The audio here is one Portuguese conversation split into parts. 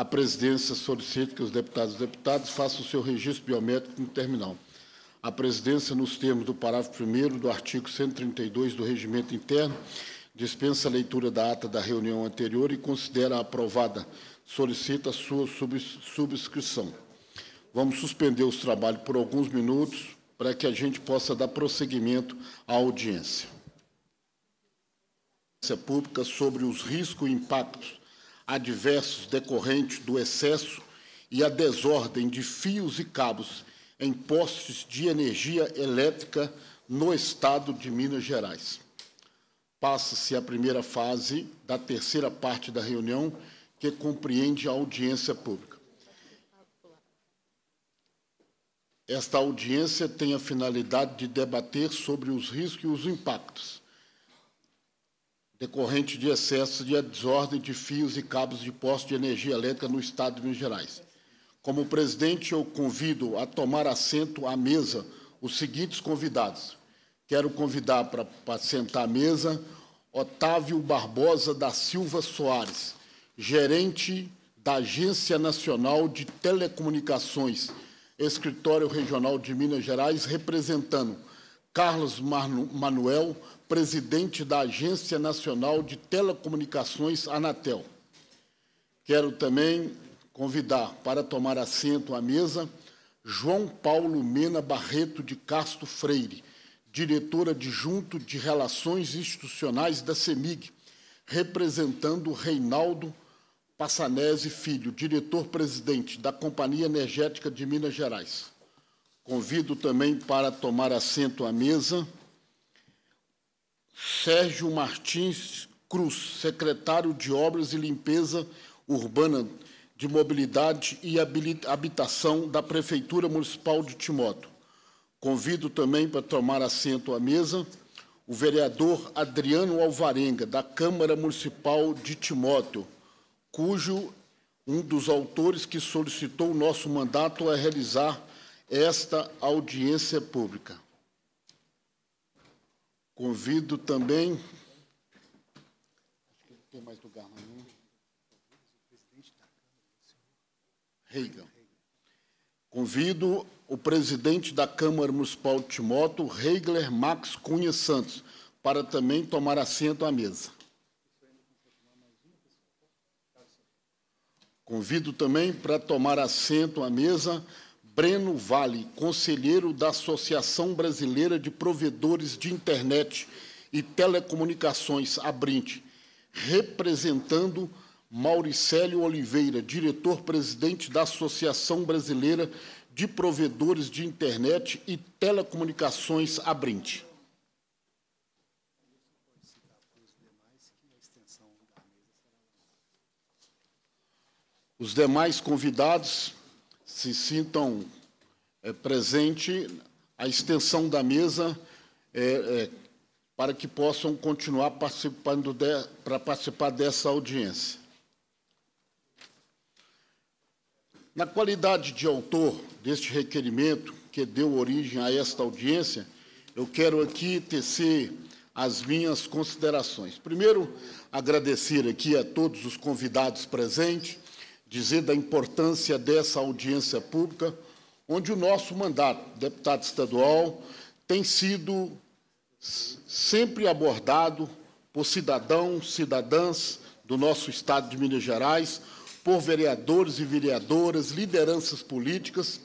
A presidência solicita que os deputados e deputadas façam o seu registro biométrico no terminal. A presidência, nos termos do parágrafo 1 do artigo 132 do Regimento Interno, dispensa a leitura da ata da reunião anterior e considera aprovada. Solicita a sua subscrição. Vamos suspender os trabalhos por alguns minutos para que a gente possa dar prosseguimento à audiência. Pública sobre os riscos e impactos adversos decorrentes do excesso e a desordem de fios e cabos em postes de energia elétrica no estado de Minas Gerais. Passa-se a primeira fase da terceira parte da reunião, que compreende a audiência pública. Esta audiência tem a finalidade de debater sobre os riscos e os impactos decorrente de excesso de desordem de fios e cabos de postos de energia elétrica no Estado de Minas Gerais. Como presidente, eu convido a tomar assento à mesa os seguintes convidados. Quero convidar para, para sentar à mesa Otávio Barbosa da Silva Soares, gerente da Agência Nacional de Telecomunicações, Escritório Regional de Minas Gerais, representando Carlos Manu Manuel presidente da Agência Nacional de Telecomunicações, Anatel. Quero também convidar para tomar assento à mesa João Paulo Mena Barreto de Castro Freire, diretora adjunto de, de Relações Institucionais da CEMIG, representando Reinaldo Passanese Filho, diretor-presidente da Companhia Energética de Minas Gerais. Convido também para tomar assento à mesa Sérgio Martins Cruz, secretário de Obras e Limpeza Urbana de Mobilidade e Habitação da Prefeitura Municipal de Timóteo. Convido também para tomar assento à mesa o vereador Adriano Alvarenga, da Câmara Municipal de Timóteo, cujo um dos autores que solicitou o nosso mandato a realizar esta audiência pública. Convido também. Acho que não tem mais lugar, não. Né? Reagan. Convido o presidente da Câmara Municipal de Timóteo, Reigler Max Cunha Santos, para também tomar assento à mesa. Convido também para tomar assento à mesa Breno Vale, conselheiro da Associação Brasileira de Provedores de Internet e Telecomunicações, Abrinte, representando Mauricélio Oliveira, diretor-presidente da Associação Brasileira de Provedores de Internet e Telecomunicações, Abrinte. Os demais convidados se sintam é, presente a extensão da mesa é, é, para que possam continuar participando de, para participar dessa audiência. Na qualidade de autor deste requerimento que deu origem a esta audiência, eu quero aqui tecer as minhas considerações. Primeiro, agradecer aqui a todos os convidados presentes dizer da importância dessa audiência pública, onde o nosso mandato, deputado estadual, tem sido sempre abordado por cidadãos, cidadãs do nosso estado de Minas Gerais, por vereadores e vereadoras, lideranças políticas,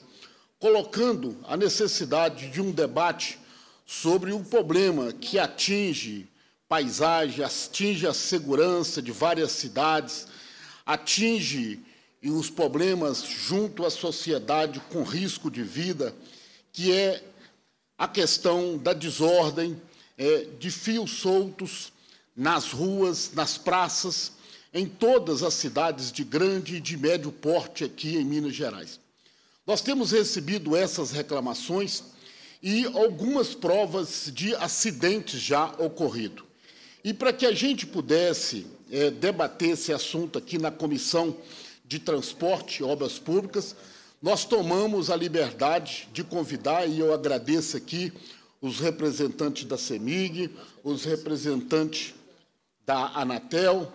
colocando a necessidade de um debate sobre um problema que atinge paisagem, atinge a segurança de várias cidades, atinge e os problemas junto à sociedade com risco de vida, que é a questão da desordem, é, de fios soltos nas ruas, nas praças, em todas as cidades de grande e de médio porte aqui em Minas Gerais. Nós temos recebido essas reclamações e algumas provas de acidentes já ocorrido. E para que a gente pudesse é, debater esse assunto aqui na comissão de Transporte e Obras Públicas, nós tomamos a liberdade de convidar, e eu agradeço aqui os representantes da CEMIG, os representantes da Anatel,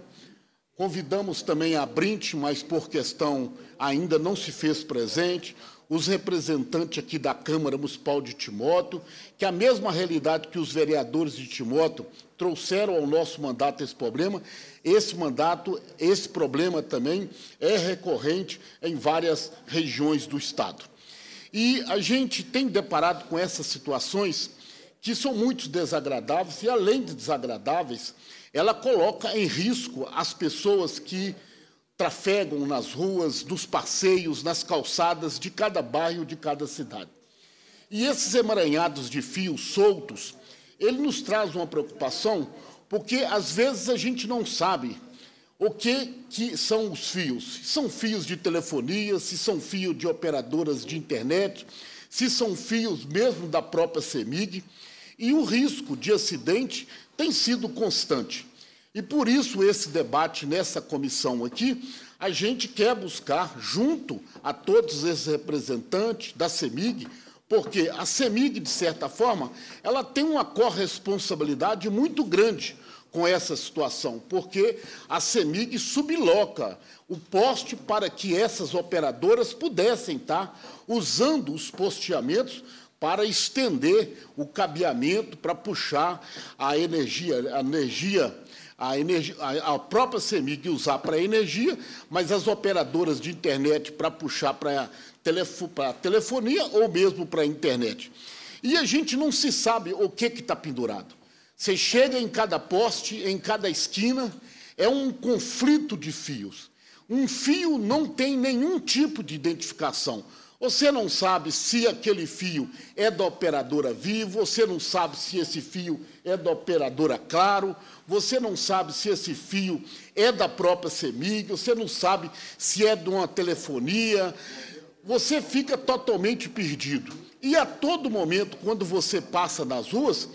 convidamos também a Brint, mas por questão ainda não se fez presente, os representantes aqui da Câmara Municipal de Timóteo, que é a mesma realidade que os vereadores de Timóteo trouxeram ao nosso mandato esse problema, esse mandato, esse problema também é recorrente em várias regiões do Estado. E a gente tem deparado com essas situações que são muito desagradáveis e, além de desagradáveis, ela coloca em risco as pessoas que trafegam nas ruas, nos passeios, nas calçadas de cada bairro, de cada cidade. E esses emaranhados de fios soltos, ele nos traz uma preocupação porque às vezes a gente não sabe o que, que são os fios. Se são fios de telefonia, se são fios de operadoras de internet, se são fios mesmo da própria CEMIG. E o risco de acidente tem sido constante. E por isso esse debate nessa comissão aqui, a gente quer buscar, junto a todos esses representantes da CEMIG, porque a CEMIG, de certa forma, ela tem uma corresponsabilidade muito grande com essa situação, porque a CEMIG subloca o poste para que essas operadoras pudessem estar usando os posteamentos para estender o cabeamento, para puxar a energia, a energia a, energia, a, própria CEMIG usar para energia, mas as operadoras de internet para puxar para para telefonia ou mesmo para a internet. E a gente não se sabe o que está pendurado. Você chega em cada poste, em cada esquina, é um conflito de fios. Um fio não tem nenhum tipo de identificação. Você não sabe se aquele fio é da operadora Vivo, você não sabe se esse fio é da operadora Claro, você não sabe se esse fio é da própria Semig, você não sabe se é de uma telefonia, você fica totalmente perdido. E a todo momento, quando você passa nas ruas,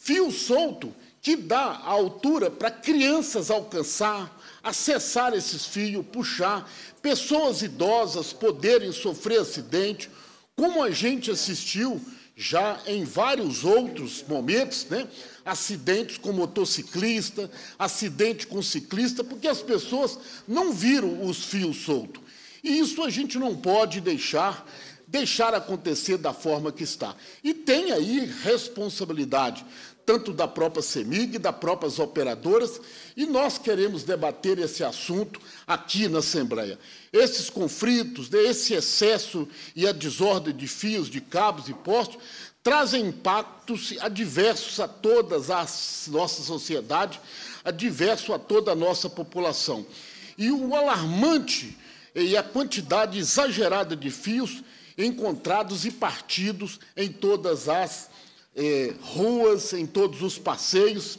fio solto que dá a altura para crianças alcançar, acessar esses fios, puxar, pessoas idosas poderem sofrer acidente, como a gente assistiu já em vários outros momentos, né? acidentes com motociclista, acidente com ciclista, porque as pessoas não viram os fios soltos. E isso a gente não pode deixar deixar acontecer da forma que está. E tem aí responsabilidade tanto da própria CEMIG, das próprias operadoras, e nós queremos debater esse assunto aqui na Assembleia. Esses conflitos, né, esse excesso e a desordem de fios, de cabos e postes, trazem impactos adversos a toda a nossa sociedade, adversos a toda a nossa população. E o alarmante e a quantidade exagerada de fios encontrados e partidos em todas as eh, ruas, em todos os passeios,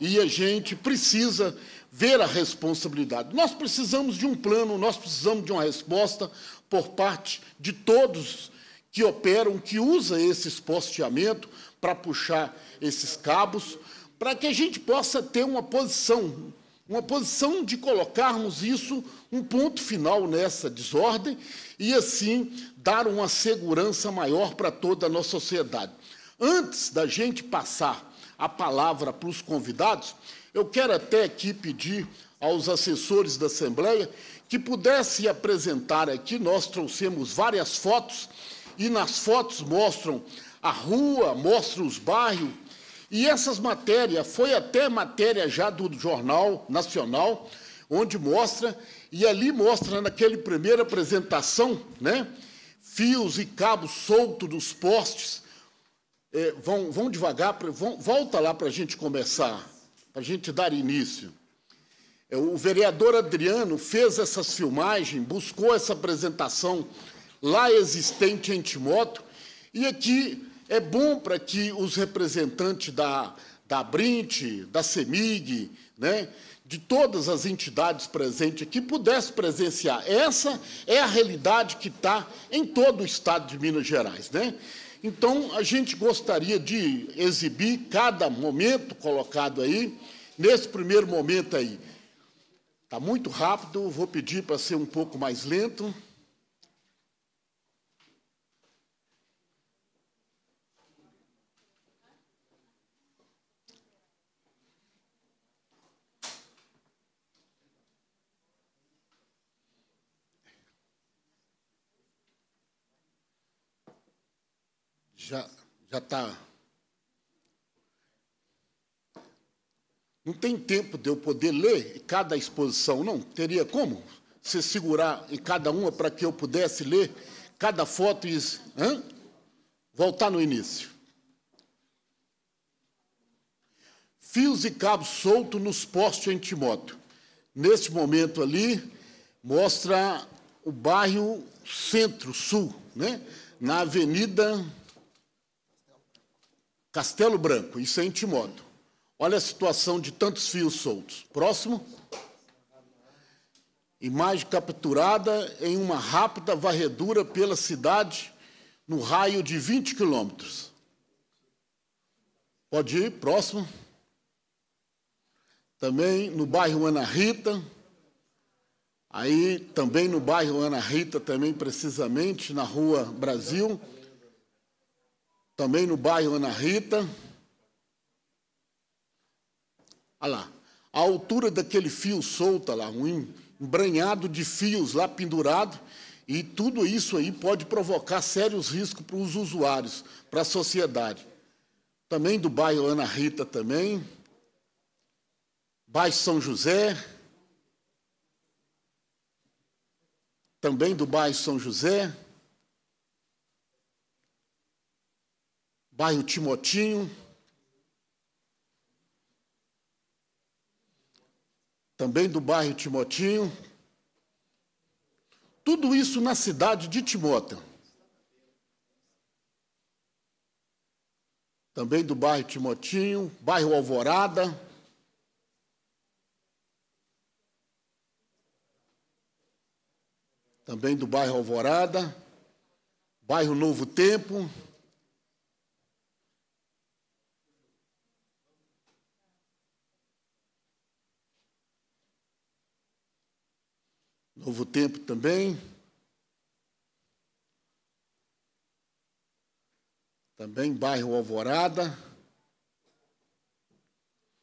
e a gente precisa ver a responsabilidade. Nós precisamos de um plano, nós precisamos de uma resposta por parte de todos que operam, que usa esse posteamento para puxar esses cabos, para que a gente possa ter uma posição uma posição de colocarmos isso, um ponto final nessa desordem e, assim, dar uma segurança maior para toda a nossa sociedade. Antes da gente passar a palavra para os convidados, eu quero até aqui pedir aos assessores da Assembleia que pudesse apresentar aqui. Nós trouxemos várias fotos e nas fotos mostram a rua, mostram os bairros, e essas matérias, foi até matéria já do Jornal Nacional, onde mostra, e ali mostra naquele primeira apresentação, né, fios e cabos soltos dos postes. É, vão, vão devagar, pra, vão, volta lá para a gente começar, para a gente dar início. É, o vereador Adriano fez essas filmagens, buscou essa apresentação lá existente em Timoto, e aqui é bom para que os representantes da, da Brint, da CEMIG, né, de todas as entidades presentes aqui, pudessem presenciar. Essa é a realidade que está em todo o Estado de Minas Gerais. Né? Então, a gente gostaria de exibir cada momento colocado aí, nesse primeiro momento aí. Está muito rápido, vou pedir para ser um pouco mais lento. já já está. Não tem tempo de eu poder ler cada exposição, não. Teria como se segurar em cada uma para que eu pudesse ler cada foto e. Hã? Voltar no início. Fios e cabos soltos nos postes em Timóteo. Neste momento ali, mostra o bairro Centro-Sul, né? na Avenida Castelo Branco, isso é em Timóteo. Olha a situação de tantos fios soltos. Próximo. Imagem capturada em uma rápida varredura pela cidade no raio de 20 quilômetros. Pode ir, próximo. Também no bairro Ana Rita. Aí também no bairro Ana Rita, também precisamente, na rua Brasil também no bairro Ana Rita. Olha lá, a altura daquele fio solta lá, um embranhado de fios lá pendurado, e tudo isso aí pode provocar sérios riscos para os usuários, para a sociedade. Também do bairro Ana Rita também, bairro São José, também do bairro São José, bairro Timotinho. Também do bairro Timotinho. Tudo isso na cidade de Timóteo. Também do bairro Timotinho, bairro Alvorada. Também do bairro Alvorada, bairro Novo Tempo. Novo Tempo também. Também bairro Alvorada.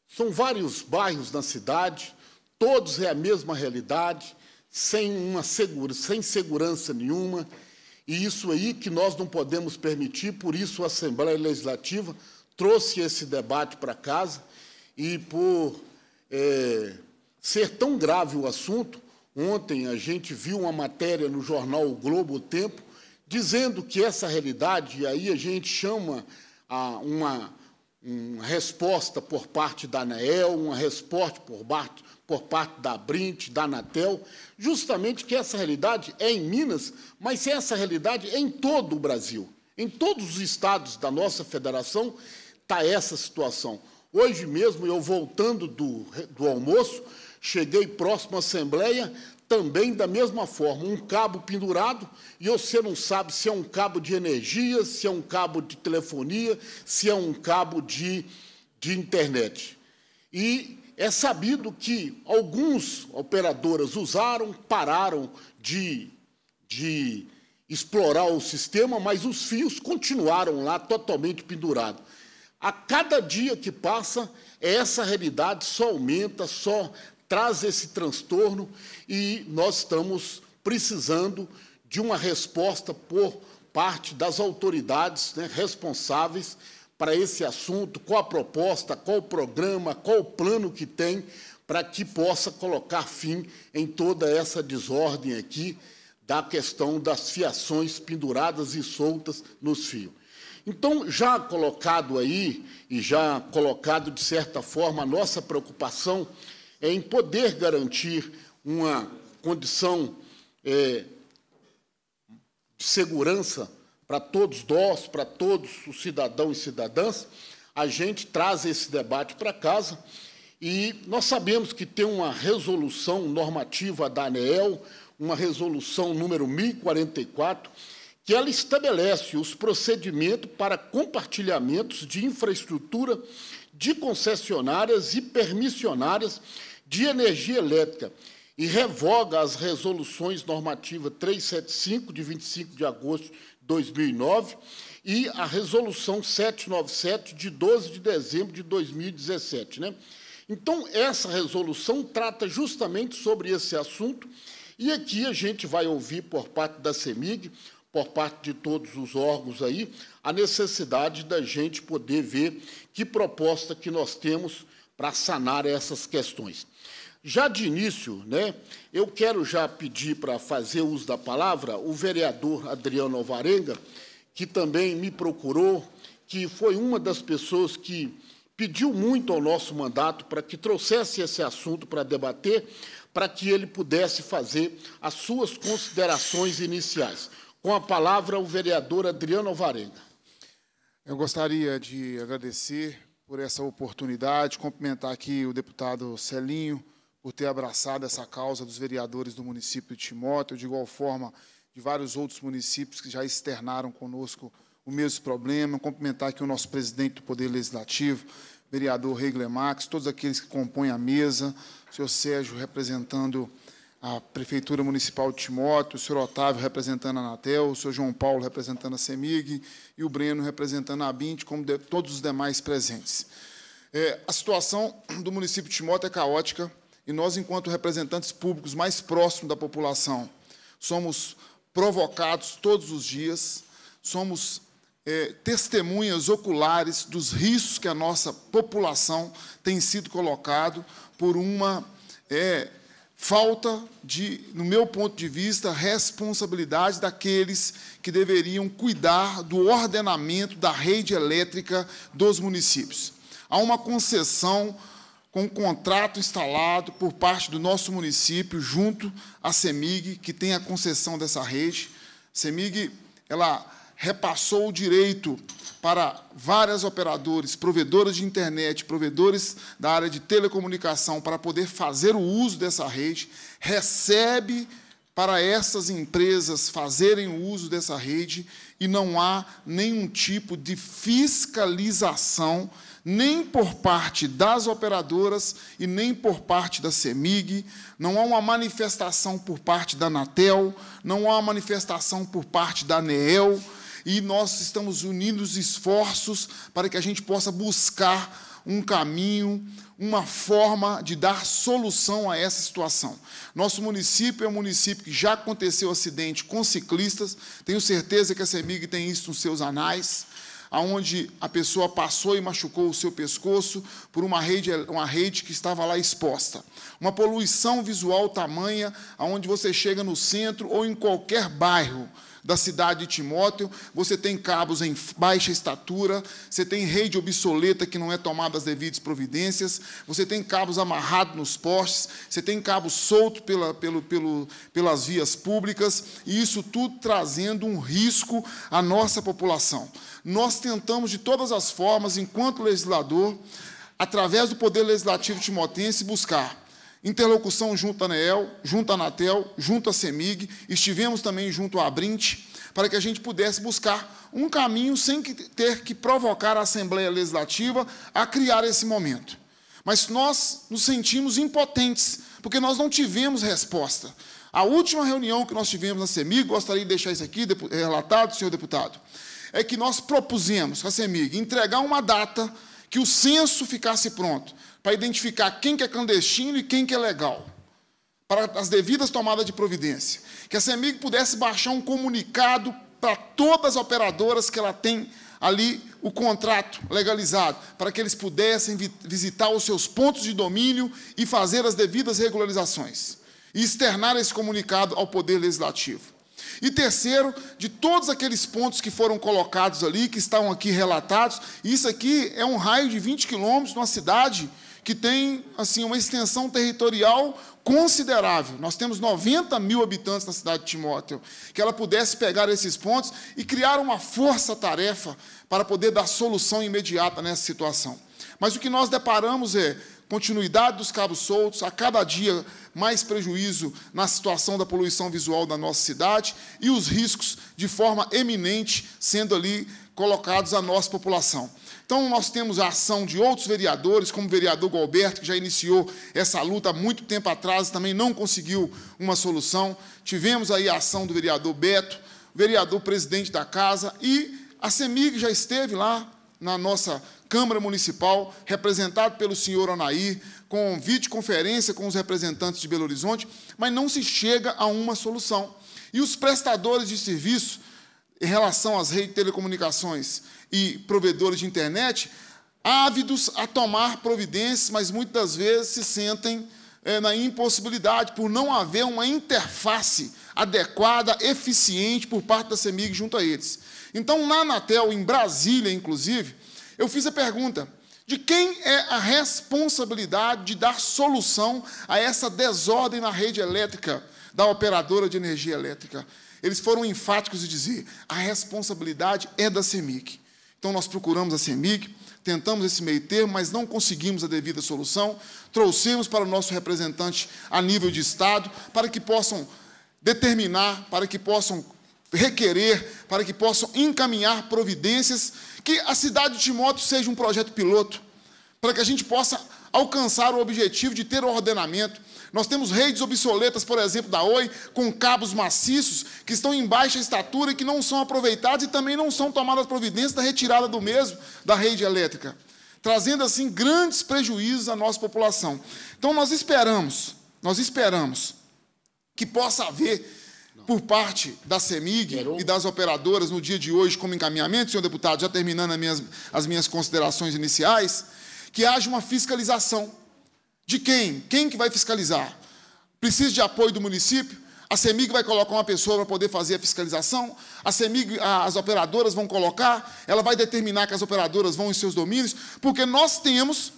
São vários bairros na cidade, todos é a mesma realidade, sem uma segura, sem segurança nenhuma. E isso aí que nós não podemos permitir, por isso a Assembleia Legislativa trouxe esse debate para casa e por é, ser tão grave o assunto, Ontem a gente viu uma matéria no jornal o Globo o Tempo dizendo que essa realidade, e aí a gente chama a uma, uma resposta por parte da ANAEL, uma resposta por parte, por parte da Brint, da Anatel, justamente que essa realidade é em Minas, mas essa realidade é em todo o Brasil. Em todos os estados da nossa federação está essa situação. Hoje mesmo, eu voltando do, do almoço, Cheguei próximo à Assembleia, também da mesma forma, um cabo pendurado, e você não sabe se é um cabo de energia, se é um cabo de telefonia, se é um cabo de, de internet. E é sabido que alguns operadoras usaram, pararam de, de explorar o sistema, mas os fios continuaram lá totalmente pendurados. A cada dia que passa, essa realidade só aumenta, só traz esse transtorno e nós estamos precisando de uma resposta por parte das autoridades né, responsáveis para esse assunto, qual a proposta, qual o programa, qual o plano que tem para que possa colocar fim em toda essa desordem aqui da questão das fiações penduradas e soltas nos fios. Então, já colocado aí e já colocado de certa forma a nossa preocupação é em poder garantir uma condição é, de segurança para todos nós, para todos os cidadãos e cidadãs, a gente traz esse debate para casa e nós sabemos que tem uma resolução normativa da ANEEL, uma resolução número 1044, que ela estabelece os procedimentos para compartilhamentos de infraestrutura de concessionárias e permissionárias de energia elétrica e revoga as resoluções normativa 375, de 25 de agosto de 2009, e a resolução 797, de 12 de dezembro de 2017. Né? Então, essa resolução trata justamente sobre esse assunto, e aqui a gente vai ouvir por parte da CEMIG, por parte de todos os órgãos aí, a necessidade da gente poder ver que proposta que nós temos para sanar essas questões. Já de início, né, eu quero já pedir para fazer uso da palavra o vereador Adriano Alvarenga, que também me procurou, que foi uma das pessoas que pediu muito ao nosso mandato para que trouxesse esse assunto para debater, para que ele pudesse fazer as suas considerações iniciais. Com a palavra, o vereador Adriano Alvarenga. Eu gostaria de agradecer por essa oportunidade, cumprimentar aqui o deputado Celinho, por ter abraçado essa causa dos vereadores do município de Timóteo, de igual forma de vários outros municípios que já externaram conosco o mesmo problema. Cumprimentar aqui o nosso presidente do Poder Legislativo, vereador Regle Max, todos aqueles que compõem a mesa, o senhor Sérgio representando a Prefeitura Municipal de Timóteo, o senhor Otávio representando a Anatel, o senhor João Paulo representando a CEMIG e o Breno representando a Bint, como de, todos os demais presentes. É, a situação do município de Timóteo é caótica, e nós, enquanto representantes públicos mais próximos da população, somos provocados todos os dias, somos é, testemunhas oculares dos riscos que a nossa população tem sido colocado por uma é, falta de, no meu ponto de vista, responsabilidade daqueles que deveriam cuidar do ordenamento da rede elétrica dos municípios. Há uma concessão com um contrato instalado por parte do nosso município junto à CEMIG, que tem a concessão dessa rede. A CEMIG ela repassou o direito para várias operadoras, provedores de internet, provedores da área de telecomunicação, para poder fazer o uso dessa rede, recebe para essas empresas fazerem o uso dessa rede e não há nenhum tipo de fiscalização nem por parte das operadoras e nem por parte da CEMIG, não há uma manifestação por parte da Anatel, não há uma manifestação por parte da ANEEL, e nós estamos unindo os esforços para que a gente possa buscar um caminho, uma forma de dar solução a essa situação. Nosso município é um município que já aconteceu acidente com ciclistas, tenho certeza que a CEMIG tem isso nos seus anais, onde a pessoa passou e machucou o seu pescoço por uma rede, uma rede que estava lá exposta. Uma poluição visual tamanha, aonde você chega no centro ou em qualquer bairro, da cidade de Timóteo, você tem cabos em baixa estatura, você tem rede obsoleta que não é tomada as devidas providências, você tem cabos amarrados nos postes, você tem cabos soltos pela, pelo, pelo, pelas vias públicas, e isso tudo trazendo um risco à nossa população. Nós tentamos, de todas as formas, enquanto legislador, através do poder legislativo timotense, buscar interlocução junto à ANEEL, junto à Anatel, junto à CEMIG, estivemos também junto à Abrint, para que a gente pudesse buscar um caminho sem que ter que provocar a Assembleia Legislativa a criar esse momento. Mas nós nos sentimos impotentes, porque nós não tivemos resposta. A última reunião que nós tivemos na CEMIG, gostaria de deixar isso aqui relatado, senhor deputado, é que nós propusemos à CEMIG entregar uma data que o censo ficasse pronto para identificar quem que é clandestino e quem que é legal, para as devidas tomadas de providência. Que a CEMIG pudesse baixar um comunicado para todas as operadoras que ela tem ali o contrato legalizado, para que eles pudessem visitar os seus pontos de domínio e fazer as devidas regularizações. E externar esse comunicado ao Poder Legislativo. E terceiro, de todos aqueles pontos que foram colocados ali, que estão aqui relatados, isso aqui é um raio de 20 quilômetros, numa cidade que tem assim uma extensão territorial considerável. Nós temos 90 mil habitantes na cidade de Timóteo, que ela pudesse pegar esses pontos e criar uma força-tarefa para poder dar solução imediata nessa situação. Mas o que nós deparamos é continuidade dos cabos soltos, a cada dia mais prejuízo na situação da poluição visual da nossa cidade e os riscos de forma eminente sendo ali colocados à nossa população. Então, nós temos a ação de outros vereadores, como o vereador Galberto, que já iniciou essa luta há muito tempo atrás, também não conseguiu uma solução. Tivemos aí a ação do vereador Beto, vereador presidente da casa, e a CEMIG já esteve lá na nossa Câmara Municipal, representado pelo senhor Anaí, com videoconferência com os representantes de Belo Horizonte, mas não se chega a uma solução. E os prestadores de serviço em relação às redes de telecomunicações e provedores de internet, ávidos a tomar providências, mas muitas vezes se sentem é, na impossibilidade por não haver uma interface adequada, eficiente por parte da CEMIG junto a eles. Então, na Anatel, em Brasília, inclusive, eu fiz a pergunta: de quem é a responsabilidade de dar solução a essa desordem na rede elétrica da operadora de energia elétrica? Eles foram enfáticos em dizer: a responsabilidade é da CEMIC. Então nós procuramos a CEMIC, tentamos esse meio termo, mas não conseguimos a devida solução. Trouxemos para o nosso representante a nível de Estado, para que possam determinar, para que possam requerer, para que possam encaminhar providências, que a cidade de Timóteo seja um projeto piloto, para que a gente possa alcançar o objetivo de ter o ordenamento, nós temos redes obsoletas, por exemplo, da Oi, com cabos maciços, que estão em baixa estatura e que não são aproveitados e também não são tomadas providências da retirada do mesmo da rede elétrica, trazendo assim grandes prejuízos à nossa população. Então nós esperamos, nós esperamos que possa haver por parte da CEMIG e das operadoras no dia de hoje como encaminhamento, senhor deputado, já terminando as minhas, as minhas considerações iniciais, que haja uma fiscalização de quem? Quem que vai fiscalizar? Precisa de apoio do município? A CEMIG vai colocar uma pessoa para poder fazer a fiscalização, a CEMIG, as operadoras vão colocar, ela vai determinar que as operadoras vão em seus domínios, porque nós temos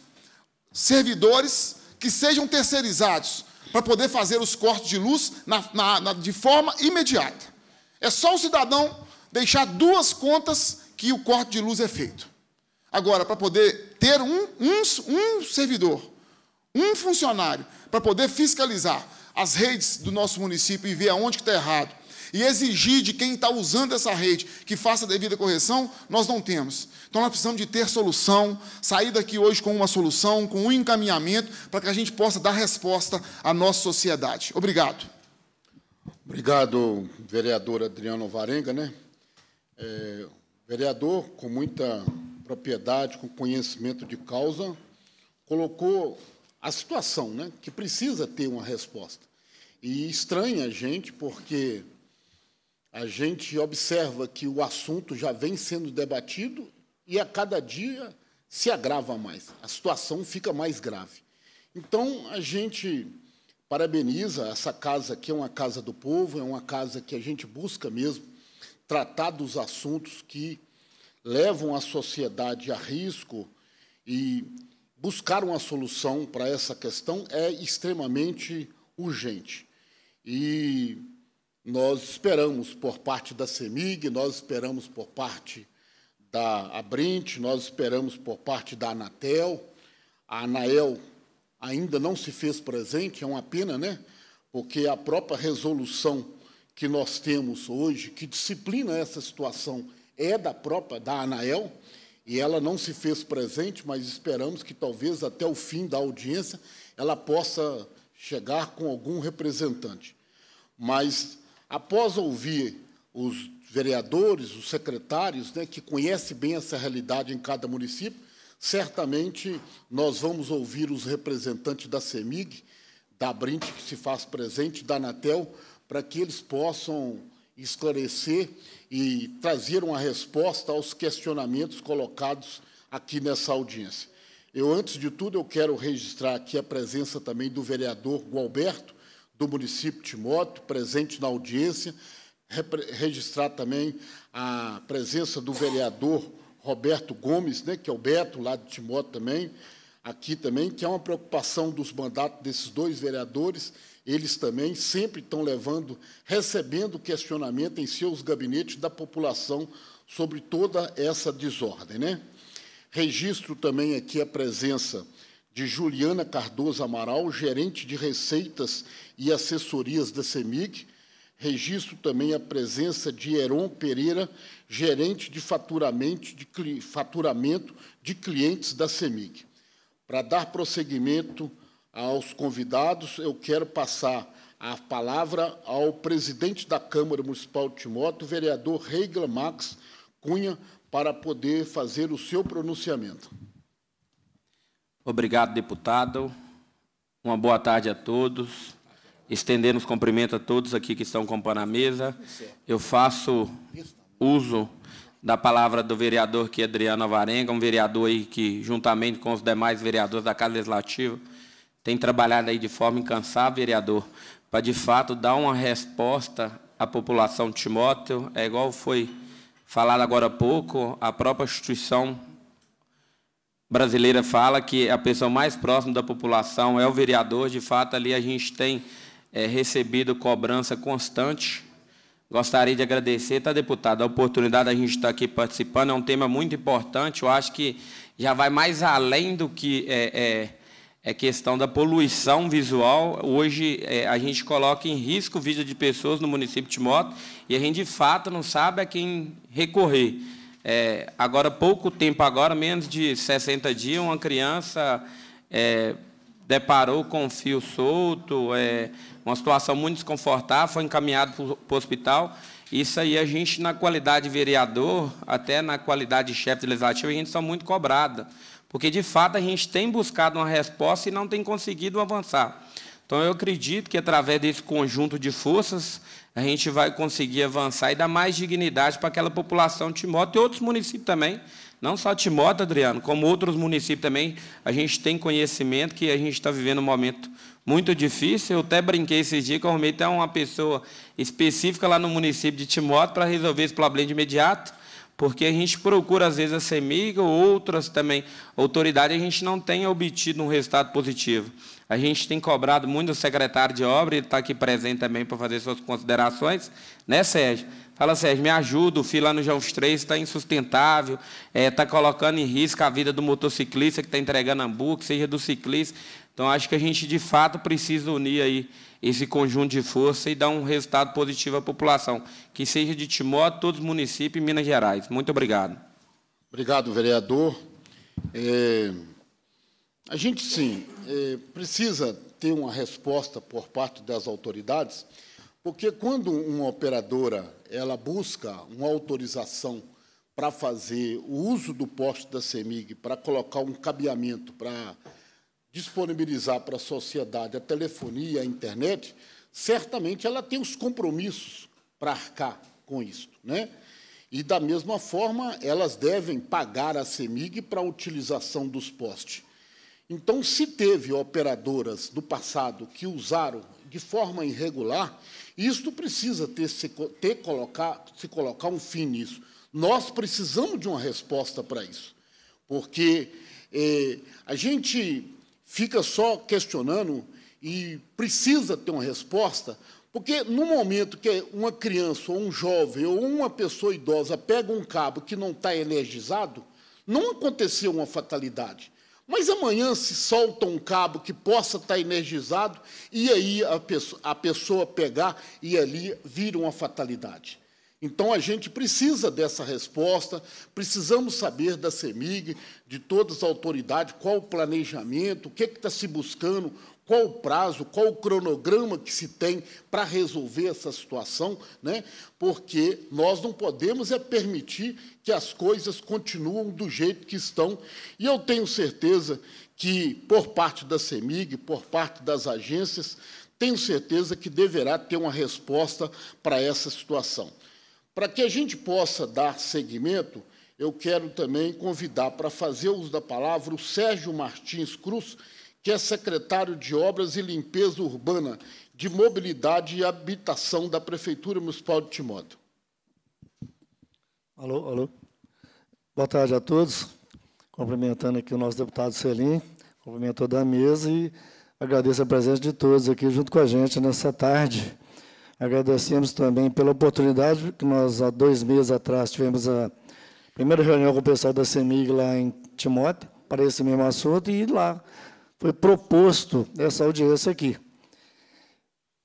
servidores que sejam terceirizados para poder fazer os cortes de luz na, na, na, de forma imediata. É só o cidadão deixar duas contas que o corte de luz é feito. Agora, para poder ter um, um, um servidor um funcionário para poder fiscalizar as redes do nosso município e ver aonde está errado e exigir de quem está usando essa rede que faça a devida correção, nós não temos. Então nós precisamos de ter solução, sair daqui hoje com uma solução, com um encaminhamento, para que a gente possa dar resposta à nossa sociedade. Obrigado. Obrigado, vereador Adriano Varenga. Né? É, vereador, com muita propriedade, com conhecimento de causa, colocou a situação, né, que precisa ter uma resposta. E estranha a gente, porque a gente observa que o assunto já vem sendo debatido e a cada dia se agrava mais, a situação fica mais grave. Então, a gente parabeniza essa casa que é uma casa do povo, é uma casa que a gente busca mesmo tratar dos assuntos que levam a sociedade a risco e buscar uma solução para essa questão é extremamente urgente. E nós esperamos por parte da CEMIG, nós esperamos por parte da Abrint, nós esperamos por parte da Anatel. A Anael ainda não se fez presente, é uma pena, né? Porque a própria resolução que nós temos hoje, que disciplina essa situação, é da própria da Anael e ela não se fez presente, mas esperamos que talvez até o fim da audiência ela possa chegar com algum representante. Mas após ouvir os vereadores, os secretários, né, que conhece bem essa realidade em cada município, certamente nós vamos ouvir os representantes da CEMIG, da Brint que se faz presente, da Anatel, para que eles possam esclarecer e trazer uma resposta aos questionamentos colocados aqui nessa audiência. Eu, antes de tudo, eu quero registrar aqui a presença também do vereador Gualberto, do município de Timóteo, presente na audiência, registrar também a presença do vereador Roberto Gomes, né, que é o Beto, lá de Timóteo também, aqui também, que é uma preocupação dos mandatos desses dois vereadores, eles também sempre estão levando, recebendo questionamento em seus gabinetes da população sobre toda essa desordem. Né? Registro também aqui a presença de Juliana Cardoso Amaral, gerente de receitas e assessorias da CEMIG. Registro também a presença de Heron Pereira, gerente de faturamento de, faturamento de clientes da CEMIG. Para dar prosseguimento aos convidados, eu quero passar a palavra ao presidente da Câmara Municipal de Timóteo, o vereador Regla Max Cunha, para poder fazer o seu pronunciamento. Obrigado, deputado. Uma boa tarde a todos. Estendendo os cumprimentos a todos aqui que estão acompanhando a mesa. Eu faço uso da palavra do vereador aqui, Adriano Varenga, um vereador aí que, juntamente com os demais vereadores da Casa Legislativa, tem trabalhado aí de forma incansável, vereador, para de fato dar uma resposta à população de Timóteo. É igual foi falado agora há pouco, a própria instituição brasileira fala que a pessoa mais próxima da população é o vereador. De fato, ali a gente tem é, recebido cobrança constante. Gostaria de agradecer, tá, deputado, a oportunidade a gente estar aqui participando. É um tema muito importante. Eu acho que já vai mais além do que é, é, é questão da poluição visual. Hoje, é, a gente coloca em risco vida de pessoas no município de Timóteo e a gente, de fato, não sabe a quem recorrer. É, agora, pouco tempo agora, menos de 60 dias, uma criança é, deparou com um fio solto, é, uma situação muito desconfortável, foi encaminhado para o hospital. Isso aí a gente, na qualidade de vereador, até na qualidade de chefe legislativo, a gente está muito cobrada. Porque, de fato, a gente tem buscado uma resposta e não tem conseguido avançar. Então, eu acredito que, através desse conjunto de forças, a gente vai conseguir avançar e dar mais dignidade para aquela população de Timóteo e outros municípios também. Não só Timóteo, Adriano, como outros municípios também. A gente tem conhecimento que a gente está vivendo um momento muito difícil. Eu até brinquei esses dias que eu arrumei até uma pessoa específica lá no município de Timóteo para resolver esse problema de imediato porque a gente procura, às vezes, a Semiga ou outras também autoridades, a gente não tem obtido um resultado positivo. A gente tem cobrado muito o secretário de obra, ele está aqui presente também para fazer suas considerações, né, Sérgio? Fala, Sérgio, me ajuda, o fio lá no João 3 está insustentável, está é, tá colocando em risco a vida do motociclista que está entregando hambúrguer, seja do ciclista. Então, acho que a gente, de fato, precisa unir aí esse conjunto de força e dar um resultado positivo à população, que seja de Timóteo, todos os municípios e Minas Gerais. Muito obrigado. Obrigado, vereador. É, a gente, sim, é, precisa ter uma resposta por parte das autoridades, porque quando uma operadora ela busca uma autorização para fazer o uso do poste da CEMIG, para colocar um cabeamento, para disponibilizar para a sociedade a telefonia, a internet, certamente ela tem os compromissos para arcar com isso. Né? E, da mesma forma, elas devem pagar a CEMIG para a utilização dos postes. Então, se teve operadoras do passado que usaram de forma irregular, isto precisa ter, se, ter colocar, se colocar um fim nisso. Nós precisamos de uma resposta para isso, porque eh, a gente fica só questionando e precisa ter uma resposta, porque no momento que uma criança ou um jovem ou uma pessoa idosa pega um cabo que não está energizado, não aconteceu uma fatalidade. Mas amanhã se solta um cabo que possa estar energizado e aí a pessoa, a pessoa pegar e ali vira uma fatalidade. Então a gente precisa dessa resposta, precisamos saber da CEMIG, de todas as autoridades, qual o planejamento, o que, é que está se buscando, qual o prazo, qual o cronograma que se tem para resolver essa situação, né? porque nós não podemos é permitir que as coisas continuem do jeito que estão. E eu tenho certeza que, por parte da CEMIG, por parte das agências, tenho certeza que deverá ter uma resposta para essa situação. Para que a gente possa dar seguimento, eu quero também convidar para fazer uso da palavra o Sérgio Martins Cruz, que é secretário de Obras e Limpeza Urbana, de Mobilidade e Habitação da Prefeitura Municipal de Timóteo. Alô, alô. Boa tarde a todos. Cumprimentando aqui o nosso deputado Selim, cumprimento toda a mesa e agradeço a presença de todos aqui junto com a gente nessa tarde Agradecemos também pela oportunidade que nós, há dois meses atrás, tivemos a primeira reunião com o pessoal da CEMIG lá em Timóteo, para esse mesmo assunto, e lá foi proposto essa audiência aqui.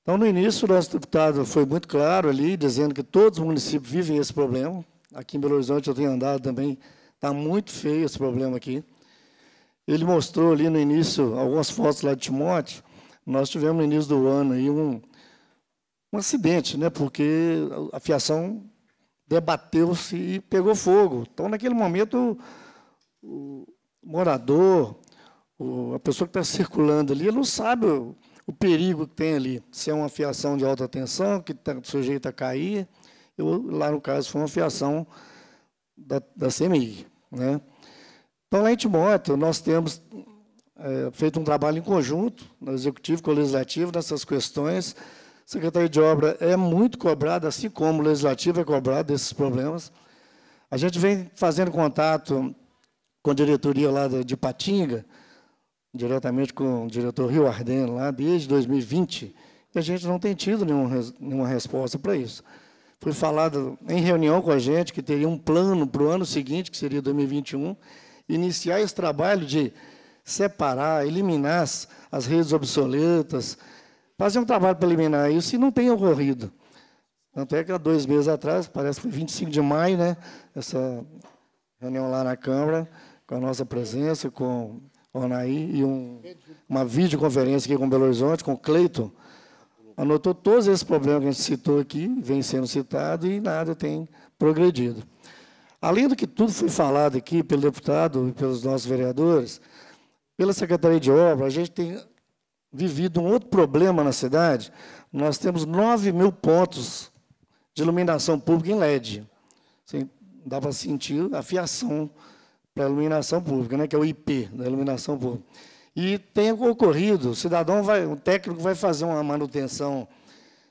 Então, no início, o nosso deputado foi muito claro ali, dizendo que todos os municípios vivem esse problema. Aqui em Belo Horizonte eu tenho andado também, está muito feio esse problema aqui. Ele mostrou ali no início algumas fotos lá de Timóteo. Nós tivemos no início do ano aí um, um acidente, né? porque a fiação debateu-se e pegou fogo. Então, naquele momento, o, morador, a pessoa que está circulando ali, não sabe o, o, perigo que tem ali. Se é uma fiação de alta tensão, que está sujeita a cair. Eu, lá, no caso, foi uma fiação da, da CMI. Né? Então, lá em Timóteo, nós temos é, feito um trabalho em conjunto, no Executivo, com o Legislativo, nessas questões, Secretaria de Obra é muito cobrada, assim como o Legislativo é cobrado desses problemas. A gente vem fazendo contato com a diretoria lá de Patinga, diretamente com o diretor Rio Arden, lá desde 2020, e a gente não tem tido nenhuma, nenhuma resposta para isso. Foi falado em reunião com a gente que teria um plano para o ano seguinte, que seria 2021, iniciar esse trabalho de separar, eliminar as, as redes obsoletas, fazer um trabalho preliminar isso e não tem ocorrido. Tanto é que há dois meses atrás, parece que foi 25 de maio, né, essa reunião lá na Câmara, com a nossa presença, com o Anaí e um, uma videoconferência aqui com Belo Horizonte, com o Cleiton, anotou todos esses problemas que a gente citou aqui, vem sendo citado e nada tem progredido. Além do que tudo foi falado aqui pelo deputado e pelos nossos vereadores, pela Secretaria de Obras, a gente tem vivido um outro problema na cidade. Nós temos 9 mil pontos de iluminação pública em LED. Assim, dá para sentir a fiação para a iluminação pública, né, que é o IP da né, iluminação pública. E tem ocorrido, o cidadão vai, o técnico vai fazer uma manutenção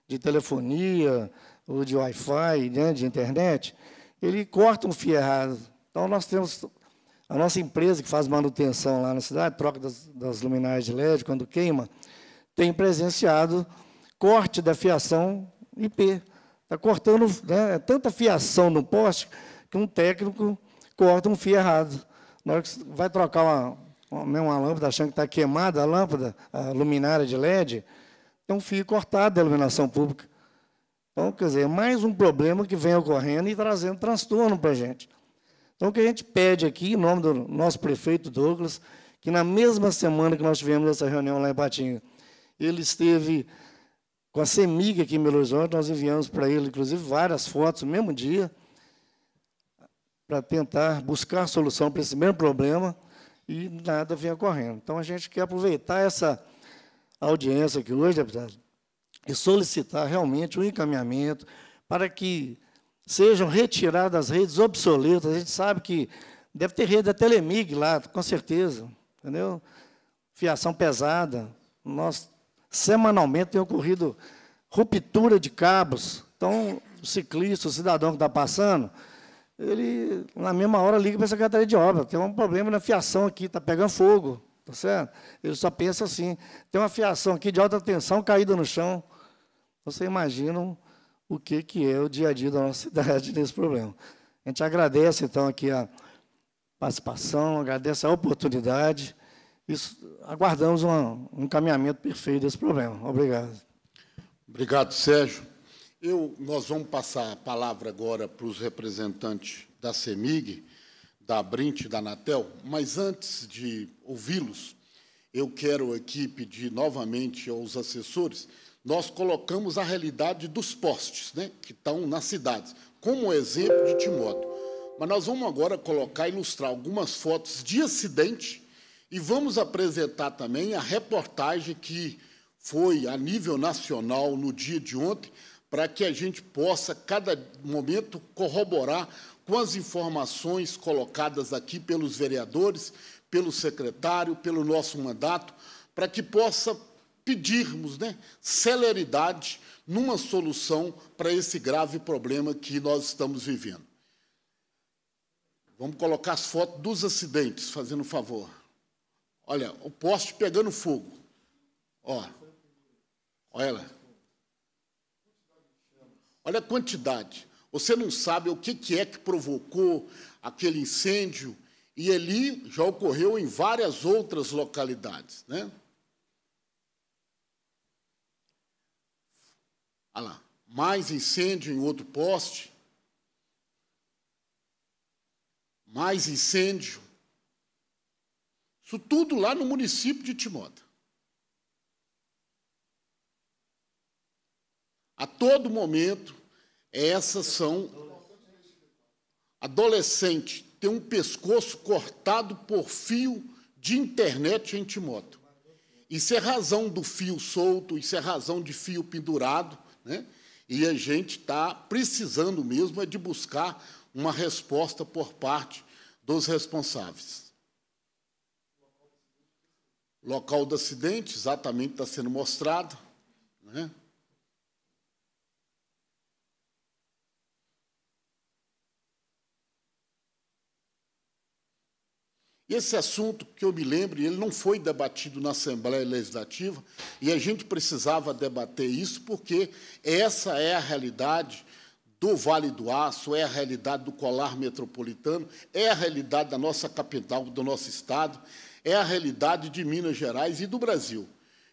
de telefonia ou de Wi-Fi, né, de internet, ele corta um fio errado. Então nós temos a nossa empresa que faz manutenção lá na cidade, troca das, das luminárias de LED quando queima, tem presenciado corte da fiação IP. Está cortando né, é tanta fiação no poste que um técnico corta um fio errado. Na hora que vai trocar uma, uma, né, uma lâmpada, achando que está queimada a lâmpada, a luminária de LED, é um fio cortado da iluminação pública. Então, quer dizer, é mais um problema que vem ocorrendo e trazendo transtorno para a gente. Então, o que a gente pede aqui, em nome do nosso prefeito Douglas, que na mesma semana que nós tivemos essa reunião lá em Patinga, ele esteve com a CEMIG aqui em Belo Horizonte, nós enviamos para ele, inclusive, várias fotos no mesmo dia, para tentar buscar solução para esse mesmo problema, e nada vinha correndo. Então, a gente quer aproveitar essa audiência aqui hoje, deputado, e solicitar realmente um encaminhamento para que sejam retiradas as redes obsoletas. A gente sabe que deve ter rede da Telemig lá, com certeza, entendeu? Fiação pesada. Nós, semanalmente, tem ocorrido ruptura de cabos. Então, o ciclista, o cidadão que está passando, ele, na mesma hora, liga para a Secretaria de Obra. Tem um problema na fiação aqui, está pegando fogo. Tá certo? Ele só pensa assim. Tem uma fiação aqui de alta tensão caída no chão. Você imagina o que, que é o dia a dia da nossa cidade nesse problema. A gente agradece, então, aqui a participação, agradece a oportunidade. Isso, aguardamos um, um encaminhamento perfeito desse problema. Obrigado. Obrigado, Sérgio. Eu, nós vamos passar a palavra agora para os representantes da CEMIG, da Brint, da Anatel, mas antes de ouvi-los, eu quero aqui pedir novamente aos assessores nós colocamos a realidade dos postes, né, que estão nas cidades, como exemplo de Timóteo. Mas nós vamos agora colocar, ilustrar algumas fotos de acidente e vamos apresentar também a reportagem que foi a nível nacional no dia de ontem, para que a gente possa, cada momento, corroborar com as informações colocadas aqui pelos vereadores, pelo secretário, pelo nosso mandato, para que possa pedirmos né, celeridade numa solução para esse grave problema que nós estamos vivendo. Vamos colocar as fotos dos acidentes, fazendo um favor. Olha, o poste pegando fogo. Ó, olha ela. Olha a quantidade. Você não sabe o que, que é que provocou aquele incêndio, e ali já ocorreu em várias outras localidades. Né? Olha lá, mais incêndio em outro poste. Mais incêndio. Isso tudo lá no município de Timóteo. A todo momento, essas são adolescente tem um pescoço cortado por fio de internet em Timoto. Isso é razão do fio solto, isso é razão de fio pendurado, né? E a gente está precisando mesmo é de buscar uma resposta por parte dos responsáveis. Local do acidente, exatamente, está sendo mostrado. Né? esse assunto, que eu me lembro, ele não foi debatido na Assembleia Legislativa, e a gente precisava debater isso, porque essa é a realidade do Vale do Aço, é a realidade do colar metropolitano, é a realidade da nossa capital, do nosso Estado, é a realidade de Minas Gerais e do Brasil.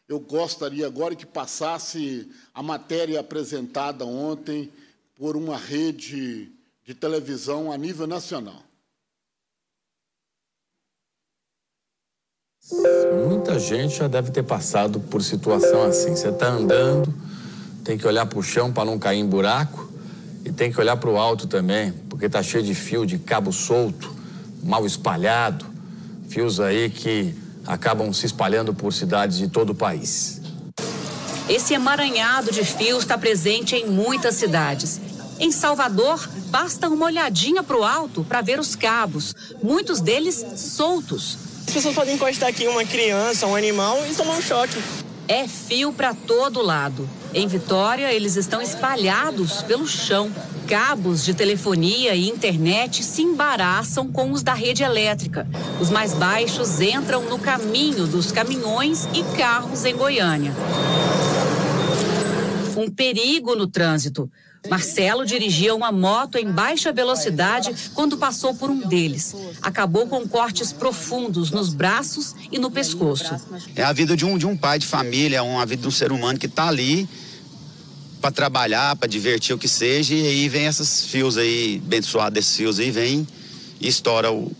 Eu gostaria agora que passasse a matéria apresentada ontem por uma rede de televisão a nível nacional. Muita gente já deve ter passado por situação assim. Você está andando, tem que olhar para o chão para não cair em buraco e tem que olhar para o alto também, porque está cheio de fio de cabo solto, mal espalhado, fios aí que acabam se espalhando por cidades de todo o país. Esse emaranhado de fios está presente em muitas cidades. Em Salvador, basta uma olhadinha para o alto para ver os cabos, muitos deles soltos. As pessoas podem encostar aqui uma criança, um animal e tomar um choque. É fio para todo lado. Em Vitória, eles estão espalhados pelo chão. Cabos de telefonia e internet se embaraçam com os da rede elétrica. Os mais baixos entram no caminho dos caminhões e carros em Goiânia um perigo no trânsito. Marcelo dirigia uma moto em baixa velocidade quando passou por um deles. Acabou com cortes profundos nos braços e no pescoço. É a vida de um, de um pai de família, uma vida de um ser humano que está ali para trabalhar, para divertir, o que seja, e aí vem esses fios aí, suados, esses fios aí, vem e estoura o,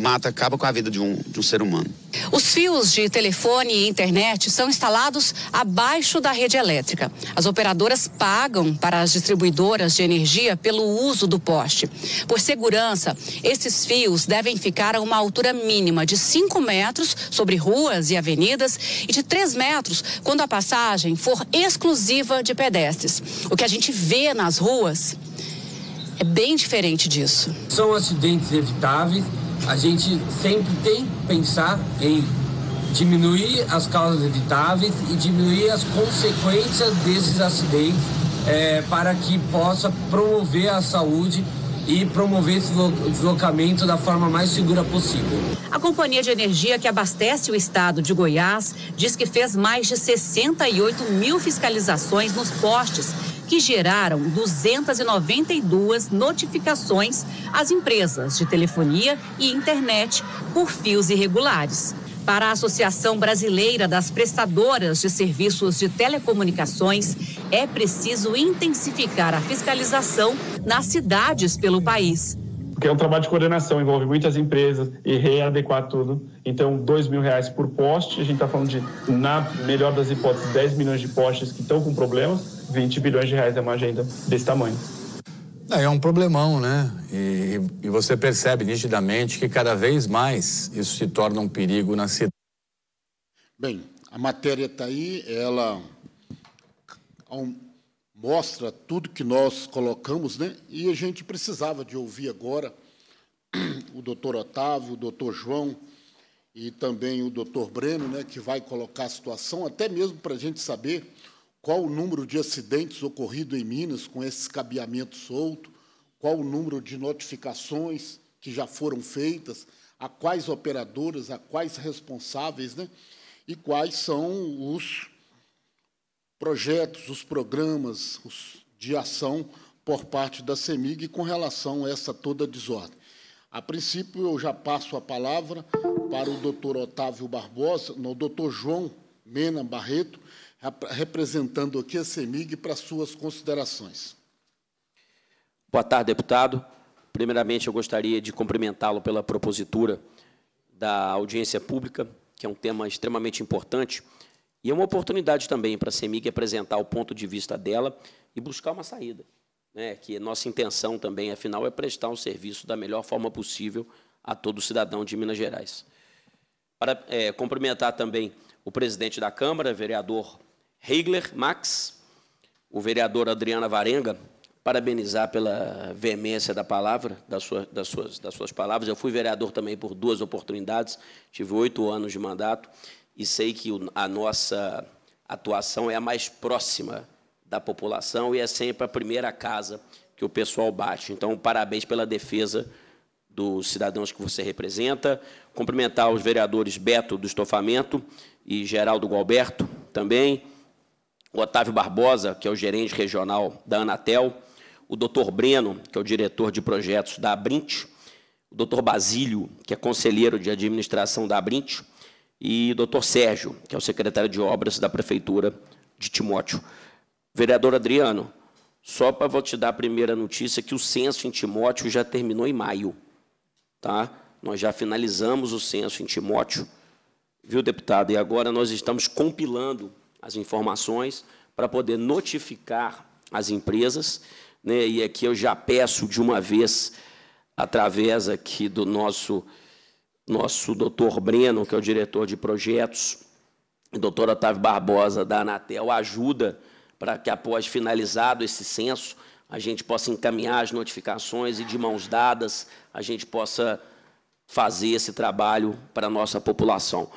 mata, acaba com a vida de um, de um ser humano. Os fios de telefone e internet são instalados abaixo da rede elétrica. As operadoras pagam para as distribuidoras de energia pelo uso do poste. Por segurança, esses fios devem ficar a uma altura mínima de 5 metros sobre ruas e avenidas e de 3 metros quando a passagem for exclusiva de pedestres. O que a gente vê nas ruas é bem diferente disso. São acidentes evitáveis a gente sempre tem que pensar em diminuir as causas evitáveis e diminuir as consequências desses acidentes é, para que possa promover a saúde e promover esse deslocamento da forma mais segura possível. A companhia de energia que abastece o estado de Goiás diz que fez mais de 68 mil fiscalizações nos postes, que geraram 292 notificações às empresas de telefonia e internet por fios irregulares para a Associação Brasileira das Prestadoras de Serviços de Telecomunicações, é preciso intensificar a fiscalização nas cidades pelo país. Porque é um trabalho de coordenação, envolve muitas empresas e readequar tudo. Então, dois mil reais por poste, a gente está falando de, na melhor das hipóteses, 10 milhões de postes que estão com problemas, 20 bilhões de reais é uma agenda desse tamanho. É um problemão, né? E, e, você percebe nitidamente que cada vez mais isso se torna um perigo na cidade. Bem, a matéria está aí, ela mostra tudo que nós colocamos, né? E a gente precisava de ouvir agora o doutor Otávio, o doutor João e também o doutor Breno, né? Que vai colocar a situação, até mesmo para a gente saber qual o número de acidentes ocorrido em Minas com esse cabeamento solto? Qual o número de notificações que já foram feitas? A quais operadoras, a quais responsáveis, né? E quais são os projetos, os programas os de ação por parte da CEMIG com relação a essa toda desordem. A princípio, eu já passo a palavra para o doutor Otávio Barbosa, no o doutor João Mena Barreto, representando aqui a CEMIG para suas considerações. Boa tarde, deputado. Primeiramente, eu gostaria de cumprimentá-lo pela propositura da audiência pública, que é um tema extremamente importante, e é uma oportunidade também para a CEMIG apresentar o ponto de vista dela e buscar uma saída, né? que nossa intenção também, afinal, é prestar um serviço da melhor forma possível a todo cidadão de Minas Gerais. Para é, cumprimentar também o presidente da Câmara, vereador Heigler Max, o vereador Adriana Varenga, parabenizar pela veemência da palavra, das suas, das, suas, das suas palavras. Eu fui vereador também por duas oportunidades, tive oito anos de mandato e sei que a nossa atuação é a mais próxima da população e é sempre a primeira casa que o pessoal bate. Então, parabéns pela defesa dos cidadãos que você representa. Cumprimentar os vereadores Beto do Estofamento e Geraldo Galberto também o Otávio Barbosa, que é o gerente regional da Anatel, o doutor Breno, que é o diretor de projetos da Abrint, o doutor Basílio, que é conselheiro de administração da Abrint, e o doutor Sérgio, que é o secretário de obras da Prefeitura de Timóteo. Vereador Adriano, só para vou te dar a primeira notícia que o censo em Timóteo já terminou em maio. Tá? Nós já finalizamos o censo em Timóteo, viu, deputado? E agora nós estamos compilando as informações para poder notificar as empresas. Né? E aqui eu já peço de uma vez, através aqui do nosso, nosso doutor Breno, que é o diretor de projetos, e doutor Otávio Barbosa, da Anatel, ajuda para que, após finalizado esse censo, a gente possa encaminhar as notificações e, de mãos dadas, a gente possa fazer esse trabalho para a nossa população.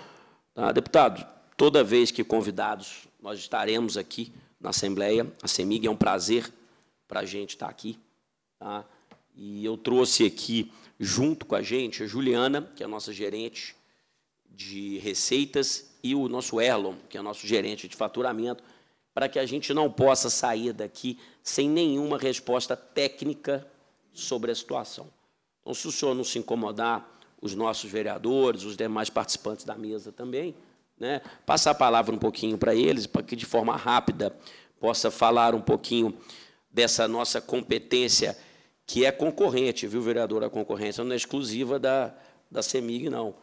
Tá, deputado, Toda vez que convidados, nós estaremos aqui na Assembleia. A CEMIG é um prazer para a gente estar tá aqui. Tá? E eu trouxe aqui, junto com a gente, a Juliana, que é a nossa gerente de receitas, e o nosso Erlon, que é o nosso gerente de faturamento, para que a gente não possa sair daqui sem nenhuma resposta técnica sobre a situação. Então, se o senhor não se incomodar, os nossos vereadores, os demais participantes da mesa também, né? Passar a palavra um pouquinho para eles, para que de forma rápida possa falar um pouquinho dessa nossa competência, que é concorrente, viu, vereador? A concorrência não é exclusiva da, da CEMIG, não.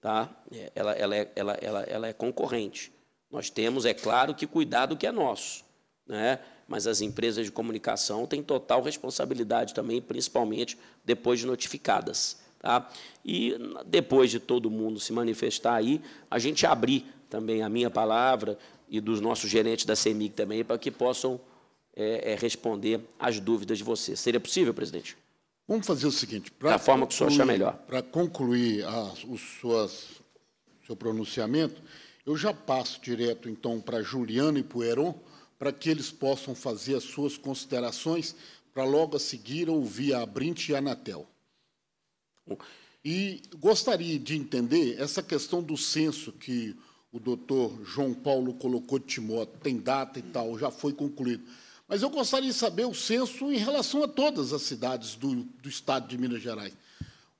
Tá? É, ela, ela, é, ela, ela, ela é concorrente. Nós temos, é claro, que cuidar do que é nosso. Né? mas as empresas de comunicação têm total responsabilidade também, principalmente depois de notificadas. Tá? E depois de todo mundo se manifestar aí, a gente abrir também a minha palavra e dos nossos gerentes da CEMIG também, para que possam é, é, responder às dúvidas de vocês. Seria possível, presidente? Vamos fazer o seguinte. Da forma que o senhor achar melhor. Para concluir o os seu pronunciamento, eu já passo direto, então, para Juliano e Pueron, para que eles possam fazer as suas considerações, para logo a seguir ouvir a Brint e a Anatel. E gostaria de entender essa questão do censo que o doutor João Paulo colocou de Timóteo, tem data e tal, já foi concluído. Mas eu gostaria de saber o censo em relação a todas as cidades do, do estado de Minas Gerais.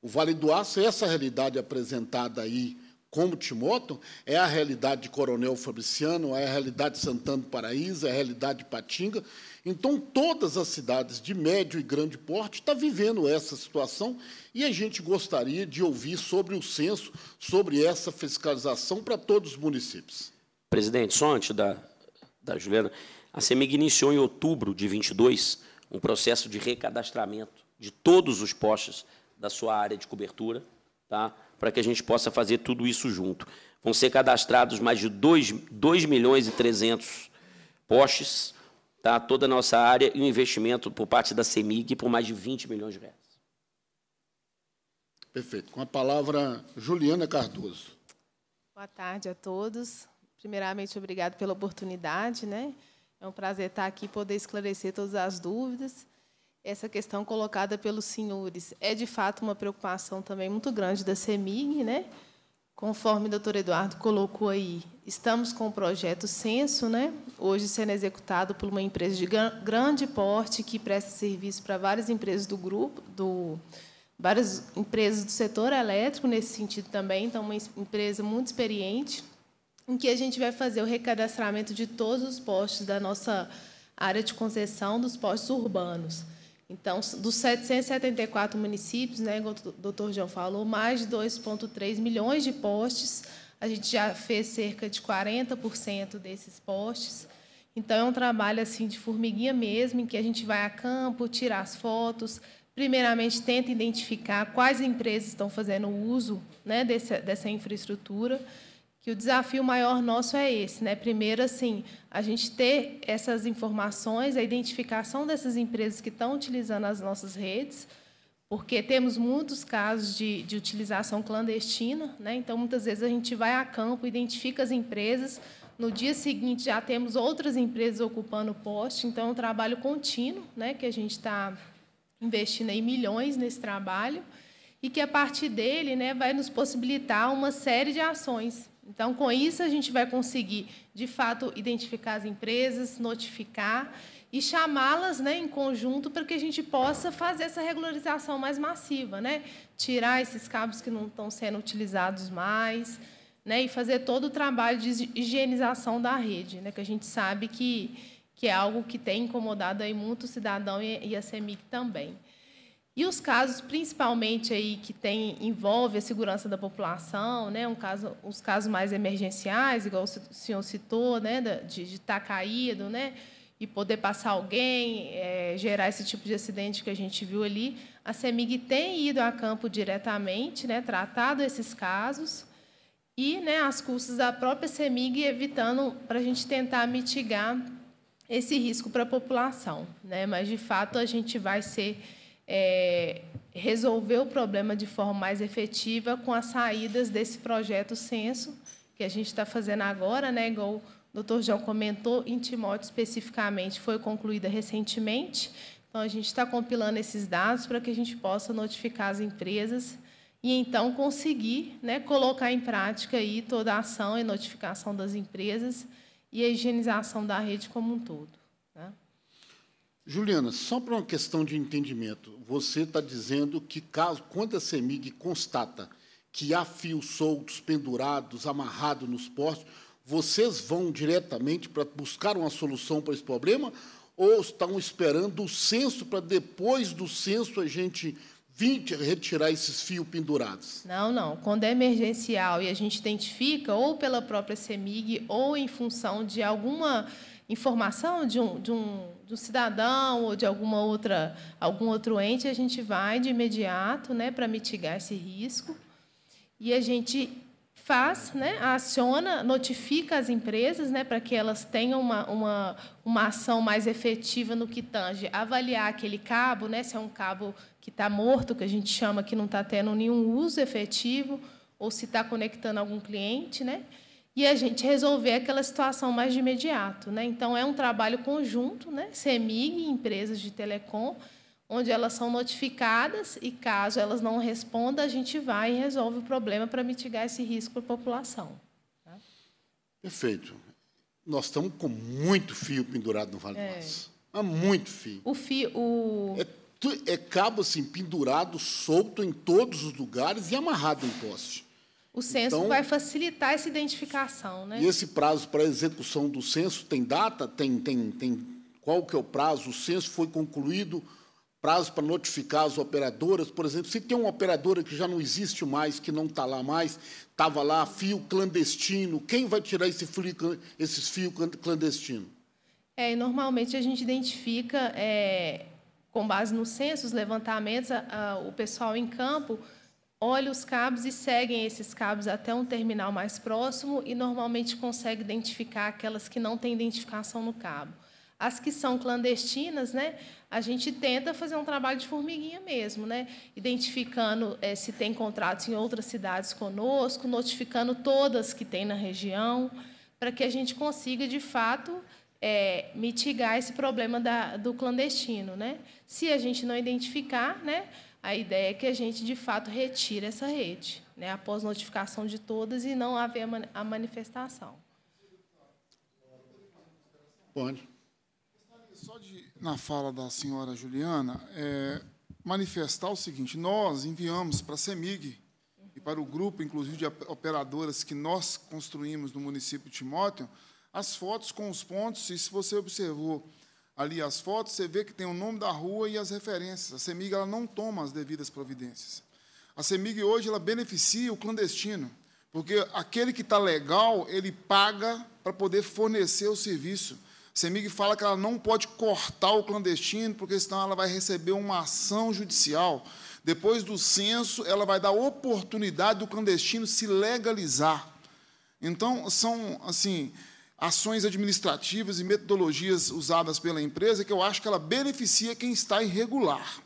O Vale do Aço, é essa realidade apresentada aí como Timóteo, é a realidade de Coronel Fabriciano, é a realidade de Santana do Paraíso, é a realidade de Patinga. Então, todas as cidades de médio e grande porte estão tá vivendo essa situação e a gente gostaria de ouvir sobre o censo, sobre essa fiscalização para todos os municípios. Presidente, só antes da, da Juliana, a CEMIG iniciou em outubro de 22 um processo de recadastramento de todos os postes da sua área de cobertura, tá? para que a gente possa fazer tudo isso junto. Vão ser cadastrados mais de 2, 2 milhões e 300 postes, tá? toda a nossa área, e um investimento por parte da CEMIG por mais de 20 milhões de reais. Perfeito. Com a palavra, Juliana Cardoso. Boa tarde a todos. Primeiramente, obrigado pela oportunidade. Né? É um prazer estar aqui e poder esclarecer todas as dúvidas essa questão colocada pelos senhores. É, de fato, uma preocupação também muito grande da CEMIG, né? conforme o doutor Eduardo colocou aí. Estamos com o projeto Censo, né? hoje sendo executado por uma empresa de grande porte que presta serviço para várias empresas do grupo, do, várias empresas do setor elétrico, nesse sentido também, então, uma empresa muito experiente, em que a gente vai fazer o recadastramento de todos os postes da nossa área de concessão dos postos urbanos. Então, dos 774 municípios, né, como o doutor João falou, mais de 2,3 milhões de postes. A gente já fez cerca de 40% desses postes. Então, é um trabalho assim de formiguinha mesmo, em que a gente vai a campo, tira as fotos, primeiramente tenta identificar quais empresas estão fazendo uso né, dessa, dessa infraestrutura que o desafio maior nosso é esse, né? Primeiro, assim, a gente ter essas informações, a identificação dessas empresas que estão utilizando as nossas redes, porque temos muitos casos de, de utilização clandestina, né? Então, muitas vezes a gente vai a campo, identifica as empresas, no dia seguinte já temos outras empresas ocupando o poste, então é um trabalho contínuo, né? Que a gente está investindo aí milhões nesse trabalho e que a partir dele, né, vai nos possibilitar uma série de ações então, com isso, a gente vai conseguir, de fato, identificar as empresas, notificar e chamá-las né, em conjunto para que a gente possa fazer essa regularização mais massiva, né? tirar esses cabos que não estão sendo utilizados mais né, e fazer todo o trabalho de higienização da rede, né, que a gente sabe que, que é algo que tem incomodado aí muito o cidadão e, e a CEMIC também. E os casos, principalmente aí que tem envolve a segurança da população, né, um caso, os casos mais emergenciais, igual o senhor citou, né, de, de estar tá caído, né, e poder passar alguém, é, gerar esse tipo de acidente que a gente viu ali. A CEMIG tem ido a campo diretamente, né, tratado esses casos e né, as custas da própria CEMIG evitando para a gente tentar mitigar esse risco para a população. Né? Mas, de fato, a gente vai ser é, resolver o problema de forma mais efetiva com as saídas desse projeto Censo, que a gente está fazendo agora, né, igual o doutor João comentou, em Timóteo especificamente, foi concluída recentemente. Então, a gente está compilando esses dados para que a gente possa notificar as empresas e, então, conseguir né, colocar em prática aí toda a ação e notificação das empresas e a higienização da rede como um todo. Juliana, só para uma questão de entendimento, você está dizendo que caso, quando a CEMIG constata que há fios soltos, pendurados, amarrados nos postes, vocês vão diretamente para buscar uma solução para esse problema ou estão esperando o censo para depois do censo a gente vir retirar esses fios pendurados? Não, não. Quando é emergencial e a gente identifica ou pela própria CEMIG ou em função de alguma informação de um, de um do cidadão ou de alguma outra, algum outro ente, a gente vai de imediato né, para mitigar esse risco. E a gente faz, né, aciona, notifica as empresas né, para que elas tenham uma, uma, uma ação mais efetiva no que tange. Avaliar aquele cabo, né, se é um cabo que está morto, que a gente chama que não está tendo nenhum uso efetivo, ou se está conectando algum cliente, né? e a gente resolver aquela situação mais de imediato. Né? Então, é um trabalho conjunto, né? CEMIG e empresas de telecom, onde elas são notificadas e, caso elas não respondam, a gente vai e resolve o problema para mitigar esse risco para a população. Tá? Perfeito. Nós estamos com muito fio pendurado no Vale do é. Aço. Há muito fio. O fio... O... É, é cabo assim, pendurado, solto em todos os lugares e amarrado em poste. O censo então, vai facilitar essa identificação, né? E esse prazo para execução do censo tem data? Tem, tem, tem qual que é o prazo? O censo foi concluído? Prazo para notificar as operadoras, por exemplo, se tem uma operadora que já não existe mais, que não está lá mais, estava lá, fio clandestino, quem vai tirar esse fio, esses fios clandestinos? É, normalmente a gente identifica, é, com base nos censos, levantamentos, a, a, o pessoal em campo, olha os cabos e seguem esses cabos até um terminal mais próximo e normalmente consegue identificar aquelas que não têm identificação no cabo. As que são clandestinas, né, a gente tenta fazer um trabalho de formiguinha mesmo, né, identificando é, se tem contratos em outras cidades conosco, notificando todas que tem na região, para que a gente consiga, de fato, é, mitigar esse problema da, do clandestino. Né? Se a gente não identificar, né, a ideia é que a gente, de fato, retire essa rede, né, após notificação de todas e não haver a manifestação. Pode. Só de, na fala da senhora Juliana, é, manifestar o seguinte: nós enviamos para a CEMIG e para o grupo, inclusive, de operadoras que nós construímos no município de Timóteo, as fotos com os pontos, e se você observou ali as fotos, você vê que tem o nome da rua e as referências. A CEMIG ela não toma as devidas providências. A CEMIG hoje ela beneficia o clandestino, porque aquele que está legal, ele paga para poder fornecer o serviço. A CEMIG fala que ela não pode cortar o clandestino, porque senão ela vai receber uma ação judicial. Depois do censo, ela vai dar oportunidade do clandestino se legalizar. Então, são, assim, ações administrativas e metodologias usadas pela empresa que eu acho que ela beneficia quem está irregular.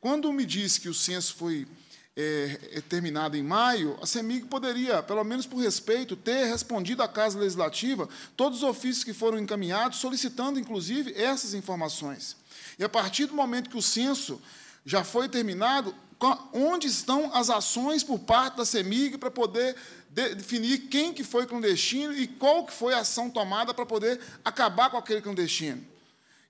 Quando me disse que o censo foi é, é, terminado em maio, a CEMIG poderia, pelo menos por respeito, ter respondido à Casa Legislativa todos os ofícios que foram encaminhados, solicitando, inclusive, essas informações. E, a partir do momento que o censo já foi terminado, onde estão as ações por parte da CEMIG para poder de, definir quem que foi clandestino e qual que foi a ação tomada para poder acabar com aquele clandestino.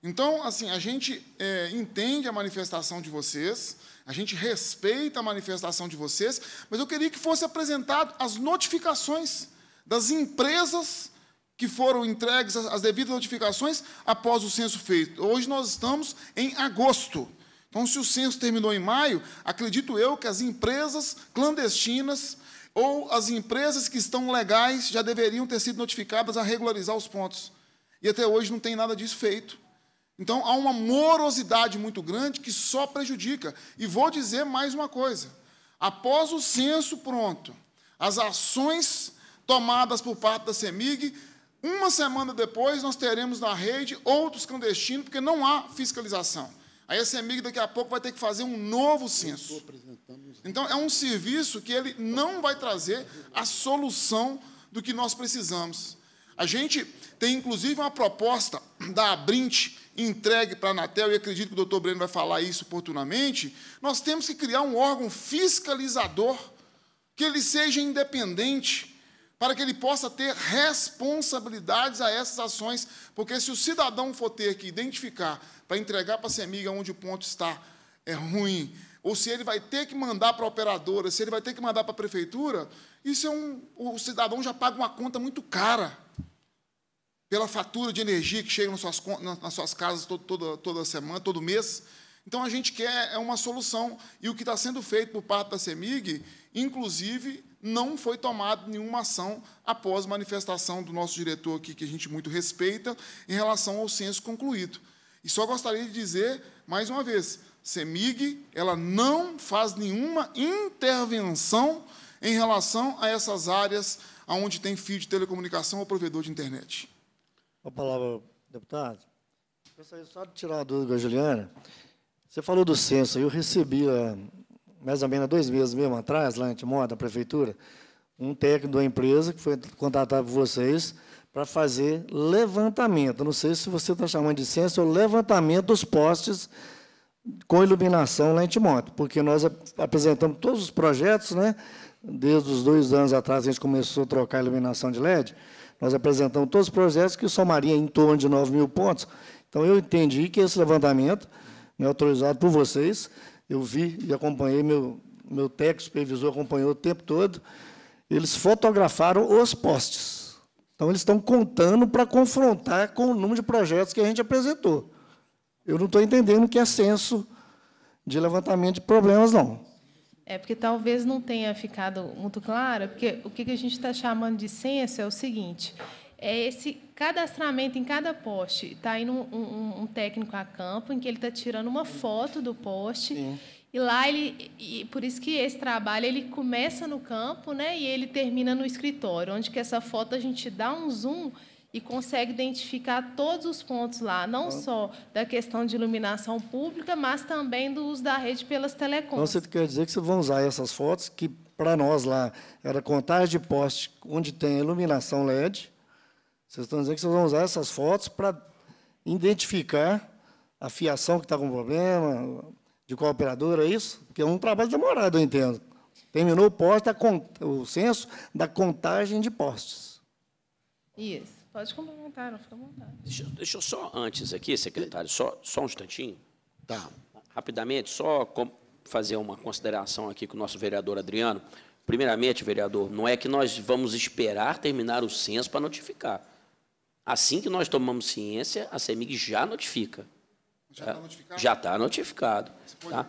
Então, assim, a gente é, entende a manifestação de vocês, a gente respeita a manifestação de vocês, mas eu queria que fosse apresentado as notificações das empresas que foram entregues as devidas notificações após o censo feito. Hoje nós estamos em agosto. Então, se o censo terminou em maio, acredito eu que as empresas clandestinas ou as empresas que estão legais já deveriam ter sido notificadas a regularizar os pontos. E até hoje não tem nada disso feito. Então há uma morosidade muito grande que só prejudica. E vou dizer mais uma coisa: após o censo pronto, as ações tomadas por parte da CEMIG, uma semana depois nós teremos na rede outros clandestinos, porque não há fiscalização. Aí esse amigo daqui a pouco vai ter que fazer um novo censo. Então é um serviço que ele não vai trazer a solução do que nós precisamos. A gente tem inclusive uma proposta da Abrint entregue para a Anatel, e acredito que o doutor Breno vai falar isso oportunamente, nós temos que criar um órgão fiscalizador que ele seja independente, para que ele possa ter responsabilidades a essas ações, porque se o cidadão for ter que identificar para entregar para a Semiga onde o ponto está é ruim, ou se ele vai ter que mandar para a operadora, se ele vai ter que mandar para a prefeitura, isso é um. O cidadão já paga uma conta muito cara pela fatura de energia que chega nas suas, nas suas casas todo, toda, toda semana, todo mês. Então a gente quer é uma solução. E o que está sendo feito por parte da CEMIG, inclusive, não foi tomada nenhuma ação após manifestação do nosso diretor aqui, que a gente muito respeita, em relação ao censo concluído. E só gostaria de dizer, mais uma vez, CEMIG, ela não faz nenhuma intervenção em relação a essas áreas onde tem fio de telecomunicação ou provedor de internet. A palavra, deputado. Gostaria só de tirar a dúvida da Juliana. Você falou do censo, eu recebi, ah, mais ou menos dois meses mesmo atrás, lá em Timó, da prefeitura, um técnico da empresa que foi contratado por vocês, para fazer levantamento. Não sei se você está chamando de ciência, o levantamento dos postes com iluminação lá em Timóteo, porque nós apresentamos todos os projetos, né? desde os dois anos atrás a gente começou a trocar a iluminação de LED, nós apresentamos todos os projetos que somaria em torno de 9 mil pontos. Então, eu entendi que esse levantamento, me né, autorizado por vocês, eu vi e acompanhei, meu, meu técnico supervisor acompanhou o tempo todo, eles fotografaram os postes. Então, eles estão contando para confrontar com o número de projetos que a gente apresentou. Eu não estou entendendo que é censo de levantamento de problemas, não. É porque talvez não tenha ficado muito claro, porque o que a gente está chamando de censo é o seguinte: é esse cadastramento em cada poste. Está indo um, um, um, técnico a campo em que ele está tirando uma foto do poste. Sim e lá ele, e por isso que esse trabalho ele começa no campo, né? E ele termina no escritório, onde que essa foto a gente dá um zoom e consegue identificar todos os pontos lá, não ah. só da questão de iluminação pública, mas também do uso da rede pelas então, telecoms. Então, você quer dizer que vocês vão usar essas fotos, que para nós lá era contagem de poste onde tem iluminação LED, vocês estão dizendo que vocês vão usar essas fotos para identificar a fiação que está com problema, de cooperadora, é isso? Porque é um trabalho demorado, eu entendo. Terminou o posto, o censo da contagem de postos. Isso. Pode complementar, não fica à vontade. Deixa, deixa, eu só antes aqui, secretário, só, só um instantinho. Tá. Rapidamente, só fazer uma consideração aqui com o nosso vereador Adriano. Primeiramente, vereador, não é que nós vamos esperar terminar o censo para notificar. Assim que nós tomamos ciência, a CEMIG já notifica. Já está é, notificado? Já está notificado. Tá?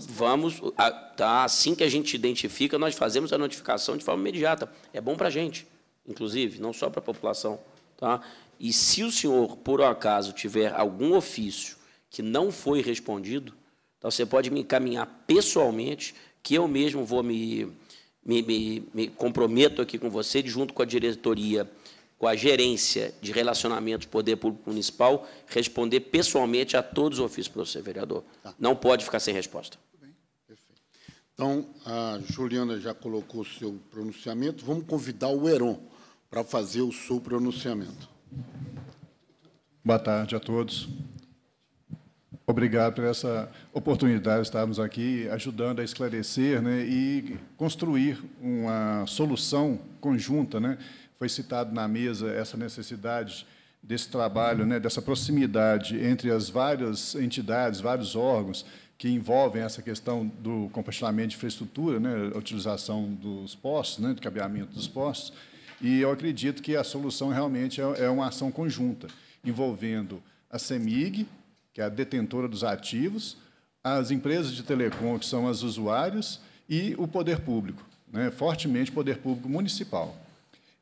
Vamos, a, tá, assim que a gente identifica, nós fazemos a notificação de forma imediata. É bom para a gente, inclusive, não só para a população. Tá? E se o senhor, por acaso, tiver algum ofício que não foi respondido, então você pode me encaminhar pessoalmente, que eu mesmo vou me, me, me, me comprometo aqui com você, junto com a diretoria com a gerência de relacionamento Poder Público Municipal, responder pessoalmente a todos os ofícios para você, vereador. Tá. Não pode ficar sem resposta. Bem, perfeito. Então, a Juliana já colocou o seu pronunciamento. Vamos convidar o Heron para fazer o seu pronunciamento. Boa tarde a todos. Obrigado por essa oportunidade de estarmos aqui ajudando a esclarecer né, e construir uma solução conjunta, né? foi citado na mesa essa necessidade desse trabalho, né, dessa proximidade entre as várias entidades, vários órgãos que envolvem essa questão do compartilhamento de infraestrutura, né, a utilização dos postos, né, do cabeamento dos postos, e eu acredito que a solução realmente é, é, uma ação conjunta, envolvendo a CEMIG, que é a detentora dos ativos, as empresas de telecom, que são as usuárias, e o poder público, né, fortemente poder público municipal.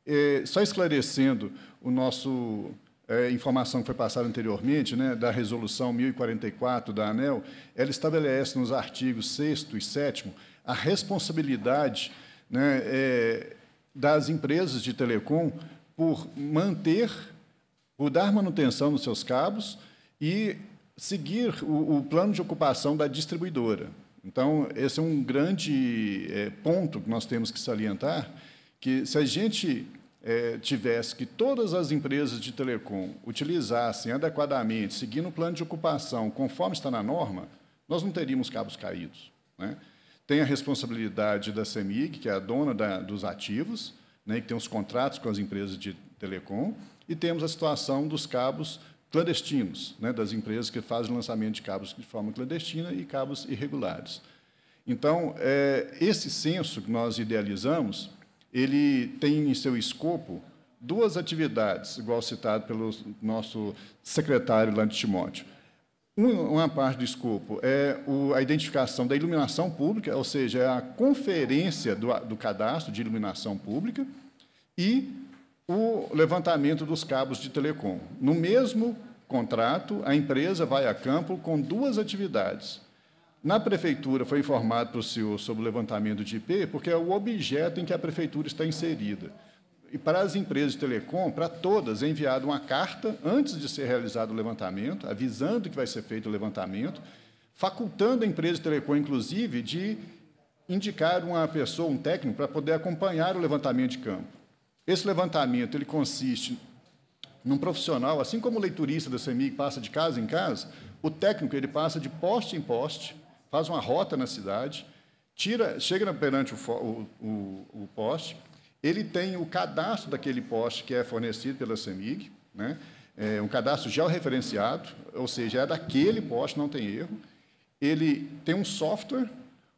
É, só esclarecendo o nosso é, informação que foi passada anteriormente, né, da resolução 1044 da ANEL, ela estabelece nos artigos 6 e 7 a responsabilidade né, é, das empresas de telecom por manter, por dar manutenção nos seus cabos e seguir o, o plano de ocupação da distribuidora. Então, esse é um grande é, ponto que nós temos que salientar, que se a gente é, tivesse que todas as empresas de telecom utilizassem adequadamente, seguindo o plano de ocupação, conforme está na norma, nós não teríamos cabos caídos. Né? Tem a responsabilidade da CEMIG, que é a dona da, dos ativos, né, que tem os contratos com as empresas de telecom, e temos a situação dos cabos clandestinos, né, das empresas que fazem lançamento de cabos de forma clandestina e cabos irregulares. Então, é, esse censo que nós idealizamos ele tem em seu escopo duas atividades, igual citado pelo nosso secretário Lante Timóteo. Uma parte do escopo é a identificação da iluminação pública, ou seja, é a conferência do cadastro de iluminação pública e o levantamento dos cabos de telecom. No mesmo contrato, a empresa vai a campo com duas atividades. Na prefeitura foi informado para o senhor sobre o levantamento de IP, porque é o objeto em que a prefeitura está inserida. E para as empresas de telecom, para todas, é enviada uma carta antes de ser realizado o levantamento, avisando que vai ser feito o levantamento, facultando a empresa de telecom, inclusive, de indicar uma pessoa, um técnico, para poder acompanhar o levantamento de campo. Esse levantamento ele consiste num profissional, assim como o leiturista da CEMIG passa de casa em casa, o técnico ele passa de poste em poste, faz uma rota na cidade, tira, chega perante o, o, o, o poste, ele tem o cadastro daquele poste que é fornecido pela CEMIG, né? é um cadastro georreferenciado, ou seja, é daquele poste, não tem erro. Ele tem um software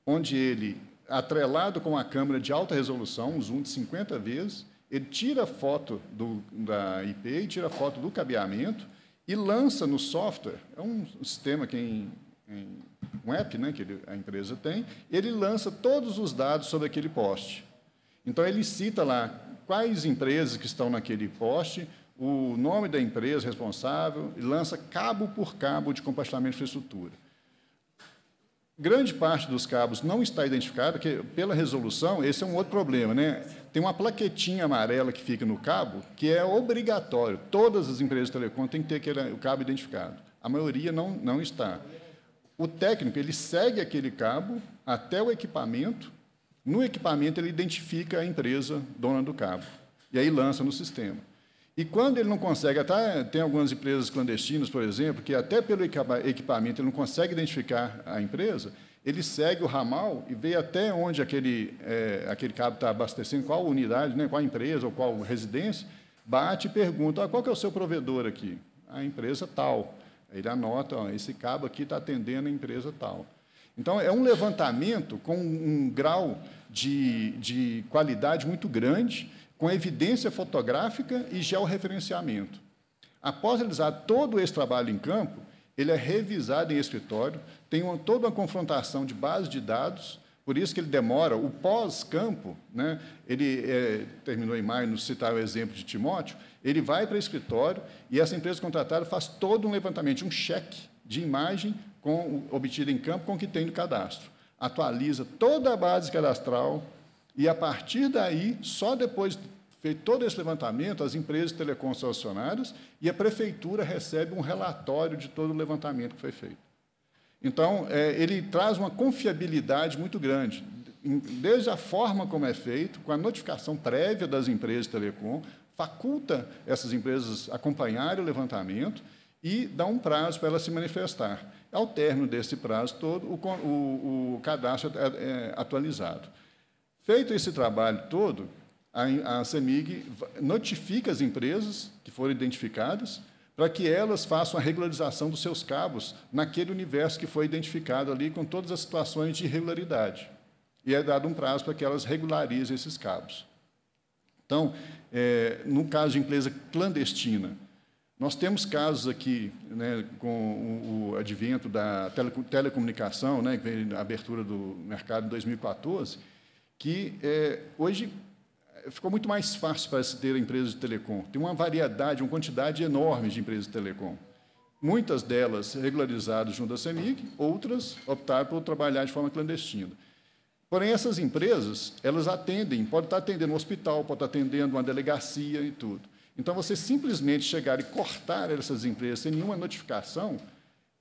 onde ele, atrelado com a câmera de alta resolução, um zoom de 50 vezes, ele tira a foto do, da IP e tira a foto do cabeamento e lança no software, é um sistema, que em um app né, que ele, a empresa tem, ele lança todos os dados sobre aquele poste. Então, ele cita lá quais empresas que estão naquele poste, o nome da empresa responsável, e lança cabo por cabo de compartilhamento de infraestrutura. Grande parte dos cabos não está identificada, porque, pela resolução, esse é um outro problema. Né? Tem uma plaquetinha amarela que fica no cabo, que é obrigatório. Todas as empresas de telecom têm que ter aquele, o cabo identificado. A maioria não, não está. O técnico ele segue aquele cabo até o equipamento. No equipamento ele identifica a empresa dona do cabo e aí lança no sistema. E quando ele não consegue, até tem algumas empresas clandestinas, por exemplo, que até pelo equipamento ele não consegue identificar a empresa, ele segue o ramal e vê até onde aquele, é, aquele cabo está abastecendo, qual unidade, né, qual empresa ou qual residência, bate e pergunta, ah, qual que é o seu provedor aqui? A empresa tal. Ele anota, ó, esse cabo aqui está atendendo a empresa tal. Então, é um levantamento com um grau de, de qualidade muito grande, com evidência fotográfica e georreferenciamento. Após realizar todo esse trabalho em campo, ele é revisado em escritório, tem uma, toda uma confrontação de base de dados por isso que ele demora. O pós-campo, né, ele é, terminou em maio, nos citar o exemplo de Timóteo, ele vai para o escritório e essa empresa contratada faz todo um levantamento, um cheque de imagem com, obtida em campo com o que tem no cadastro. Atualiza toda a base cadastral e, a partir daí, só depois feito todo esse levantamento, as empresas teleconstitucionárias e a prefeitura recebe um relatório de todo o levantamento que foi feito. Então, é, ele traz uma confiabilidade muito grande, desde a forma como é feito, com a notificação prévia das empresas de telecom, faculta essas empresas acompanharem o levantamento e dá um prazo para elas se manifestar. Ao término desse prazo todo, o, o, o cadastro é, é atualizado. Feito esse trabalho todo, a, a CEMIG notifica as empresas que foram identificadas, para que elas façam a regularização dos seus cabos naquele universo que foi identificado ali, com todas as situações de irregularidade. E é dado um prazo para que elas regularizem esses cabos. Então, é, no caso de empresa clandestina, nós temos casos aqui, né, com o, advento da telecomunicação, né, que veio a abertura do mercado em 2014, que é, hoje ficou muito mais fácil para se ter empresas de telecom. Tem uma variedade, uma quantidade enorme de empresas de telecom. Muitas delas regularizadas junto à CEMIG, outras optaram por trabalhar de forma clandestina. Porém, essas empresas, elas atendem, pode estar atendendo um hospital, pode estar atendendo uma delegacia e tudo. Então, você simplesmente chegar e cortar essas empresas sem nenhuma notificação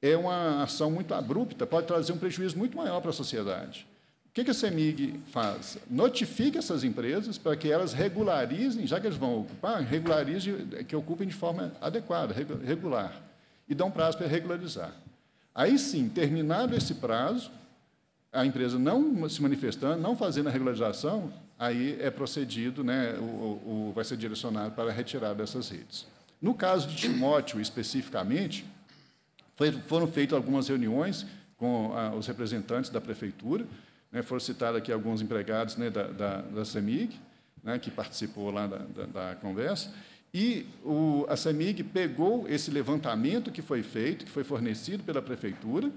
é uma ação muito abrupta, pode trazer um prejuízo muito maior para a sociedade. O que, que o CEMIG faz? Notifica essas empresas para que elas regularizem, já que eles vão ocupar, regularizem, é, que ocupem de forma adequada, regular, e dão prazo para regularizar. Aí sim, terminado esse prazo, a empresa não se manifestando, não fazendo a regularização, aí é procedido, né, o, o vai ser direcionado para a retirada dessas redes. No caso de Timóteo, especificamente, foi, foram feitas algumas reuniões com a, ah, os representantes da prefeitura, né, foram citados aqui alguns empregados né, da, da, da, CEMIG, né, que participou lá da, da, da conversa, e o, a CEMIG pegou esse levantamento que foi feito, que foi fornecido pela prefeitura,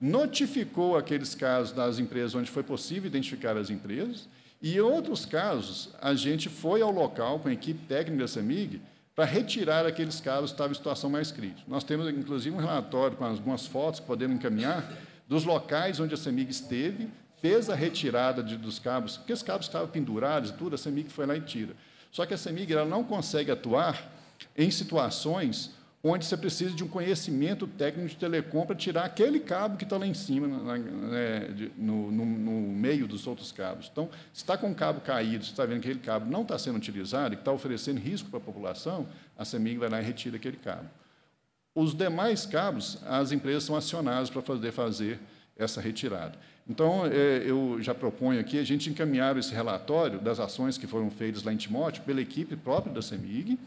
notificou aqueles casos das empresas onde foi possível identificar as empresas, e em outros casos, a gente foi ao local com a equipe técnica da CEMIG para retirar aqueles casos que estavam em situação mais crítica. Nós temos, inclusive, um relatório com algumas fotos que podemos encaminhar dos locais onde a CEMIG esteve, fez a retirada de, dos cabos, porque os cabos estavam pendurados e tudo, a CEMIG foi lá e tira. Só que a CEMIG ela não consegue atuar em situações onde você precisa de um conhecimento técnico de telecom para tirar aquele cabo que está lá em cima, na, né, no, no, no, meio dos outros cabos. Então, se está com o cabo caído, se está vendo que aquele cabo não está sendo utilizado e está oferecendo risco para a população, a CEMIG vai lá e retira aquele cabo. Os demais cabos, as empresas são acionadas para fazer, fazer essa retirada. Então, é, eu já proponho aqui a gente encaminhar esse relatório das ações que foram feitas lá em Timóteo pela equipe própria da CEMIG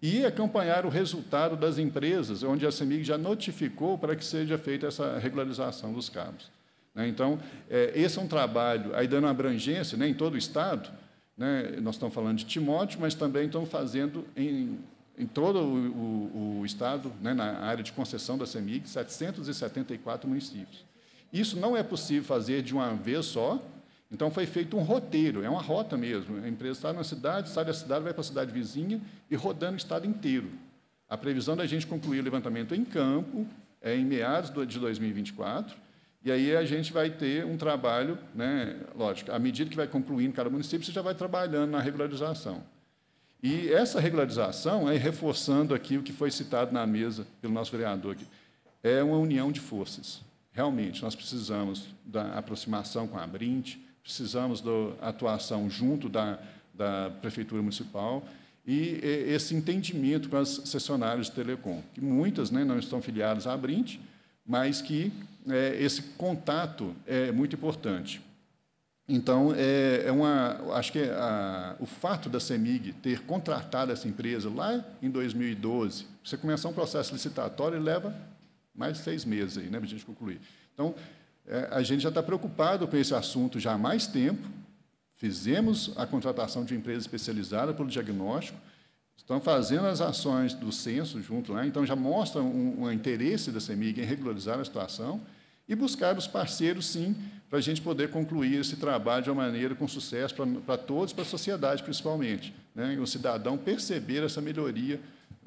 e acompanhar o resultado das empresas, onde a CEMIG já notificou para que seja feita essa regularização dos cabos. Né? Então, é, esse é um trabalho, aí dando abrangência né, em todo o Estado, né, nós estamos falando de Timóteo, mas também estamos fazendo em, em todo o, o, o Estado, né, na área de concessão da CEMIG, 774 municípios. Isso não é possível fazer de uma vez só, então foi feito um roteiro, é uma rota mesmo. A empresa está na cidade, sai da cidade, vai para a cidade vizinha e rodando o estado inteiro. A previsão da gente concluir o levantamento em campo é em meados de 2024, e aí a gente vai ter um trabalho, né, lógico, à medida que vai concluindo cada município, você já vai trabalhando na regularização. E essa regularização, aí reforçando aqui o que foi citado na mesa pelo nosso vereador, aqui, é uma união de forças realmente, nós precisamos da aproximação com a Brint, precisamos da atuação junto da, da Prefeitura Municipal e esse entendimento com as concessionárias de telecom, que muitas né, não estão filiadas à Brint, mas que é, esse contato é muito importante. Então, é, é uma, acho que a, o fato da CEMIG ter contratado essa empresa lá em 2012, você começar um processo licitatório leva mais seis meses aí, né, para a gente concluir. Então, é, a gente já está preocupado com esse assunto já há mais tempo, fizemos a contratação de uma empresa especializada pelo diagnóstico, estão fazendo as ações do censo junto lá, então já mostra um, um interesse da CEMIG em regularizar a situação e buscar os parceiros, sim, para a gente poder concluir esse trabalho de uma maneira com sucesso para todos, para a sociedade principalmente. Né? E o cidadão perceber essa melhoria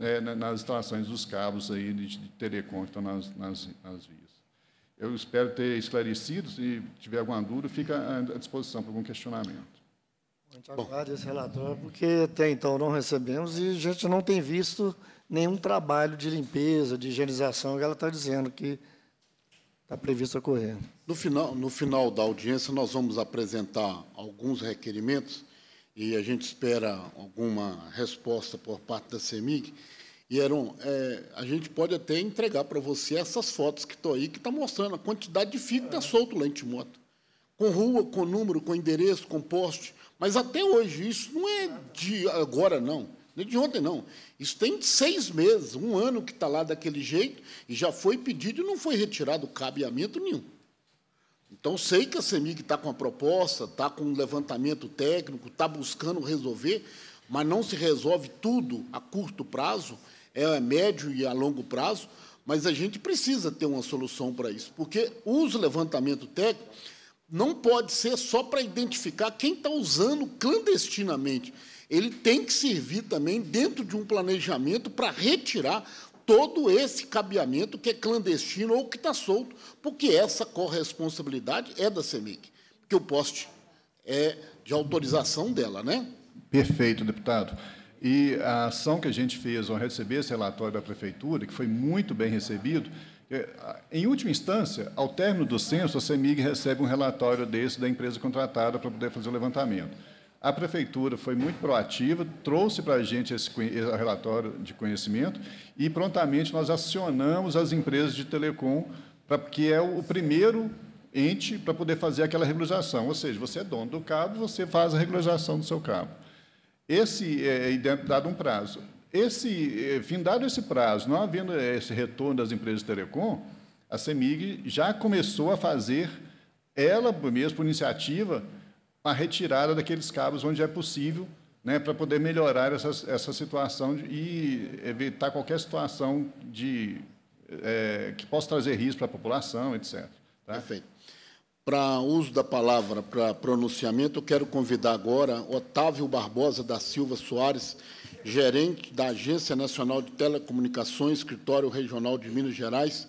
é, nas instalações dos cabos aí de, de telecom que estão nas, nas, nas vias. Eu espero ter esclarecido. Se tiver alguma dúvida, fica à disposição para algum questionamento. A gente aguarda esse relatório, porque até então não recebemos e a gente não tem visto nenhum trabalho de limpeza, de higienização, que ela está dizendo que está previsto ocorrer. No final, no final da audiência, nós vamos apresentar alguns requerimentos e a gente espera alguma resposta por parte da CEMIG. E Eron, é, a gente pode até entregar para você essas fotos que estão aí, que está mostrando a quantidade de fio que está solto lá em Timóteo. Com rua, com número, com endereço, com poste. Mas até hoje, isso não é de agora, não. Não é de ontem, não. Isso tem seis meses, um ano que está lá daquele jeito, e já foi pedido e não foi retirado cabeamento nenhum. Então, sei que a CEMIG está com a proposta, está com um levantamento técnico, está buscando resolver, mas não se resolve tudo a curto prazo, é a médio e a longo prazo, mas a gente precisa ter uma solução para isso, porque o uso levantamento técnico não pode ser só para identificar quem está usando clandestinamente. Ele tem que servir também dentro de um planejamento para retirar todo esse cabeamento que é clandestino ou que está solto, porque essa corresponsabilidade é da CEMIC, porque o poste é de autorização dela, né? Perfeito, deputado. E a ação que a gente fez ao receber esse relatório da Prefeitura, que foi muito bem recebido, é, em última instância, ao término do censo, a CEMIG recebe um relatório desse da empresa contratada para poder fazer o levantamento. A prefeitura foi muito proativa, trouxe para a gente esse relatório de conhecimento e prontamente nós acionamos as empresas de telecom, para, que é o primeiro ente para poder fazer aquela regularização. Ou seja, você é dono do cabo, você faz a regularização do seu cabo. Esse é, é dado um prazo. Esse, é, findado esse prazo, não havendo é, esse retorno das empresas de telecom, a CEMIG já começou a fazer, ela mesma, por iniciativa, a retirada daqueles cabos onde é possível, né, para poder melhorar essa, essa situação e evitar qualquer situação de, é, que possa trazer risco para a população, etc. Tá? Perfeito. Para uso da palavra, para pronunciamento, eu quero convidar agora Otávio Barbosa da Silva Soares, gerente da Agência Nacional de Telecomunicações, Escritório Regional de Minas Gerais,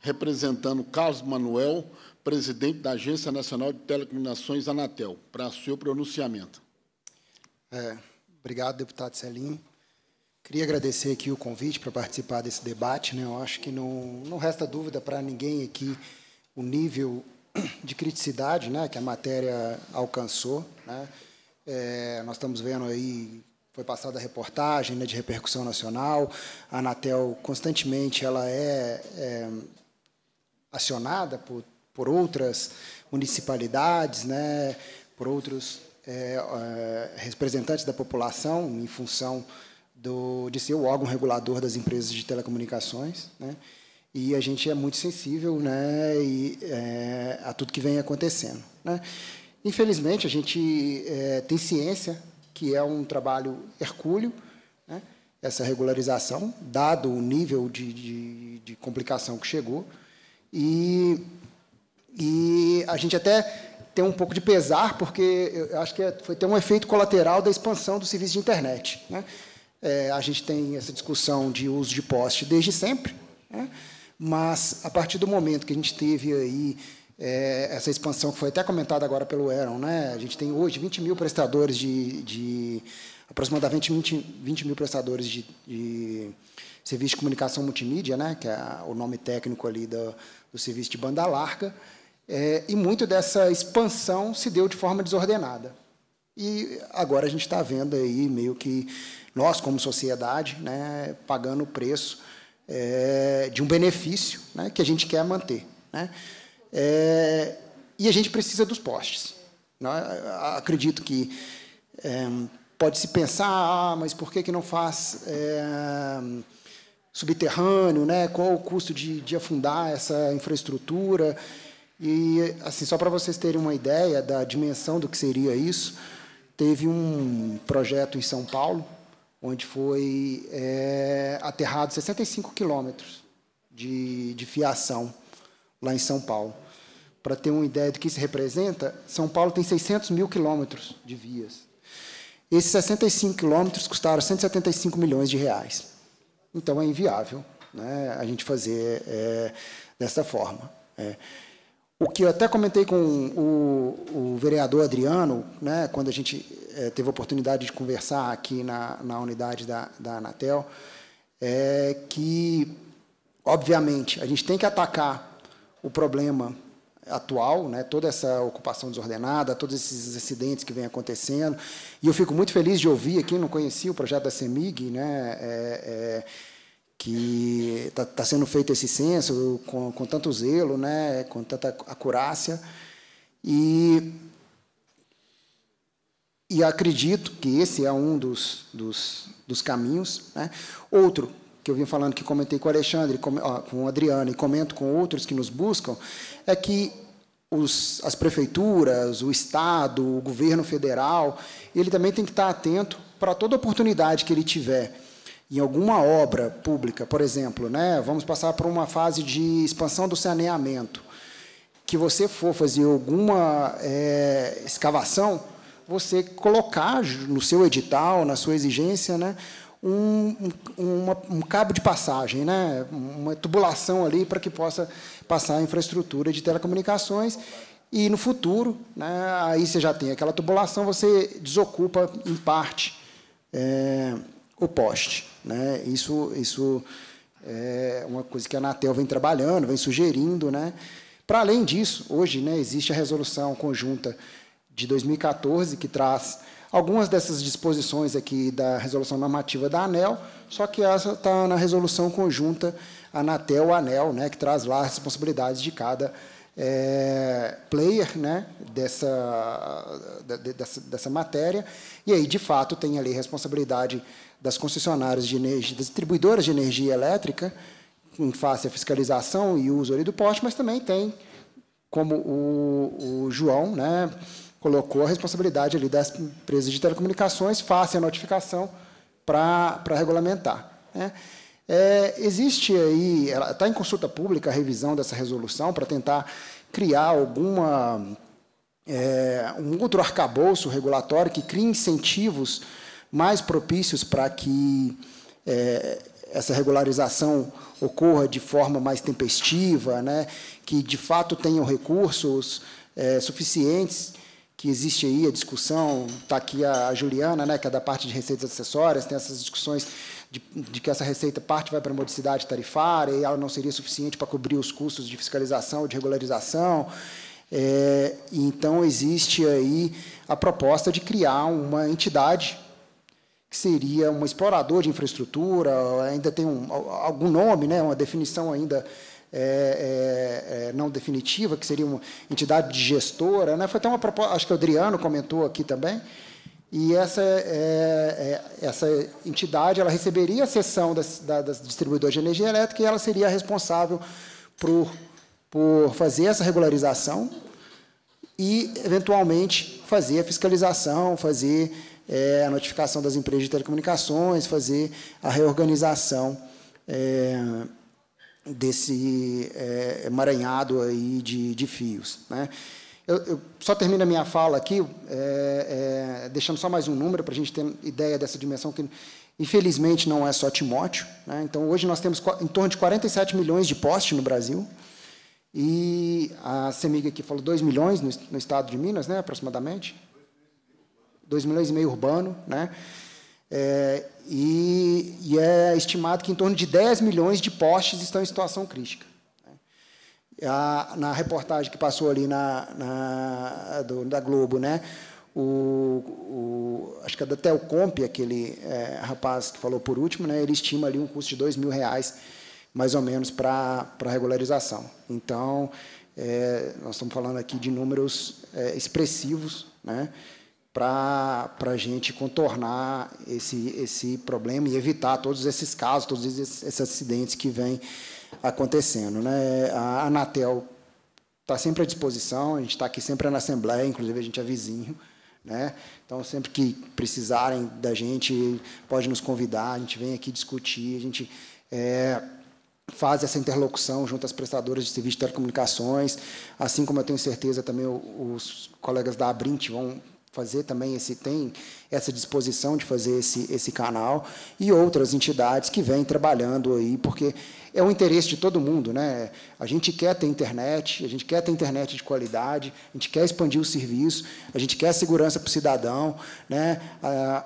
representando Carlos Manuel, presidente da Agência Nacional de Telecomunicações, Anatel, para o seu pronunciamento. É, obrigado, deputado Celim. Queria agradecer aqui o convite para participar desse debate. Né? Eu acho que não, não resta dúvida para ninguém aqui o nível de criticidade né, que a matéria alcançou. Né? É, nós estamos vendo aí, foi passada a reportagem né, de repercussão nacional, a Anatel constantemente ela é, é acionada por por outras municipalidades, né, por outros é, representantes da população, em função do, de ser o órgão regulador das empresas de telecomunicações. Né, e a gente é muito sensível né, e, é, a tudo que vem acontecendo. Né. Infelizmente, a gente é, tem ciência que é um trabalho hercúleo, né, essa regularização, dado o nível de, de, de complicação que chegou. E e a gente até tem um pouco de pesar, porque eu acho que é, foi ter um efeito colateral da expansão do serviço de internet. Né? É, a gente tem essa discussão de uso de poste desde sempre, né? mas a partir do momento que a gente teve aí é, essa expansão que foi até comentada agora pelo Aaron, né? a gente tem hoje 20 mil prestadores de, de aproximadamente 20, 20, mil prestadores de, de, serviço de comunicação multimídia, né? que é o nome técnico ali do, do serviço de banda larga, é, e muito dessa expansão se deu de forma desordenada. E agora a gente está vendo aí meio que nós, como sociedade, né, pagando o preço é, de um benefício né, que a gente quer manter. Né? É, e a gente precisa dos postes. Né, acredito que é, pode-se pensar, ah, mas por que, que não faz é, subterrâneo? Né? Qual o custo de, de afundar essa infraestrutura? E, assim, só para vocês terem uma ideia da dimensão do que seria isso, teve um projeto em São Paulo, onde foi é, aterrado 65 quilômetros de, de fiação lá em São Paulo. Para ter uma ideia do que isso representa, São Paulo tem 600 mil quilômetros de vias. Esses 65 quilômetros custaram 175 milhões de reais. Então é inviável né, a gente fazer é, dessa forma. É. O que eu até comentei com o, o vereador Adriano, né, quando a gente é, teve a oportunidade de conversar aqui na, na unidade da, da Anatel, é que, obviamente, a gente tem que atacar o problema atual, né, toda essa ocupação desordenada, todos esses acidentes que vêm acontecendo. E eu fico muito feliz de ouvir aqui, não conhecia o projeto da CEMIG, né, é, é, que está tá sendo feito esse censo com, com tanto zelo, né, com tanta acurácia, e, e acredito que esse é um dos, dos, dos caminhos. Né. Outro, que eu vim falando, que comentei com o Alexandre, com, ó, com o Adriano, e comento com outros que nos buscam, é que os, as prefeituras, o Estado, o governo federal, ele também tem que estar atento para toda oportunidade que ele tiver em alguma obra pública, por exemplo, né, vamos passar por uma fase de expansão do saneamento, que você for fazer alguma é, escavação, você colocar no seu edital, na sua exigência, né, um, um, uma, um cabo de passagem, né, uma tubulação ali para que possa passar a infraestrutura de telecomunicações. E no futuro, né, aí você já tem aquela tubulação, você desocupa em parte. É, o poste. Né? Isso, isso é uma coisa que a Anatel vem trabalhando, vem sugerindo. Né? Para além disso, hoje né, existe a resolução conjunta de 2014, que traz algumas dessas disposições aqui da resolução normativa da ANEL, só que essa está na resolução conjunta Anatel-ANEL, né, que traz lá as responsabilidades de cada é, player né, dessa, dessa, dessa matéria. E aí, de fato, tem ali responsabilidade das concessionárias de energia, das distribuidoras de energia elétrica, em face à fiscalização e uso ali do porte, mas também tem, como o, o João né, colocou, a responsabilidade ali das empresas de telecomunicações face à notificação para regulamentar. Né. É, existe aí, está em consulta pública a revisão dessa resolução para tentar criar alguma é, um outro arcabouço regulatório que crie incentivos mais propícios para que é, essa regularização ocorra de forma mais tempestiva, né, que de fato tenham recursos é, suficientes, que existe aí a discussão, está aqui a, a Juliana, né, que é da parte de receitas acessórias, tem essas discussões de, de, que essa receita parte vai para a modicidade tarifária e ela não seria suficiente para cobrir os custos de fiscalização, de regularização. É, então, existe aí a proposta de criar uma entidade que seria um explorador de infraestrutura, ainda tem um, algum nome, né, uma definição ainda é, é, é não definitiva, que seria uma entidade gestora. Né? Foi até uma proposta, acho que o Adriano comentou aqui também, e essa, é, é essa entidade ela receberia a seção das, das distribuidoras de energia elétrica e ela seria responsável por, por fazer essa regularização e, eventualmente, fazer a fiscalização, fazer é, a notificação das empresas de telecomunicações, fazer a reorganização é, desse é, emaranhado aí de, de fios. Né? Eu, eu, só termino a minha fala aqui, é, é deixando só mais um número para a gente ter ideia dessa dimensão que, infelizmente, não é só Timóteo. Né? Então, hoje nós temos em torno de 47 milhões de postes no Brasil, e a CEMIG aqui falou 2 milhões no, no estado de Minas, né, aproximadamente, 2 milhões e meio urbano, né? É, e, e, é estimado que em torno de 10 milhões de postes estão em situação crítica. Né? A, na reportagem que passou ali na, na do, da Globo, né? O, o, acho que é da Telcomp, aquele é, rapaz que falou por último, né? ele estima ali um custo de 2 mil reais, mais ou menos, para regularização. Então, é, nós estamos falando aqui de números é, expressivos, né? para a gente contornar esse, esse problema e evitar todos esses casos, todos esses, esses acidentes que vêm acontecendo. Né? A Anatel está sempre à disposição, a gente está aqui sempre na Assembleia, inclusive a gente é vizinho. Né? Então, sempre que precisarem da gente, pode nos convidar, a gente vem aqui discutir, a gente é, faz essa interlocução junto às prestadoras de serviço de telecomunicações, assim como eu tenho certeza também os colegas da Abrint vão fazer também esse tem essa disposição de fazer esse, esse canal e outras entidades que vêm trabalhando aí porque é o interesse de todo mundo né a gente quer ter internet a gente quer ter internet de qualidade a gente quer expandir o serviço a gente quer segurança para o cidadão né a,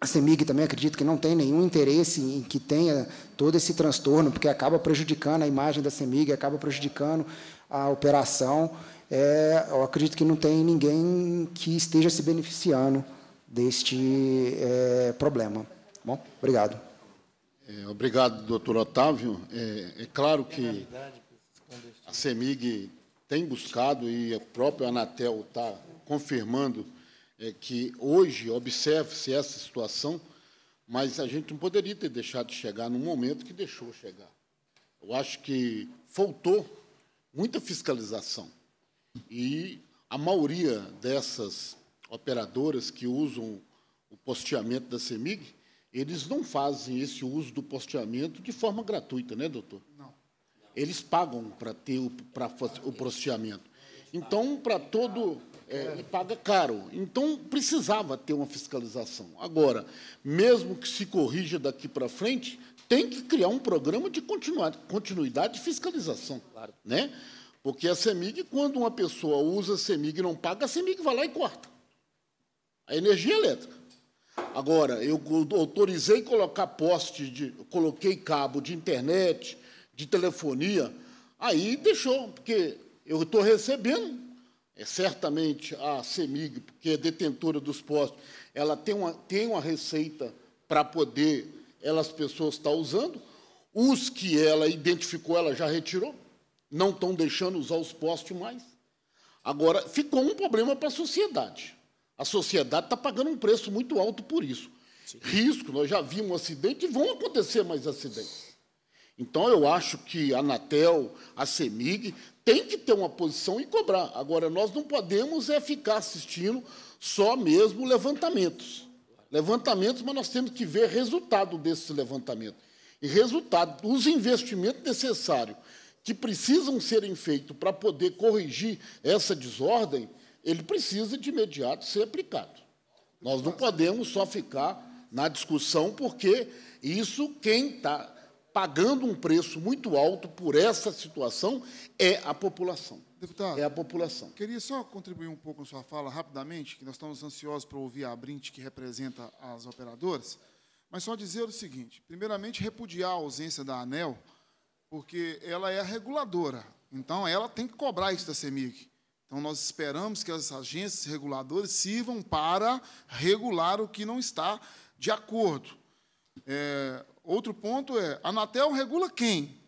a CEMIG também acredito que não tem nenhum interesse em que tenha todo esse transtorno porque acaba prejudicando a imagem da CEMIG acaba prejudicando a operação é, eu acredito que não tem ninguém que esteja se beneficiando deste é, problema. Tá bom, obrigado. É, obrigado, doutor Otávio. É, é claro que a CEMIG tem buscado e a própria Anatel está confirmando é, que hoje observa se essa situação, mas a gente não poderia ter deixado de chegar no momento que deixou chegar. Eu acho que faltou muita fiscalização. E a maioria dessas operadoras que usam o posteamento da CEMIG, eles não fazem esse uso do posteamento de forma gratuita, né, doutor? Não. Eles pagam para ter o, para o posteamento. Então, para todo. É, e paga caro. Então, precisava ter uma fiscalização. Agora, mesmo que se corrija daqui para frente, tem que criar um programa de continuidade de fiscalização. Claro. Né? Porque a CEMIG, quando uma pessoa usa a CEMIG e não paga, a CEMIG vai lá e corta. A energia é elétrica. Agora, eu autorizei colocar poste, de, coloquei cabo de internet, de telefonia, aí deixou, porque eu estou recebendo, é, certamente a CEMIG, porque é detentora dos postos, ela tem uma, tem uma receita para poder elas pessoas estar tá usando, os que ela identificou, ela já retirou não estão deixando usar os postes mais. Agora, ficou um problema para a sociedade. A sociedade está pagando um preço muito alto por isso. Sim. Risco, nós já vimos um acidente e vão acontecer mais acidentes. Então, eu acho que a Anatel, a CEMIG, tem que ter uma posição e cobrar. Agora, nós não podemos é ficar assistindo só mesmo levantamentos. Levantamentos, mas nós temos que ver resultado desses levantamentos. E resultado, os investimentos necessários que precisam serem feitos para poder corrigir essa desordem, ele precisa de imediato ser aplicado. Nós não podemos só ficar na discussão, porque isso quem está pagando um preço muito alto por essa situação é a população. Deputado, é a população. Queria só contribuir um pouco na sua fala, rapidamente, que nós estamos ansiosos para ouvir a Brint, que representa as operadoras, mas só dizer o seguinte, primeiramente, repudiar a ausência da ANEL, porque ela é a reguladora. Então, ela tem que cobrar isso da CEMIG. Então, nós esperamos que as agências reguladoras sirvam para regular o que não está de acordo. É, outro ponto é, a Anatel regula quem?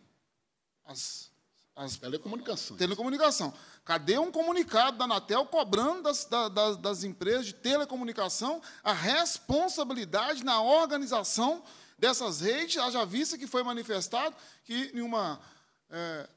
As, as telecomunicações. Telecomunicação. Cadê um comunicado da Anatel cobrando das, das, das empresas de telecomunicação a responsabilidade na organização dessas redes, haja vista que foi manifestado que em uma é,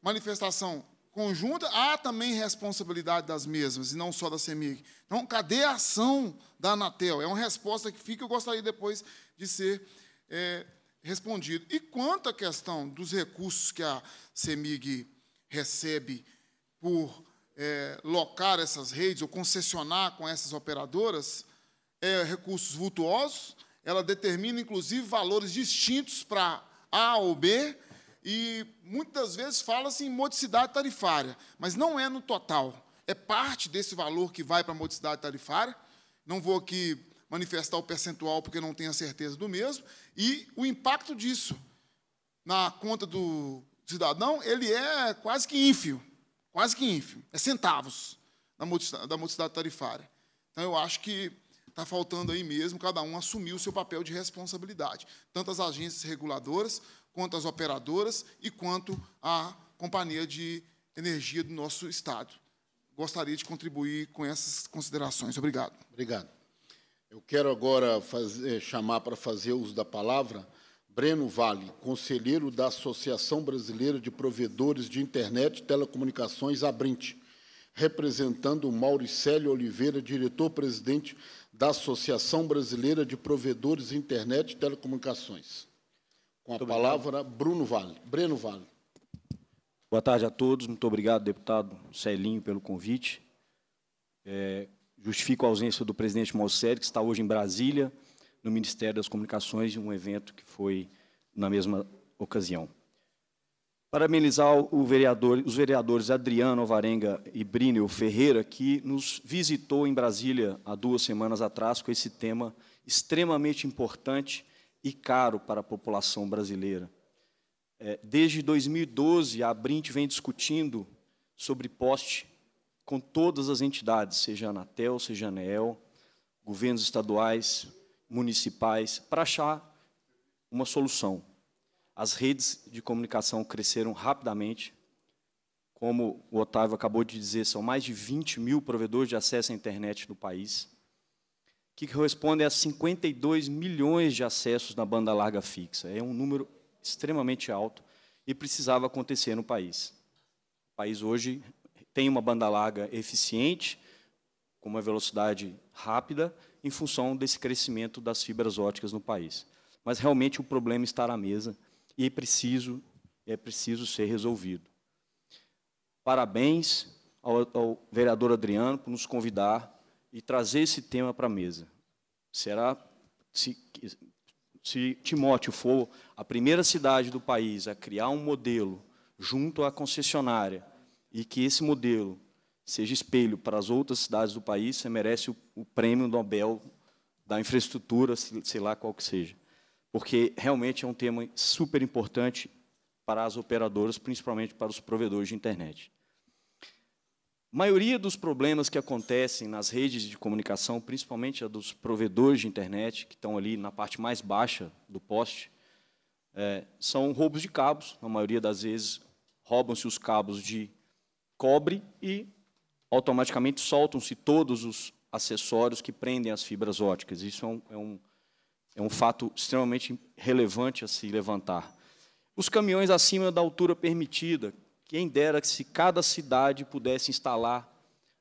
manifestação conjunta há também responsabilidade das mesmas, e não só da CEMIG. Então, cadê a ação da Anatel? É uma resposta que fica, eu gostaria depois de ser é, respondido. E quanto à questão dos recursos que a CEMIG recebe por é, locar essas redes ou concessionar com essas operadoras, é, recursos vultuosos, ela determina inclusive valores distintos para A ou B, e muitas vezes fala-se em modicidade tarifária, mas não é no total, é parte desse valor que vai para a modicidade tarifária. Não vou aqui manifestar o percentual porque não tenho a certeza do mesmo, e o impacto disso na conta do cidadão, ele é quase que ínfimo, quase que ínfimo, é centavos da modicidade tarifária. Então, eu acho que Está faltando aí mesmo cada um assumir o seu papel de responsabilidade, tanto as agências reguladoras, quanto as operadoras e quanto a companhia de energia do nosso Estado. Gostaria de contribuir com essas considerações. Obrigado. Obrigado. Eu quero agora fazer, eh, chamar para fazer uso da palavra Breno Vale, conselheiro da Associação Brasileira de Provedores de Internet e Telecomunicações, Abrint, representando Mauricélio Oliveira, diretor-presidente da Associação Brasileira de Provedores de Internet e Telecomunicações. Com a muito palavra, Bruno Vale, Breno Vale. Boa tarde a todos. Muito obrigado, deputado Celinho, pelo convite. É, justifico a ausência do presidente Mosselli, que está hoje em Brasília, no Ministério das Comunicações, em um evento que foi na mesma ocasião. Parabenizar vereador, os vereadores Adriano Alvarenga e Brínio Ferreira, que nos visitou em Brasília há duas semanas atrás com esse tema extremamente importante e caro para a população brasileira. É, desde 2012, a Brint vem discutindo sobre poste com todas as entidades, seja a Anatel, seja a ANEEL, governos estaduais, municipais, para achar uma solução. As redes de comunicação cresceram rapidamente. Como o Otávio acabou de dizer, são mais de 20 mil provedores de acesso à internet no país, que correspondem a 52 milhões de acessos na banda larga fixa. É um número extremamente alto e precisava acontecer no país. O país hoje tem uma banda larga eficiente, com uma velocidade rápida, em função desse crescimento das fibras óticas no país. Mas realmente o problema está na mesa e é preciso, é preciso ser resolvido. Parabéns ao, ao vereador Adriano por nos convidar e trazer esse tema para a mesa. Será, se, se Timóteo for a primeira cidade do país a criar um modelo junto à concessionária e que esse modelo seja espelho para as outras cidades do país, você merece o, o prêmio Nobel da infraestrutura, sei lá qual que seja porque realmente é um tema super importante para as operadoras, principalmente para os provedores de internet. A maioria dos problemas que acontecem nas redes de comunicação, principalmente a dos provedores de internet, que estão ali na parte mais baixa do poste, é, são roubos de cabos. Na maioria das vezes, roubam-se os cabos de cobre e automaticamente soltam-se todos os acessórios que prendem as fibras óticas. Isso é um, é um é um fato extremamente relevante a se levantar. Os caminhões acima da altura permitida, quem dera que se cada cidade pudesse instalar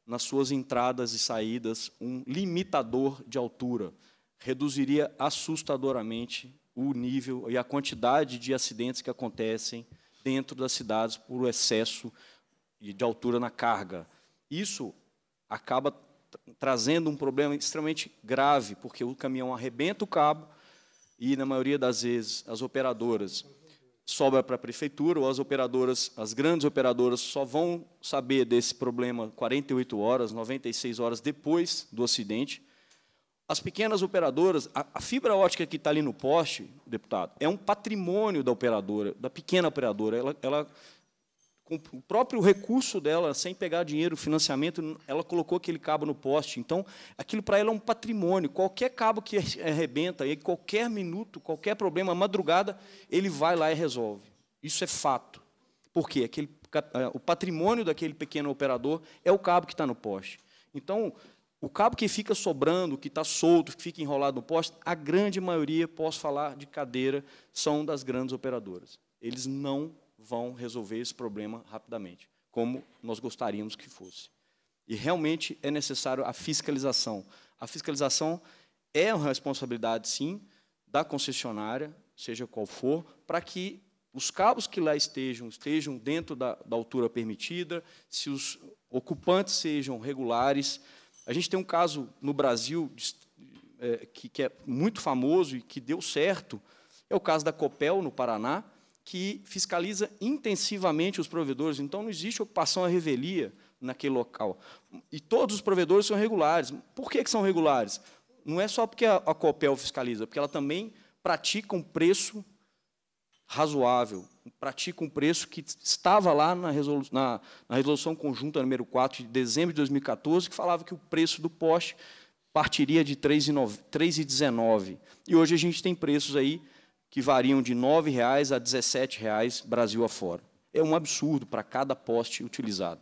nas suas entradas e saídas um limitador de altura, reduziria assustadoramente o nível e a quantidade de acidentes que acontecem dentro das cidades por excesso de altura na carga. Isso acaba trazendo um problema extremamente grave, porque o caminhão arrebenta o cabo e, na maioria das vezes, as operadoras sobra para a prefeitura, ou as operadoras, as grandes operadoras, só vão saber desse problema 48 horas, 96 horas depois do acidente. As pequenas operadoras, a, a fibra ótica que está ali no poste, deputado, é um patrimônio da operadora, da pequena operadora. Ela, ela com o próprio recurso dela, sem pegar dinheiro, financiamento, ela colocou aquele cabo no poste. Então, aquilo para ela é um patrimônio. Qualquer cabo que arrebenta, e qualquer minuto, qualquer problema, madrugada, ele vai lá e resolve. Isso é fato. Por quê? Aquele, eh, o patrimônio daquele pequeno operador é o cabo que está no poste. Então, o cabo que fica sobrando, que está solto, que fica enrolado no poste, a grande maioria, posso falar de cadeira, são das grandes operadoras. Eles não vão resolver esse problema rapidamente, como nós gostaríamos que fosse. E realmente é necessário a fiscalização. A fiscalização é uma responsabilidade, sim, da concessionária, seja qual for, para que os cabos que lá estejam, estejam dentro da, da altura permitida, se os ocupantes sejam regulares. A gente tem um caso no Brasil é, que, que é muito famoso e que deu certo, é o caso da Copel, no Paraná, que fiscaliza intensivamente os provedores, então não existe ocupação à revelia naquele local. E todos os provedores são regulares. Por que, que são regulares? Não é só porque a, a COPEL fiscaliza, porque ela também pratica um preço razoável, pratica um preço que estava lá na, resolu na, na resolução conjunta número 4 de dezembro de 2014, que falava que o preço do poste partiria de 3,19. E hoje a gente tem preços aí que variam de R$ 9,00 a R$ 17,00 Brasil afora. É um absurdo para cada poste utilizado.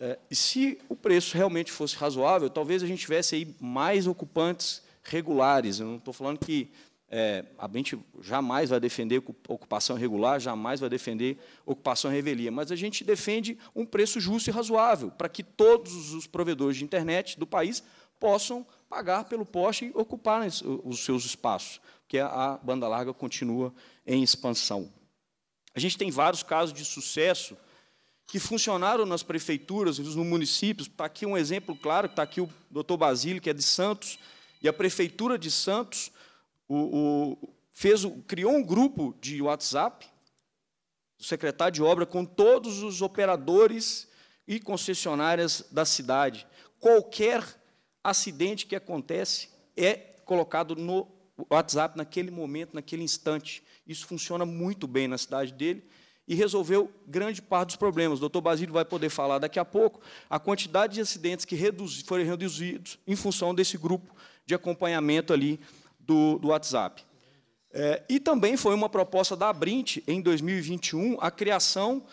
É, e se o preço realmente fosse razoável, talvez a gente tivesse aí mais ocupantes regulares. Eu não estou falando que é, a gente jamais vai defender ocupação regular, jamais vai defender ocupação revelia, mas a gente defende um preço justo e razoável para que todos os provedores de internet do país possam pagar pelo poste e ocupar né, os seus espaços, porque a banda larga continua em expansão. A gente tem vários casos de sucesso que funcionaram nas prefeituras, nos municípios. Está aqui um exemplo claro, está aqui o doutor Basílio, que é de Santos, e a prefeitura de Santos o, o, fez, criou um grupo de WhatsApp, o secretário de obra, com todos os operadores e concessionárias da cidade. Qualquer acidente que acontece é colocado no WhatsApp naquele momento, naquele instante. Isso funciona muito bem na cidade dele e resolveu grande parte dos problemas. O doutor Basílio vai poder falar daqui a pouco a quantidade de acidentes que reduzi, foram reduzidos em função desse grupo de acompanhamento ali do, do WhatsApp. É, e também foi uma proposta da Abrint, em 2021, a criação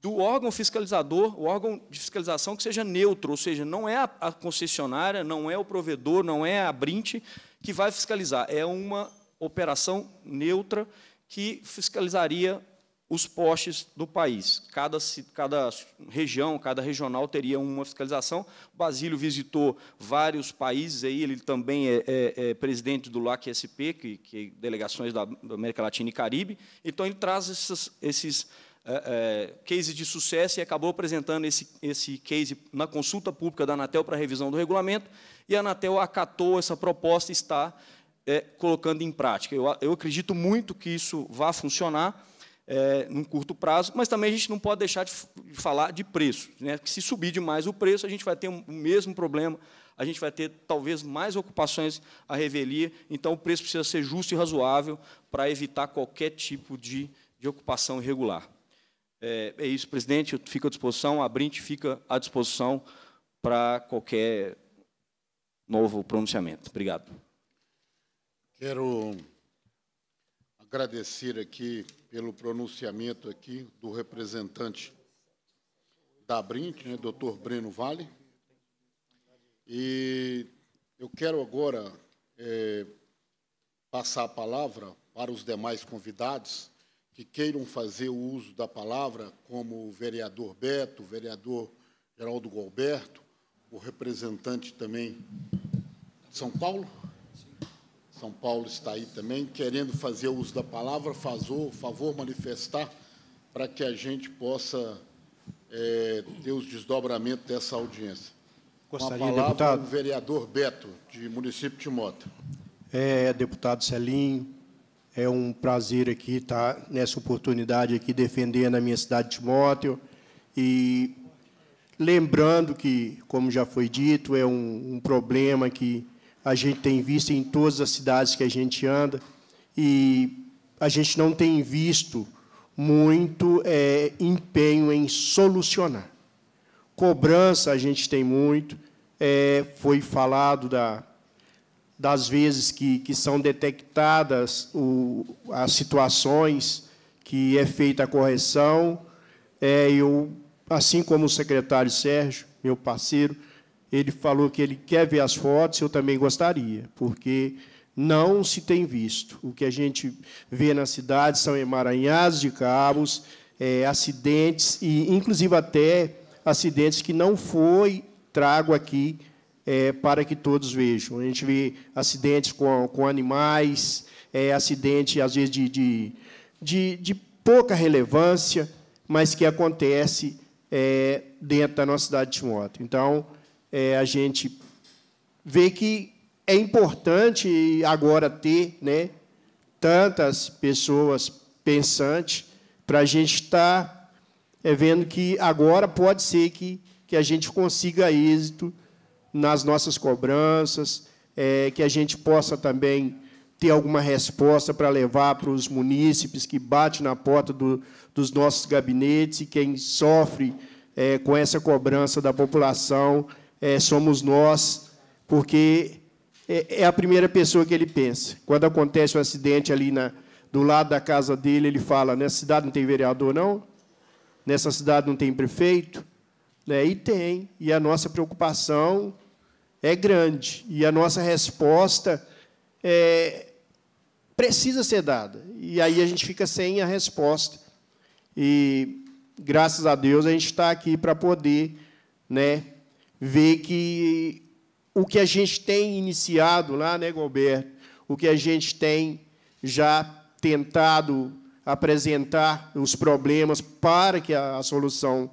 do órgão fiscalizador, o órgão de fiscalização que seja neutro, ou seja, não é a concessionária, não é o provedor, não é a brinte que vai fiscalizar, é uma operação neutra que fiscalizaria os postes do país. Cada, cada região, cada regional teria uma fiscalização. O Basílio visitou vários países, aí ele também é, é, é presidente do LAC-SP, que, que é delegações da América Latina e Caribe. Então, ele traz esses, esses é, é, case de sucesso e acabou apresentando esse, esse case na consulta pública da Anatel para revisão do regulamento, e a Anatel acatou essa proposta e está é, colocando em prática. Eu, eu, acredito muito que isso vá funcionar é, num curto prazo, mas também a gente não pode deixar de, falar de preço. Né? Porque se subir demais o preço, a gente vai ter o mesmo problema, a gente vai ter talvez mais ocupações à revelia, então o preço precisa ser justo e razoável para evitar qualquer tipo de, de ocupação irregular. É, é isso, presidente. Eu fico à disposição, a Brint fica à disposição para qualquer novo pronunciamento. Obrigado. Quero agradecer aqui pelo pronunciamento aqui do representante da Brint, né, doutor Breno Vale. E eu quero agora é, passar a palavra para os demais convidados que queiram fazer o uso da palavra, como o vereador Beto, o vereador Geraldo Galberto, o representante também de São Paulo. São Paulo está aí também, querendo fazer o uso da palavra, o favor, manifestar, para que a gente possa é, ter os desdobramentos dessa audiência. Gostaria, palavra, deputado. o vereador Beto, de município de Mota. É, deputado Celinho, é um prazer aqui estar nessa oportunidade aqui defendendo a minha cidade de Timóteo e lembrando que, como já foi dito, é um, um problema que a gente tem visto em todas as cidades que a gente anda e a gente não tem visto muito é, empenho em solucionar. Cobrança a gente tem muito, é, foi falado da das vezes que, que são detectadas o, as situações que é feita a correção, é, eu, assim como o secretário Sérgio, meu parceiro, ele falou que ele quer ver as fotos, eu também gostaria, porque não se tem visto. O que a gente vê na cidade são emaranhados de cabos, é, acidentes, e inclusive até acidentes que não foi trago aqui é, para que todos vejam. A gente vê acidentes com, com animais, é, acidente, às vezes, de, de, de, de pouca relevância, mas que acontece é, dentro da nossa cidade de Timóteo. Então, é, a gente vê que é importante agora ter né, tantas pessoas pensantes para a gente estar tá, é, vendo que agora pode ser que, que a gente consiga êxito nas nossas cobranças, é, que a gente possa também ter alguma resposta para levar para os munícipes que batem na porta do, dos nossos gabinetes e quem sofre é, com essa cobrança da população é, somos nós, porque é, é a primeira pessoa que ele pensa. Quando acontece um acidente ali na, do lado da casa dele, ele fala: nessa cidade não tem vereador, não? Nessa cidade não tem prefeito? Né? E tem, e a nossa preocupação é grande, e a nossa resposta é, precisa ser dada. E aí a gente fica sem a resposta. E, graças a Deus, a gente está aqui para poder né, ver que o que a gente tem iniciado lá, né, Gilberto O que a gente tem já tentado apresentar os problemas para que a, a solução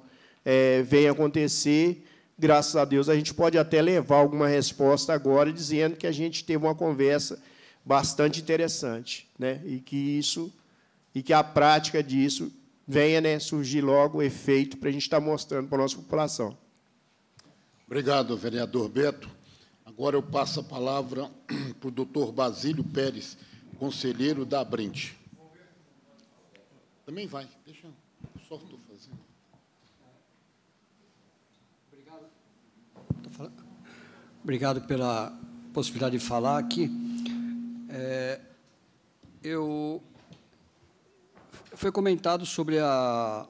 é, vem acontecer. Graças a Deus, a gente pode até levar alguma resposta agora, dizendo que a gente teve uma conversa bastante interessante, né? e que isso, e que a prática disso venha né, surgir logo o efeito para a gente estar tá mostrando para a nossa população. Obrigado, vereador Beto. Agora eu passo a palavra para o doutor Basílio Pérez, conselheiro da Brint. Também vai, deixa eu. Sorto. Obrigado pela possibilidade de falar aqui. É, eu foi comentado sobre a,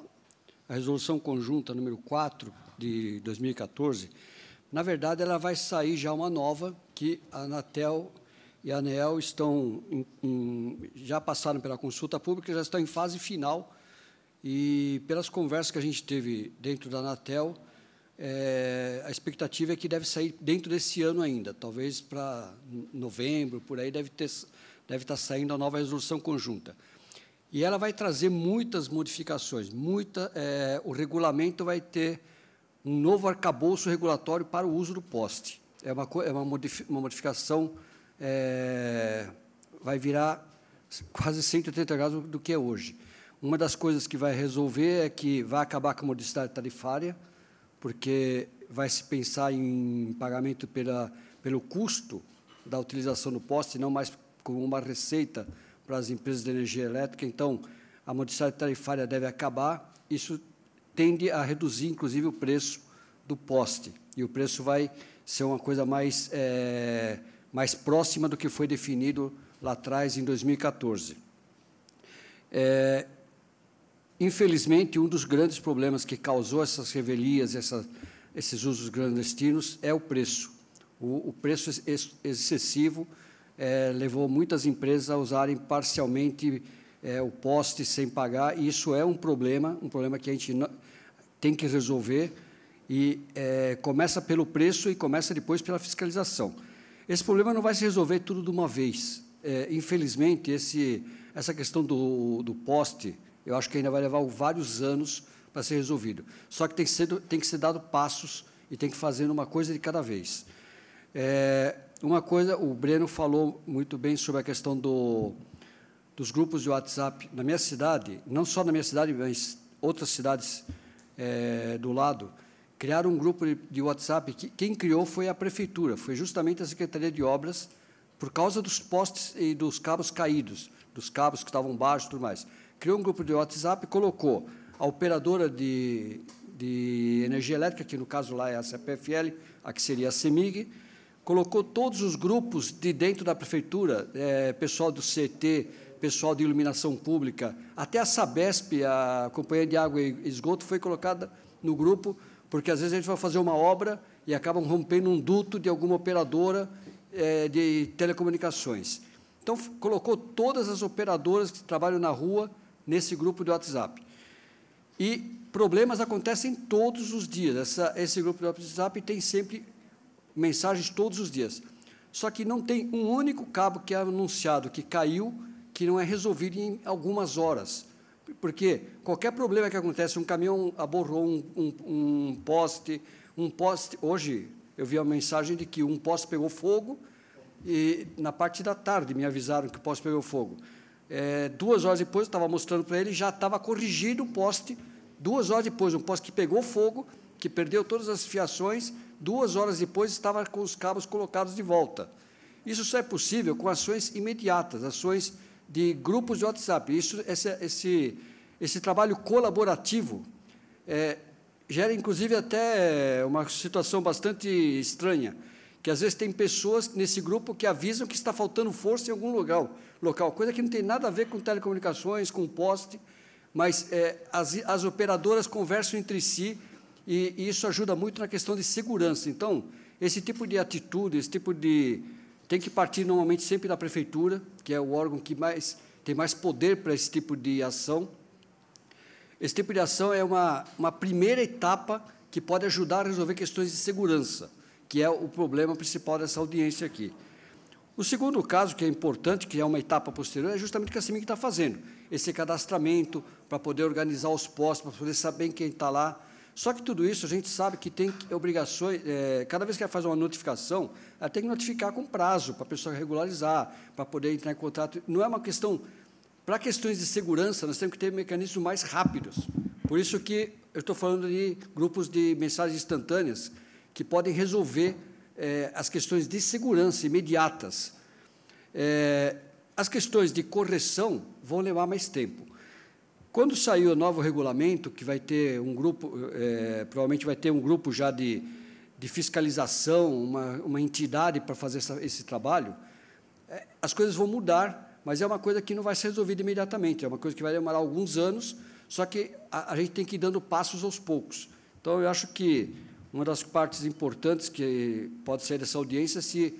a, resolução conjunta número 4 de 2014. Na verdade, ela vai sair já uma nova que a Anatel e a ANEEL estão em, em, já passaram pela consulta pública, já estão em fase final e pelas conversas que a gente teve dentro da Anatel, é, a expectativa é que deve sair dentro desse ano ainda, talvez para novembro, por aí deve, ter, deve estar tá saindo a nova resolução conjunta. E ela vai trazer muitas modificações, muita, é, o regulamento vai ter um novo arcabouço regulatório para o uso do poste. É uma, é uma, modificação, é, vai virar quase 180 graus do que é hoje. Uma das coisas que vai resolver é que vai acabar com a modicidade tarifária, porque vai se pensar em pagamento pela, pelo custo da utilização do poste, não mais como uma receita para as empresas de energia elétrica. Então, a modificação tarifária deve acabar. Isso tende a reduzir, inclusive, o preço do poste. E o preço vai ser uma coisa mais, é, mais próxima do que foi definido lá atrás, em 2014. É, Infelizmente, um dos grandes problemas que causou essas revelias, essa, esses usos clandestinos, é o preço. O, o preço ex excessivo é, levou muitas empresas a usarem parcialmente é, o poste sem pagar, e isso é um problema, um problema que a gente não, tem que resolver, e é, começa pelo preço e começa depois pela fiscalização. Esse problema não vai se resolver tudo de uma vez. infelizmente, esse, essa questão do, do poste, eu acho que ainda vai levar vários anos para ser resolvido. Só que tem que ser, tem que ser dado passos e tem que fazer uma coisa de cada vez. É, uma coisa, o Breno falou muito bem sobre a questão do, dos grupos de WhatsApp. Na minha cidade, não só na minha cidade, mas outras cidades é, do lado, criaram um grupo de, de WhatsApp. Que, quem criou foi a prefeitura, foi justamente a Secretaria de Obras, por causa dos postes e dos cabos caídos, dos cabos que estavam baixos e tudo mais criou um grupo de WhatsApp, colocou a operadora de, de energia elétrica, que no caso lá é a CPFL, a que seria a CEMIG, colocou todos os grupos de dentro da prefeitura, é, pessoal do CT, pessoal de iluminação pública, até a Sabesp, a Companhia de Água e Esgoto, foi colocada no grupo, porque às vezes a gente vai fazer uma obra e acabam rompendo um duto de alguma operadora é, de telecomunicações. Então, colocou todas as operadoras que trabalham na rua nesse grupo de WhatsApp. E problemas acontecem todos os dias. Essa, esse grupo de WhatsApp tem sempre mensagens todos os dias. Só que não tem um único cabo que é anunciado que caiu, que não é resolvido em algumas horas. Porque qualquer problema que acontece, um caminhão aborrou um, um, um poste, um poste. Hoje eu vi a mensagem de que um poste pegou fogo e na parte da tarde me avisaram que o poste pegou fogo. É, duas horas depois, eu estava mostrando para ele, já estava corrigido o poste. Duas horas depois, um poste que pegou fogo, que perdeu todas as fiações, duas horas depois estava com os cabos colocados de volta. Isso só é possível com ações imediatas, ações de grupos de WhatsApp. Isso, esse, esse, esse trabalho colaborativo é, gera, inclusive, até é, uma situação bastante estranha, que às vezes tem pessoas nesse grupo que avisam que está faltando força em algum lugar local, coisa que não tem nada a ver com telecomunicações, com poste, mas é, as, as operadoras conversam entre si e, e isso ajuda muito na questão de segurança. Então, esse tipo de atitude, esse tipo de. tem que partir normalmente sempre da prefeitura, que é o órgão que mais tem mais poder para esse tipo de ação. Esse tipo de ação é uma, uma primeira etapa que pode ajudar a resolver questões de segurança, que é o problema principal dessa audiência aqui. O segundo caso, que é importante, que é uma etapa posterior, é justamente o que a CEMIG está fazendo. Esse cadastramento, para poder organizar os postos, para poder saber quem está lá. Só que tudo isso a gente sabe que tem obrigações, é, cada vez que ela faz uma notificação, ela tem que notificar com prazo, para a pessoa regularizar, para poder entrar em contato. Não é uma questão... Para questões de segurança, nós temos que ter mecanismos mais rápidos. Por isso que eu estou falando de grupos de mensagens instantâneas que podem resolver é, as questões de segurança imediatas. É, as questões de correção vão levar mais tempo. Quando sair o novo regulamento, que vai ter um grupo, é, provavelmente vai ter um grupo já de, de fiscalização, uma, uma entidade para fazer essa, esse trabalho, é, as coisas vão mudar, mas é uma coisa que não vai ser resolvida imediatamente, é uma coisa que vai demorar alguns anos, só que a, a gente tem que ir dando passos aos poucos. Então, eu acho que uma das partes importantes que pode sair dessa audiência se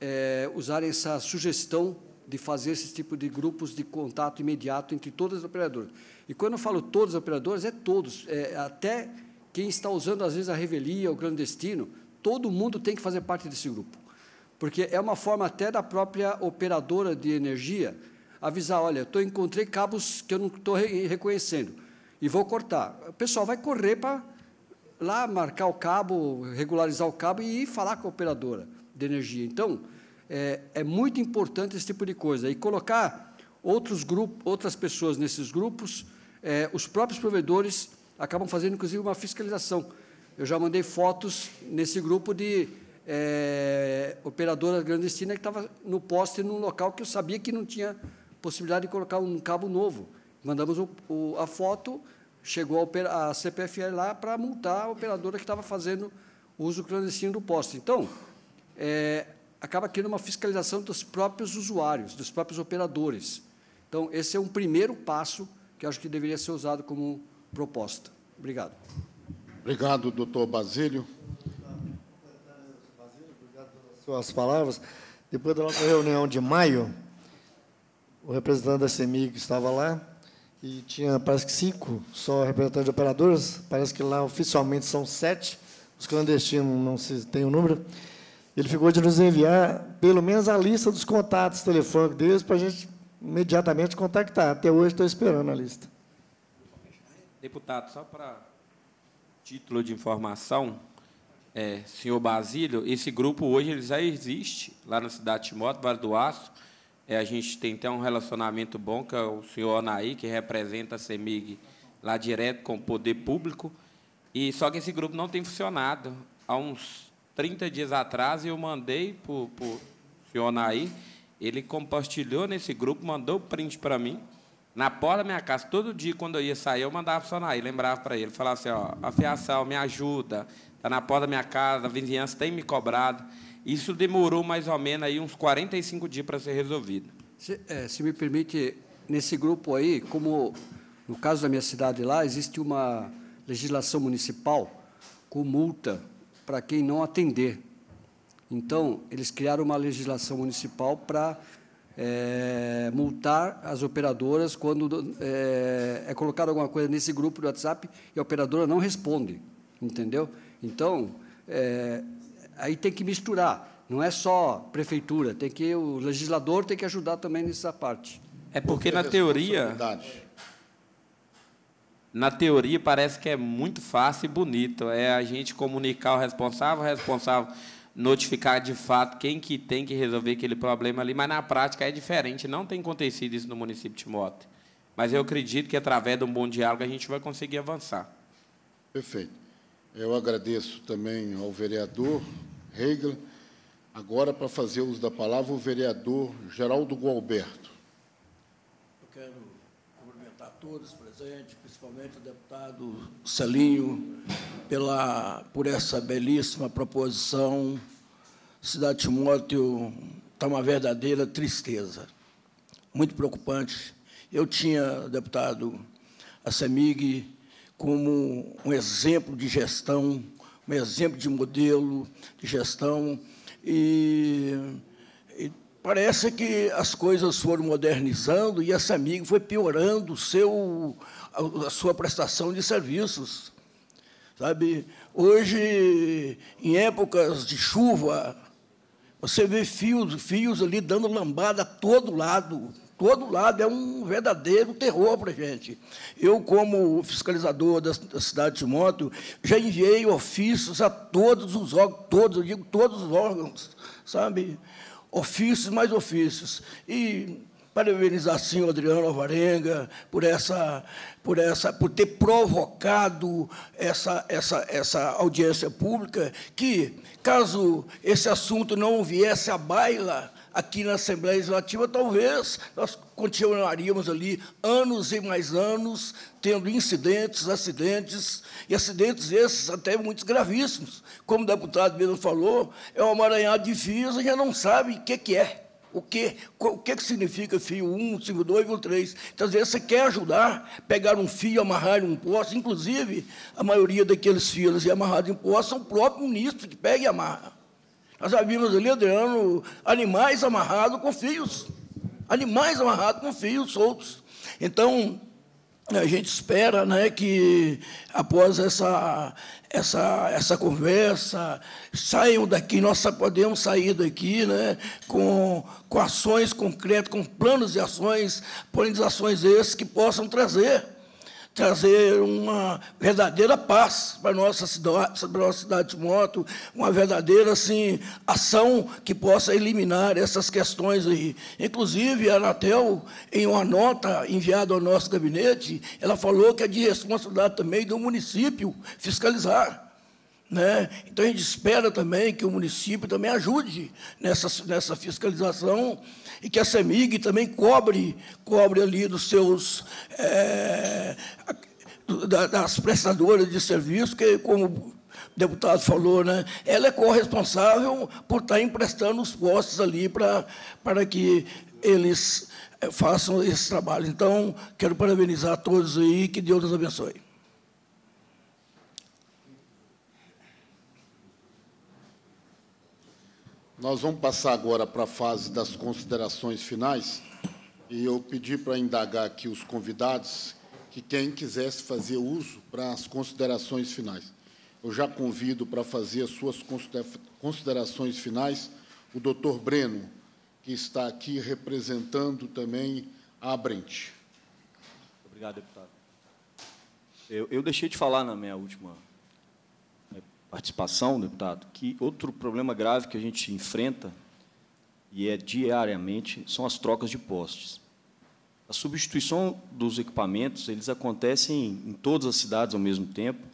é, usarem essa sugestão de fazer esse tipo de grupos de contato imediato entre todas as operadoras. E quando eu falo todas as operadoras, é todos, é, até quem está usando, às vezes, a revelia, o clandestino, todo mundo tem que fazer parte desse grupo. Porque é uma forma até da própria operadora de energia avisar, olha, eu encontrei cabos que eu não estou reconhecendo e vou cortar. O pessoal vai correr para lá marcar o cabo, regularizar o cabo e ir falar com a operadora de energia. Então, é, é muito importante esse tipo de coisa. E colocar outros grupos, outras pessoas nesses grupos, é, os próprios provedores acabam fazendo, inclusive, uma fiscalização. Eu já mandei fotos nesse grupo de é, operadora clandestina que estava no poste, num local que eu sabia que não tinha possibilidade de colocar um cabo novo. Mandamos o, o, a foto chegou a CPFL lá para multar a operadora que estava fazendo uso clandestino do poste. Então, é, acaba criando uma fiscalização dos próprios usuários, dos próprios operadores. Então, esse é um primeiro passo que acho que deveria ser usado como proposta. Obrigado. Obrigado, doutor Basílio. Obrigado pelas suas palavras. Depois da nossa reunião de maio, o representante da CEMIG estava lá, e tinha, parece que, cinco só representantes de operadoras, parece que lá oficialmente são sete, os clandestinos não se tem o um número, ele ficou de nos enviar, pelo menos, a lista dos contatos telefônicos deles para a gente imediatamente contactar. Até hoje estou esperando a lista. Deputado, só para título de informação, é, senhor Basílio, esse grupo hoje ele já existe lá na cidade de Timóteo, Vale do Aço, é, a gente tem até um relacionamento bom com é o senhor Anaí, que representa a CEMIG lá direto com o poder público. E só que esse grupo não tem funcionado. Há uns 30 dias atrás eu mandei para o senhor Anaí, ele compartilhou nesse grupo, mandou o print para mim. Na porta da minha casa, todo dia, quando eu ia sair, eu mandava para o Sonaí, lembrava para ele, falava assim, ó, afiação me ajuda, está na porta da minha casa, a vizinhança tem me cobrado. Isso demorou mais ou menos aí uns 45 dias para ser resolvido. Se, é, se me permite, nesse grupo aí, como no caso da minha cidade lá, existe uma legislação municipal com multa para quem não atender. Então, eles criaram uma legislação municipal para é, multar as operadoras quando é, é colocada alguma coisa nesse grupo do WhatsApp e a operadora não responde, entendeu? Então, é, aí tem que misturar. Não é só prefeitura, tem que o legislador tem que ajudar também nessa parte. É porque na teoria na teoria parece que é muito fácil e bonito, é a gente comunicar o responsável, o responsável notificar de fato quem que tem que resolver aquele problema ali, mas na prática é diferente, não tem acontecido isso no município de Timóteo. Mas eu acredito que através de um bom diálogo a gente vai conseguir avançar. Perfeito. Eu agradeço também ao vereador Regra. Agora, para fazer uso da palavra, o vereador Geraldo Gualberto. Eu quero cumprimentar todos presentes, principalmente o deputado Celinho, pela, por essa belíssima proposição. Cidade Timóteo está uma verdadeira tristeza, muito preocupante. Eu tinha, deputado, a CEMIG como um exemplo de gestão um exemplo de modelo de gestão. E, e parece que as coisas foram modernizando e essa amiga foi piorando o seu, a, a sua prestação de serviços. Sabe, hoje, em épocas de chuva, você vê fios, fios ali dando lambada a todo lado todo lado é um verdadeiro terror para a gente. Eu, como fiscalizador da, cidade de Monte, já enviei ofícios a todos os órgãos, todos, eu digo todos os órgãos, sabe? Ofícios mais ofícios. E parabenizar sim o Adriano Alvarenga por essa por essa por ter provocado essa essa essa audiência pública que caso esse assunto não viesse à baila aqui na Assembleia Legislativa, talvez nós continuaríamos ali anos e mais anos tendo incidentes, acidentes, e acidentes esses até muito gravíssimos. Como o deputado mesmo falou, é uma maranhada fios e já não sabe o que, que é. O que, o que, que significa fio 1, fio 2, fio 3? Então, às vezes, você quer ajudar, pegar um fio, amarrar em um poste. Inclusive, a maioria daqueles fios amarrados em poste são o próprio ministro que pega e amarra. Nós já vimos ali, Adriano, animais amarrados com fios. Animais amarrados com fios soltos. Então, a gente espera né, que, após essa, essa, essa conversa, saiam daqui, nós podemos sair daqui né, com, com ações concretas, com planos de ações, ações esses que possam trazer trazer uma verdadeira paz para a nossa cidade, para nossa cidade de moto, uma verdadeira assim, ação que possa eliminar essas questões aí. Inclusive, a Anatel, em uma nota enviada ao nosso gabinete, ela falou que é de responsabilidade também do município fiscalizar. Né? Então, a gente espera também que o município também ajude nessa, nessa fiscalização e que a CEMIG também cobre, cobre ali dos seus. É, das prestadoras de serviço, que, como o deputado falou, né? ela é corresponsável por estar tá emprestando os postos ali para, para que eles é, façam esse trabalho. Então, quero parabenizar a todos aí, que Deus nos abençoe. Nós vamos passar agora para a fase das considerações finais e eu pedi para indagar aqui os convidados que quem quisesse fazer uso para as considerações finais. Eu já convido para fazer as suas considerações finais o doutor Breno, que está aqui representando também a Abrente. Obrigado, deputado. Eu, eu deixei de falar na minha última participação, deputado, que outro problema grave que a gente enfrenta, e é diariamente, são as trocas de postes. A substituição dos equipamentos, eles acontecem em todas as cidades ao mesmo tempo,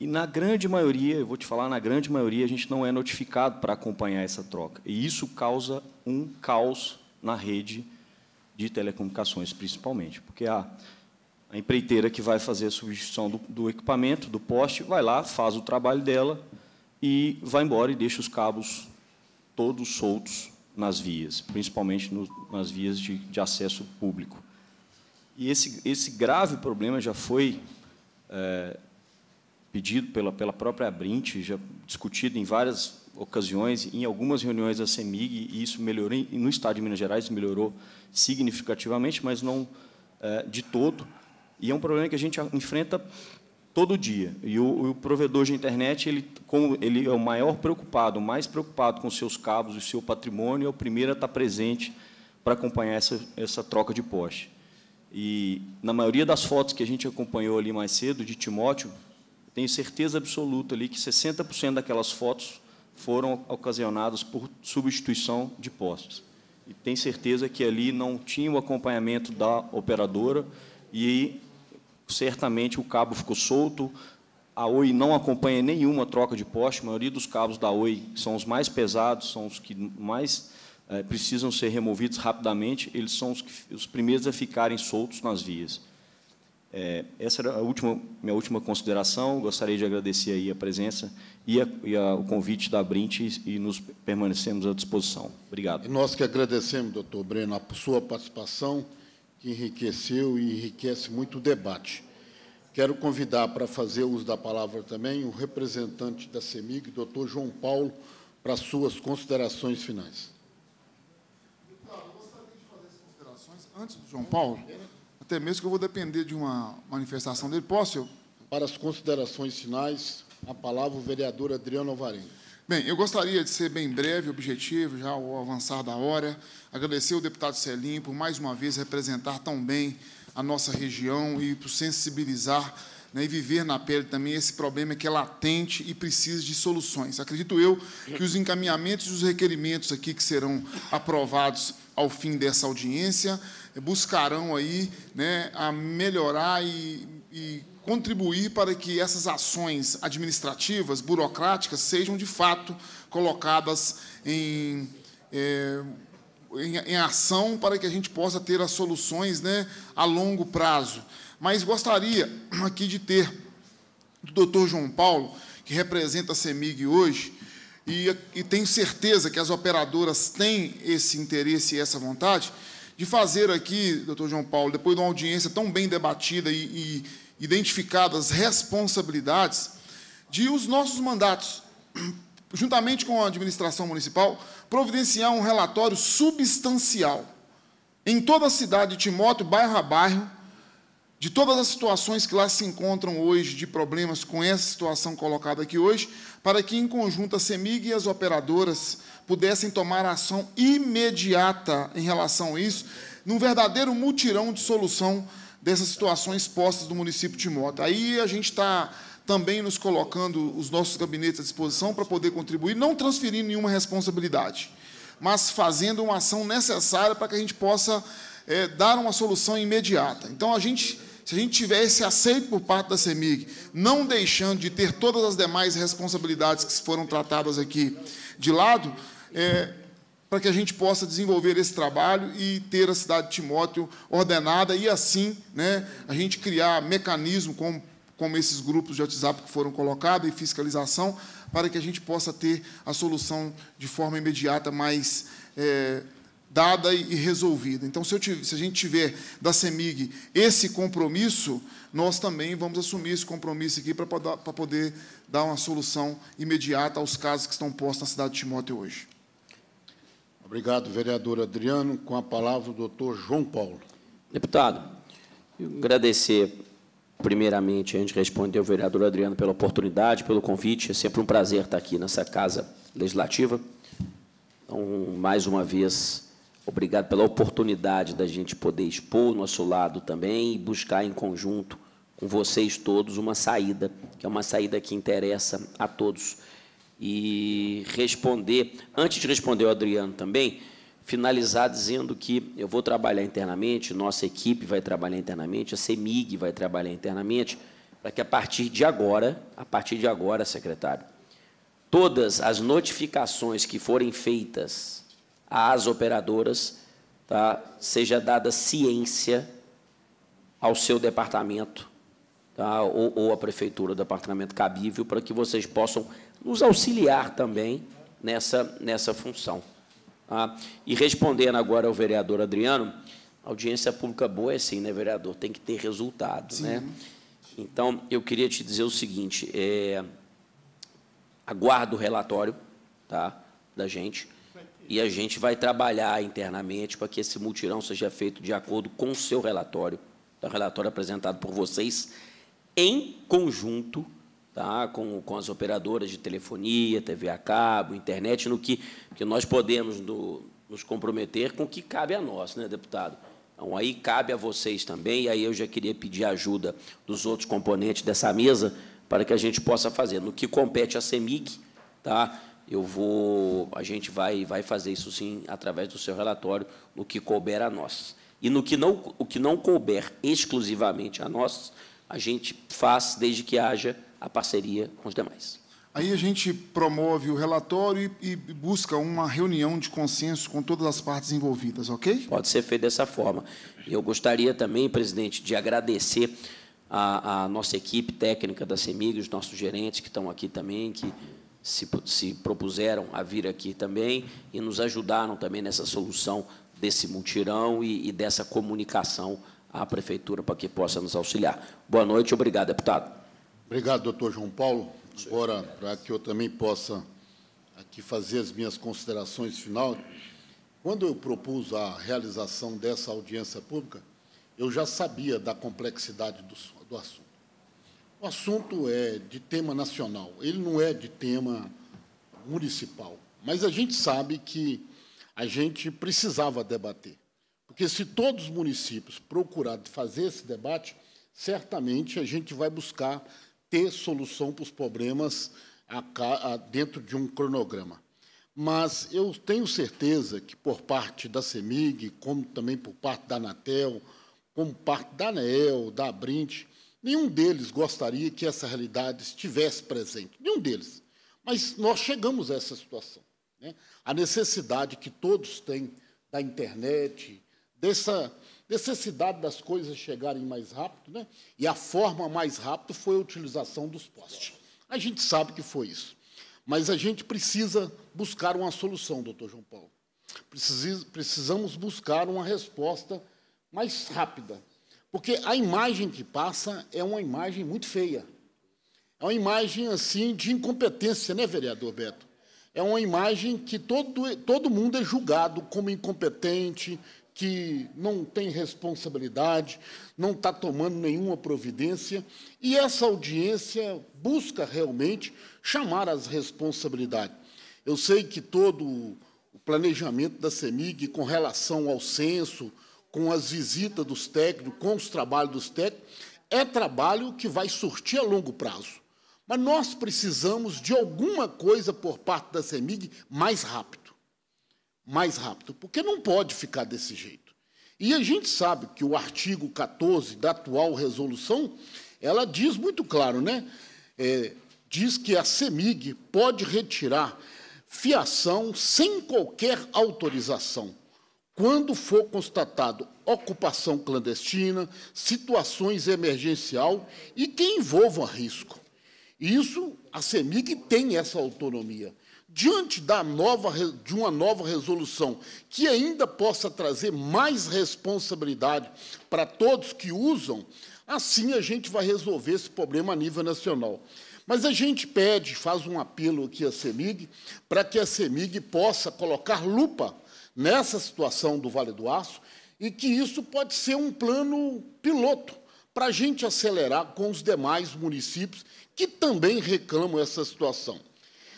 e na grande maioria, eu vou te falar, na grande maioria, a gente não é notificado para acompanhar essa troca. E isso causa um caos na rede de telecomunicações, principalmente, porque a a empreiteira que vai fazer a substituição do, do, equipamento, do poste, vai lá, faz o trabalho dela e vai embora e deixa os cabos todos soltos nas vias, principalmente no, nas vias de, de, acesso público. E esse, esse grave problema já foi é, pedido pela, pela própria Brint, já discutido em várias ocasiões, em algumas reuniões da CEMIG, e isso melhorou, no Estado de Minas Gerais melhorou significativamente, mas não é, de todo. E é um problema que a gente enfrenta todo dia. E o, o, provedor de internet, ele, como ele é o maior preocupado, o mais preocupado com seus cabos, o seu patrimônio, é o primeiro a estar presente para acompanhar essa, essa troca de poste. E na maioria das fotos que a gente acompanhou ali mais cedo, de Timóteo, tenho certeza absoluta ali que 60% daquelas fotos foram ocasionadas por substituição de postes. E tenho certeza que ali não tinha o acompanhamento da operadora e certamente o cabo ficou solto, a Oi não acompanha nenhuma troca de poste, a maioria dos cabos da Oi são os mais pesados, são os que mais é, precisam ser removidos rapidamente, eles são os, que, os primeiros a ficarem soltos nas vias. É, essa era a última, minha última consideração, gostaria de agradecer aí a presença e, a, e a, o convite da Brint e, nos permanecemos à disposição. Obrigado. E nós que agradecemos, doutor Breno, a sua participação, que enriqueceu e enriquece muito o debate. Quero convidar para fazer uso da palavra também o representante da CEMIG, doutor João Paulo, para suas considerações finais. gostaria de fazer as considerações antes do João Paulo, até mesmo que eu vou depender de uma manifestação dele. Posso? Eu? Para as considerações finais, a palavra o vereador Adriano Alvarenga. Bem, eu gostaria de ser bem breve, objetivo, já ao avançar da hora. Agradecer ao deputado Celim por mais uma vez representar tão bem a nossa região e por sensibilizar né, e viver na pele também esse problema que é latente e precisa de soluções. Acredito eu que os encaminhamentos e os requerimentos aqui que serão aprovados ao fim dessa audiência buscarão aí né, a melhorar e, e contribuir para que essas ações administrativas, burocráticas, sejam de fato colocadas em, é, em, em, ação para que a gente possa ter as soluções né, a longo prazo. Mas gostaria aqui de ter do doutor João Paulo, que representa a CEMIG hoje, e, e tenho certeza que as operadoras têm esse interesse e essa vontade, de fazer aqui, doutor João Paulo, depois de uma audiência tão bem debatida e, e identificadas responsabilidades de os nossos mandatos, juntamente com a administração municipal, providenciar um relatório substancial em toda a cidade de Timóteo, bairro a bairro, de todas as situações que lá se encontram hoje, de problemas com essa situação colocada aqui hoje, para que, em conjunto, a CEMIG e as operadoras pudessem tomar ação imediata em relação a isso, num verdadeiro mutirão de solução dessas situações postas do município de Mota. Aí a gente está também nos colocando os nossos gabinetes à disposição para poder contribuir, não transferindo nenhuma responsabilidade, mas fazendo uma ação necessária para que a gente possa é, dar uma solução imediata. Então, a gente, se a gente tiver esse aceito por parte da CEMIG, não deixando de ter todas as demais responsabilidades que foram tratadas aqui de lado, é, para que a gente possa desenvolver esse trabalho e ter a cidade de Timóteo ordenada e assim né, a gente criar mecanismo como, como esses grupos de WhatsApp que foram colocados e fiscalização para que a gente possa ter a solução de forma imediata, mais é, dada e resolvida. Então, se, tiver, se, a gente tiver da CEMIG esse compromisso, nós também vamos assumir esse compromisso aqui para, para poder dar uma solução imediata aos casos que estão postos na cidade de Timóteo hoje. Obrigado, vereador Adriano. Com a palavra, o doutor João Paulo. Deputado, eu agradecer primeiramente, a gente responder ao vereador Adriano pela oportunidade, pelo convite. É sempre um prazer estar aqui nessa casa legislativa. Então, mais uma vez, obrigado pela oportunidade da gente poder expor o nosso lado também e buscar em conjunto com vocês todos uma saída, que é uma saída que interessa a todos e responder. Antes de responder o Adriano também, finalizar dizendo que eu vou trabalhar internamente, nossa equipe vai trabalhar internamente, a CEMIG vai trabalhar internamente, para que a partir de agora, a partir de agora, secretário, todas as notificações que forem feitas às operadoras, tá, seja dada ciência ao seu departamento tá, ou, ou à prefeitura, do departamento cabível, para que vocês possam nos auxiliar também nessa, nessa função. Ah, e respondendo agora ao vereador Adriano, audiência pública boa é sim, né, vereador? Tem que ter resultado, né? sim. né? Então, eu queria te dizer o seguinte, é, aguardo o relatório tá, da gente e a gente vai trabalhar internamente para que esse multirão seja feito de acordo com o seu relatório, tá? o relatório apresentado por vocês, em conjunto tá? com, com as operadoras de telefonia, TV a cabo, internet, no que, que nós podemos do, nos comprometer com o que cabe a nós, né, deputado? Então, aí cabe a vocês também, e aí eu já queria pedir a ajuda dos outros componentes dessa mesa para que a gente possa fazer. No que compete à CEMIG, tá? eu vou, a gente vai, vai fazer isso sim através do seu relatório, no que couber a nós. E no que não, o que não couber exclusivamente a nós, a gente faz desde que haja a parceria com os demais. Aí a gente promove o relatório e, e, busca uma reunião de consenso com todas as partes envolvidas, ok? Pode ser feito dessa forma. Eu gostaria também, presidente, de agradecer a, a nossa equipe técnica da CEMIG, os nossos gerentes que estão aqui também, que se, se propuseram a vir aqui também e nos ajudaram também nessa solução desse multirão e, e dessa comunicação à prefeitura para que possa nos auxiliar. Boa noite, obrigado, deputado. Obrigado, doutor João Paulo. Agora, para que eu também possa aqui fazer as minhas considerações final, quando eu propus a realização dessa audiência pública, eu já sabia da complexidade do, do assunto. O assunto é de tema nacional, ele não é de tema municipal. Mas a gente sabe que a gente precisava debater. Porque se todos os municípios procurarem fazer esse debate, certamente a gente vai buscar ter solução para os problemas dentro de um cronograma. Mas eu tenho certeza que, por parte da CEMIG, como também por parte da Anatel, como parte da ANEEL, da Abrint, nenhum deles gostaria que essa realidade estivesse presente, nenhum deles. Mas nós chegamos a essa situação. Né? A necessidade que todos têm da internet, dessa necessidade das coisas chegarem mais rápido, né? e a forma mais rápida foi a utilização dos postes. A gente sabe que foi isso. Mas a gente precisa buscar uma solução, doutor João Paulo. Precisamos buscar uma resposta mais rápida. Porque a imagem que passa é uma imagem muito feia. É uma imagem, assim, de incompetência, né, vereador Beto? É uma imagem que todo, todo mundo é julgado como incompetente, que não tem responsabilidade, não está tomando nenhuma providência, e essa audiência busca realmente chamar as responsabilidades. Eu sei que todo o planejamento da CEMIG com relação ao censo, com as visitas dos técnicos, com os trabalhos dos técnicos, é trabalho que vai surtir a longo prazo. Mas nós precisamos de alguma coisa por parte da CEMIG mais rápido mais rápido, porque não pode ficar desse jeito. E a gente sabe que o artigo 14 da atual resolução, ela diz muito claro, né? É, diz que a CEMIG pode retirar fiação sem qualquer autorização, quando for constatado ocupação clandestina, situações emergencial e que envolvam risco. Isso, a CEMIG tem essa autonomia diante da nova, de uma nova resolução que ainda possa trazer mais responsabilidade para todos que usam, assim a gente vai resolver esse problema a nível nacional. Mas a gente pede, faz um apelo aqui à CEMIG, para que a CEMIG possa colocar lupa nessa situação do Vale do Aço e que isso pode ser um plano piloto para a gente acelerar com os demais municípios que também reclamam essa situação.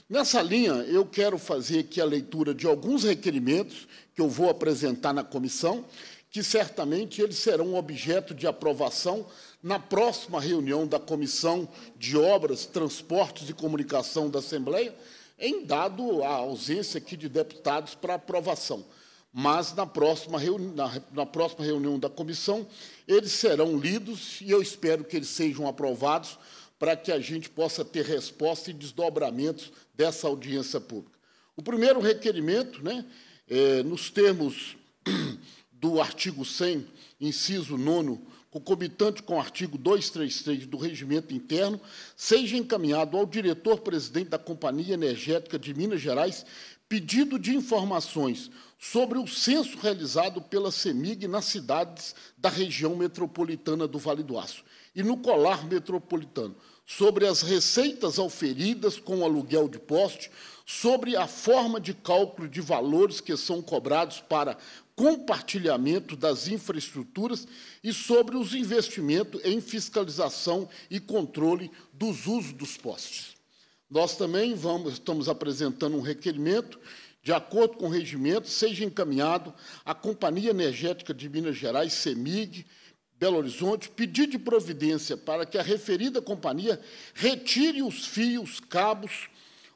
Nessa linha, eu quero fazer aqui a leitura de alguns requerimentos que eu vou apresentar na comissão, que certamente eles serão objeto de aprovação na próxima reunião da Comissão de Obras, Transportes e Comunicação da Assembleia, em dado a ausência aqui de deputados para aprovação. Mas na próxima, na, na próxima reunião da comissão, eles serão lidos e eu espero que eles sejam aprovados para que a gente possa ter resposta e desdobramentos dessa audiência pública. O primeiro requerimento, né, é, nos termos do artigo 100, inciso 9, concomitante com o artigo 233 do Regimento Interno, seja encaminhado ao diretor-presidente da Companhia Energética de Minas Gerais pedido de informações sobre o censo realizado pela CEMIG nas cidades da região metropolitana do Vale do Aço e no colar metropolitano, sobre as receitas auferidas com o aluguel de poste, sobre a forma de cálculo de valores que são cobrados para compartilhamento das infraestruturas e sobre os investimentos em fiscalização e controle dos usos dos postes. Nós também vamos, estamos apresentando um requerimento de acordo com o regimento, seja encaminhado à Companhia Energética de Minas Gerais, CEMIG, Belo Horizonte, pedir de providência para que a referida companhia retire os fios, cabos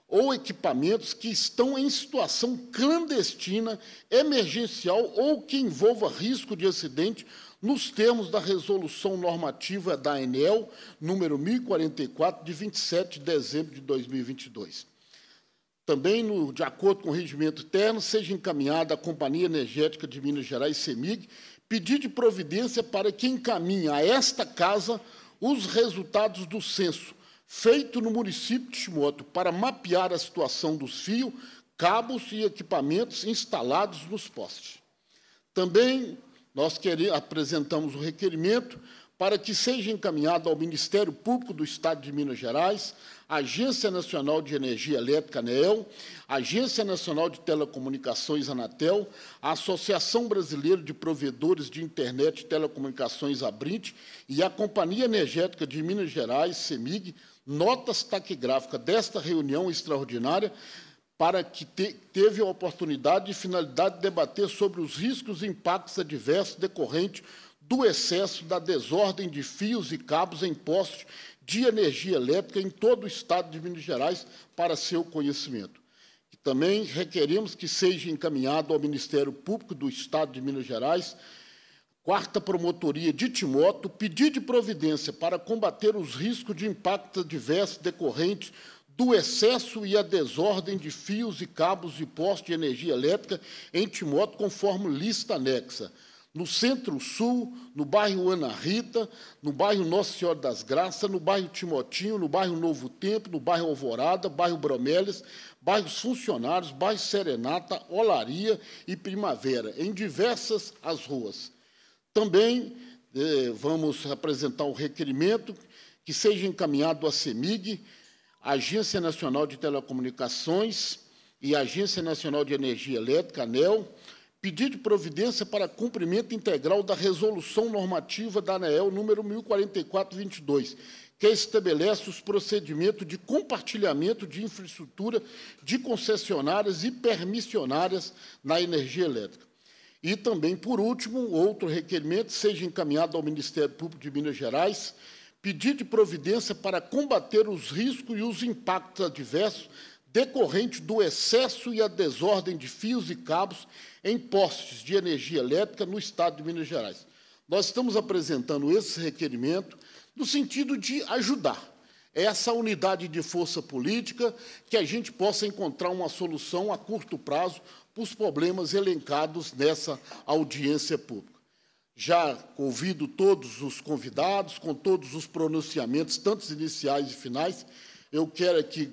ou equipamentos que estão em situação clandestina, emergencial ou que envolva risco de acidente, nos termos da resolução normativa da ANEL, número 1044, de 27 de dezembro de 2022. Também, no, de acordo com o regimento interno, seja encaminhada à Companhia Energética de Minas Gerais, CEMIG, pedir de providência para que encaminhe a esta casa os resultados do censo feito no município de Chimoto para mapear a situação dos fios, cabos e equipamentos instalados nos postes. Também nós queremos, apresentamos o requerimento para que seja encaminhado ao Ministério Público do Estado de Minas Gerais Agência Nacional de Energia Elétrica, ANEEL, Agência Nacional de Telecomunicações, Anatel, a Associação Brasileira de Provedores de Internet e Telecomunicações, ABRINT, e a Companhia Energética de Minas Gerais, CEMIG, notas taquigráficas desta reunião extraordinária para que te, teve a oportunidade e finalidade de debater sobre os riscos e impactos adversos decorrentes do excesso da desordem de fios e cabos em postos de energia elétrica em todo o estado de Minas Gerais para seu conhecimento. E também requeremos que seja encaminhado ao Ministério Público do Estado de Minas Gerais, quarta promotoria de Timóteo, pedir de providência para combater os riscos de impactos adversos decorrentes do excesso e a desordem de fios e cabos de postes de energia elétrica em Timóteo, conforme lista anexa no centro-sul, no bairro Ana Rita, no bairro Nossa Senhora das Graças, no bairro Timotinho, no bairro Novo Tempo, no bairro Alvorada, bairro Bromélias, bairros Funcionários, bairro Serenata, Olaria e Primavera, em diversas as ruas. Também eh, vamos apresentar o um requerimento que seja encaminhado à CEMIG, Agência Nacional de Telecomunicações e Agência Nacional de Energia Elétrica, ANEL, pedir de providência para cumprimento integral da resolução normativa da ANEEL número 1044/22, que estabelece os procedimentos de compartilhamento de infraestrutura de concessionárias e permissionárias na energia elétrica. E também, por último, outro requerimento seja encaminhado ao Ministério Público de Minas Gerais, pedir de providência para combater os riscos e os impactos adversos decorrentes do excesso e a desordem de fios e cabos em postes de energia elétrica no Estado de Minas Gerais. Nós estamos apresentando esse requerimento no sentido de ajudar essa unidade de força política, que a gente possa encontrar uma solução a curto prazo para os problemas elencados nessa audiência pública. Já convido todos os convidados, com todos os pronunciamentos, tantos iniciais e finais, eu quero aqui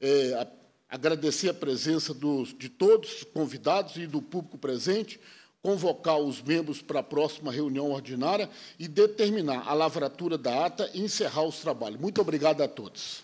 é, agradecer a presença dos, de todos os convidados e do público presente, convocar os membros para a próxima reunião ordinária e determinar a lavratura da ata e encerrar os trabalhos. Muito obrigado a todos.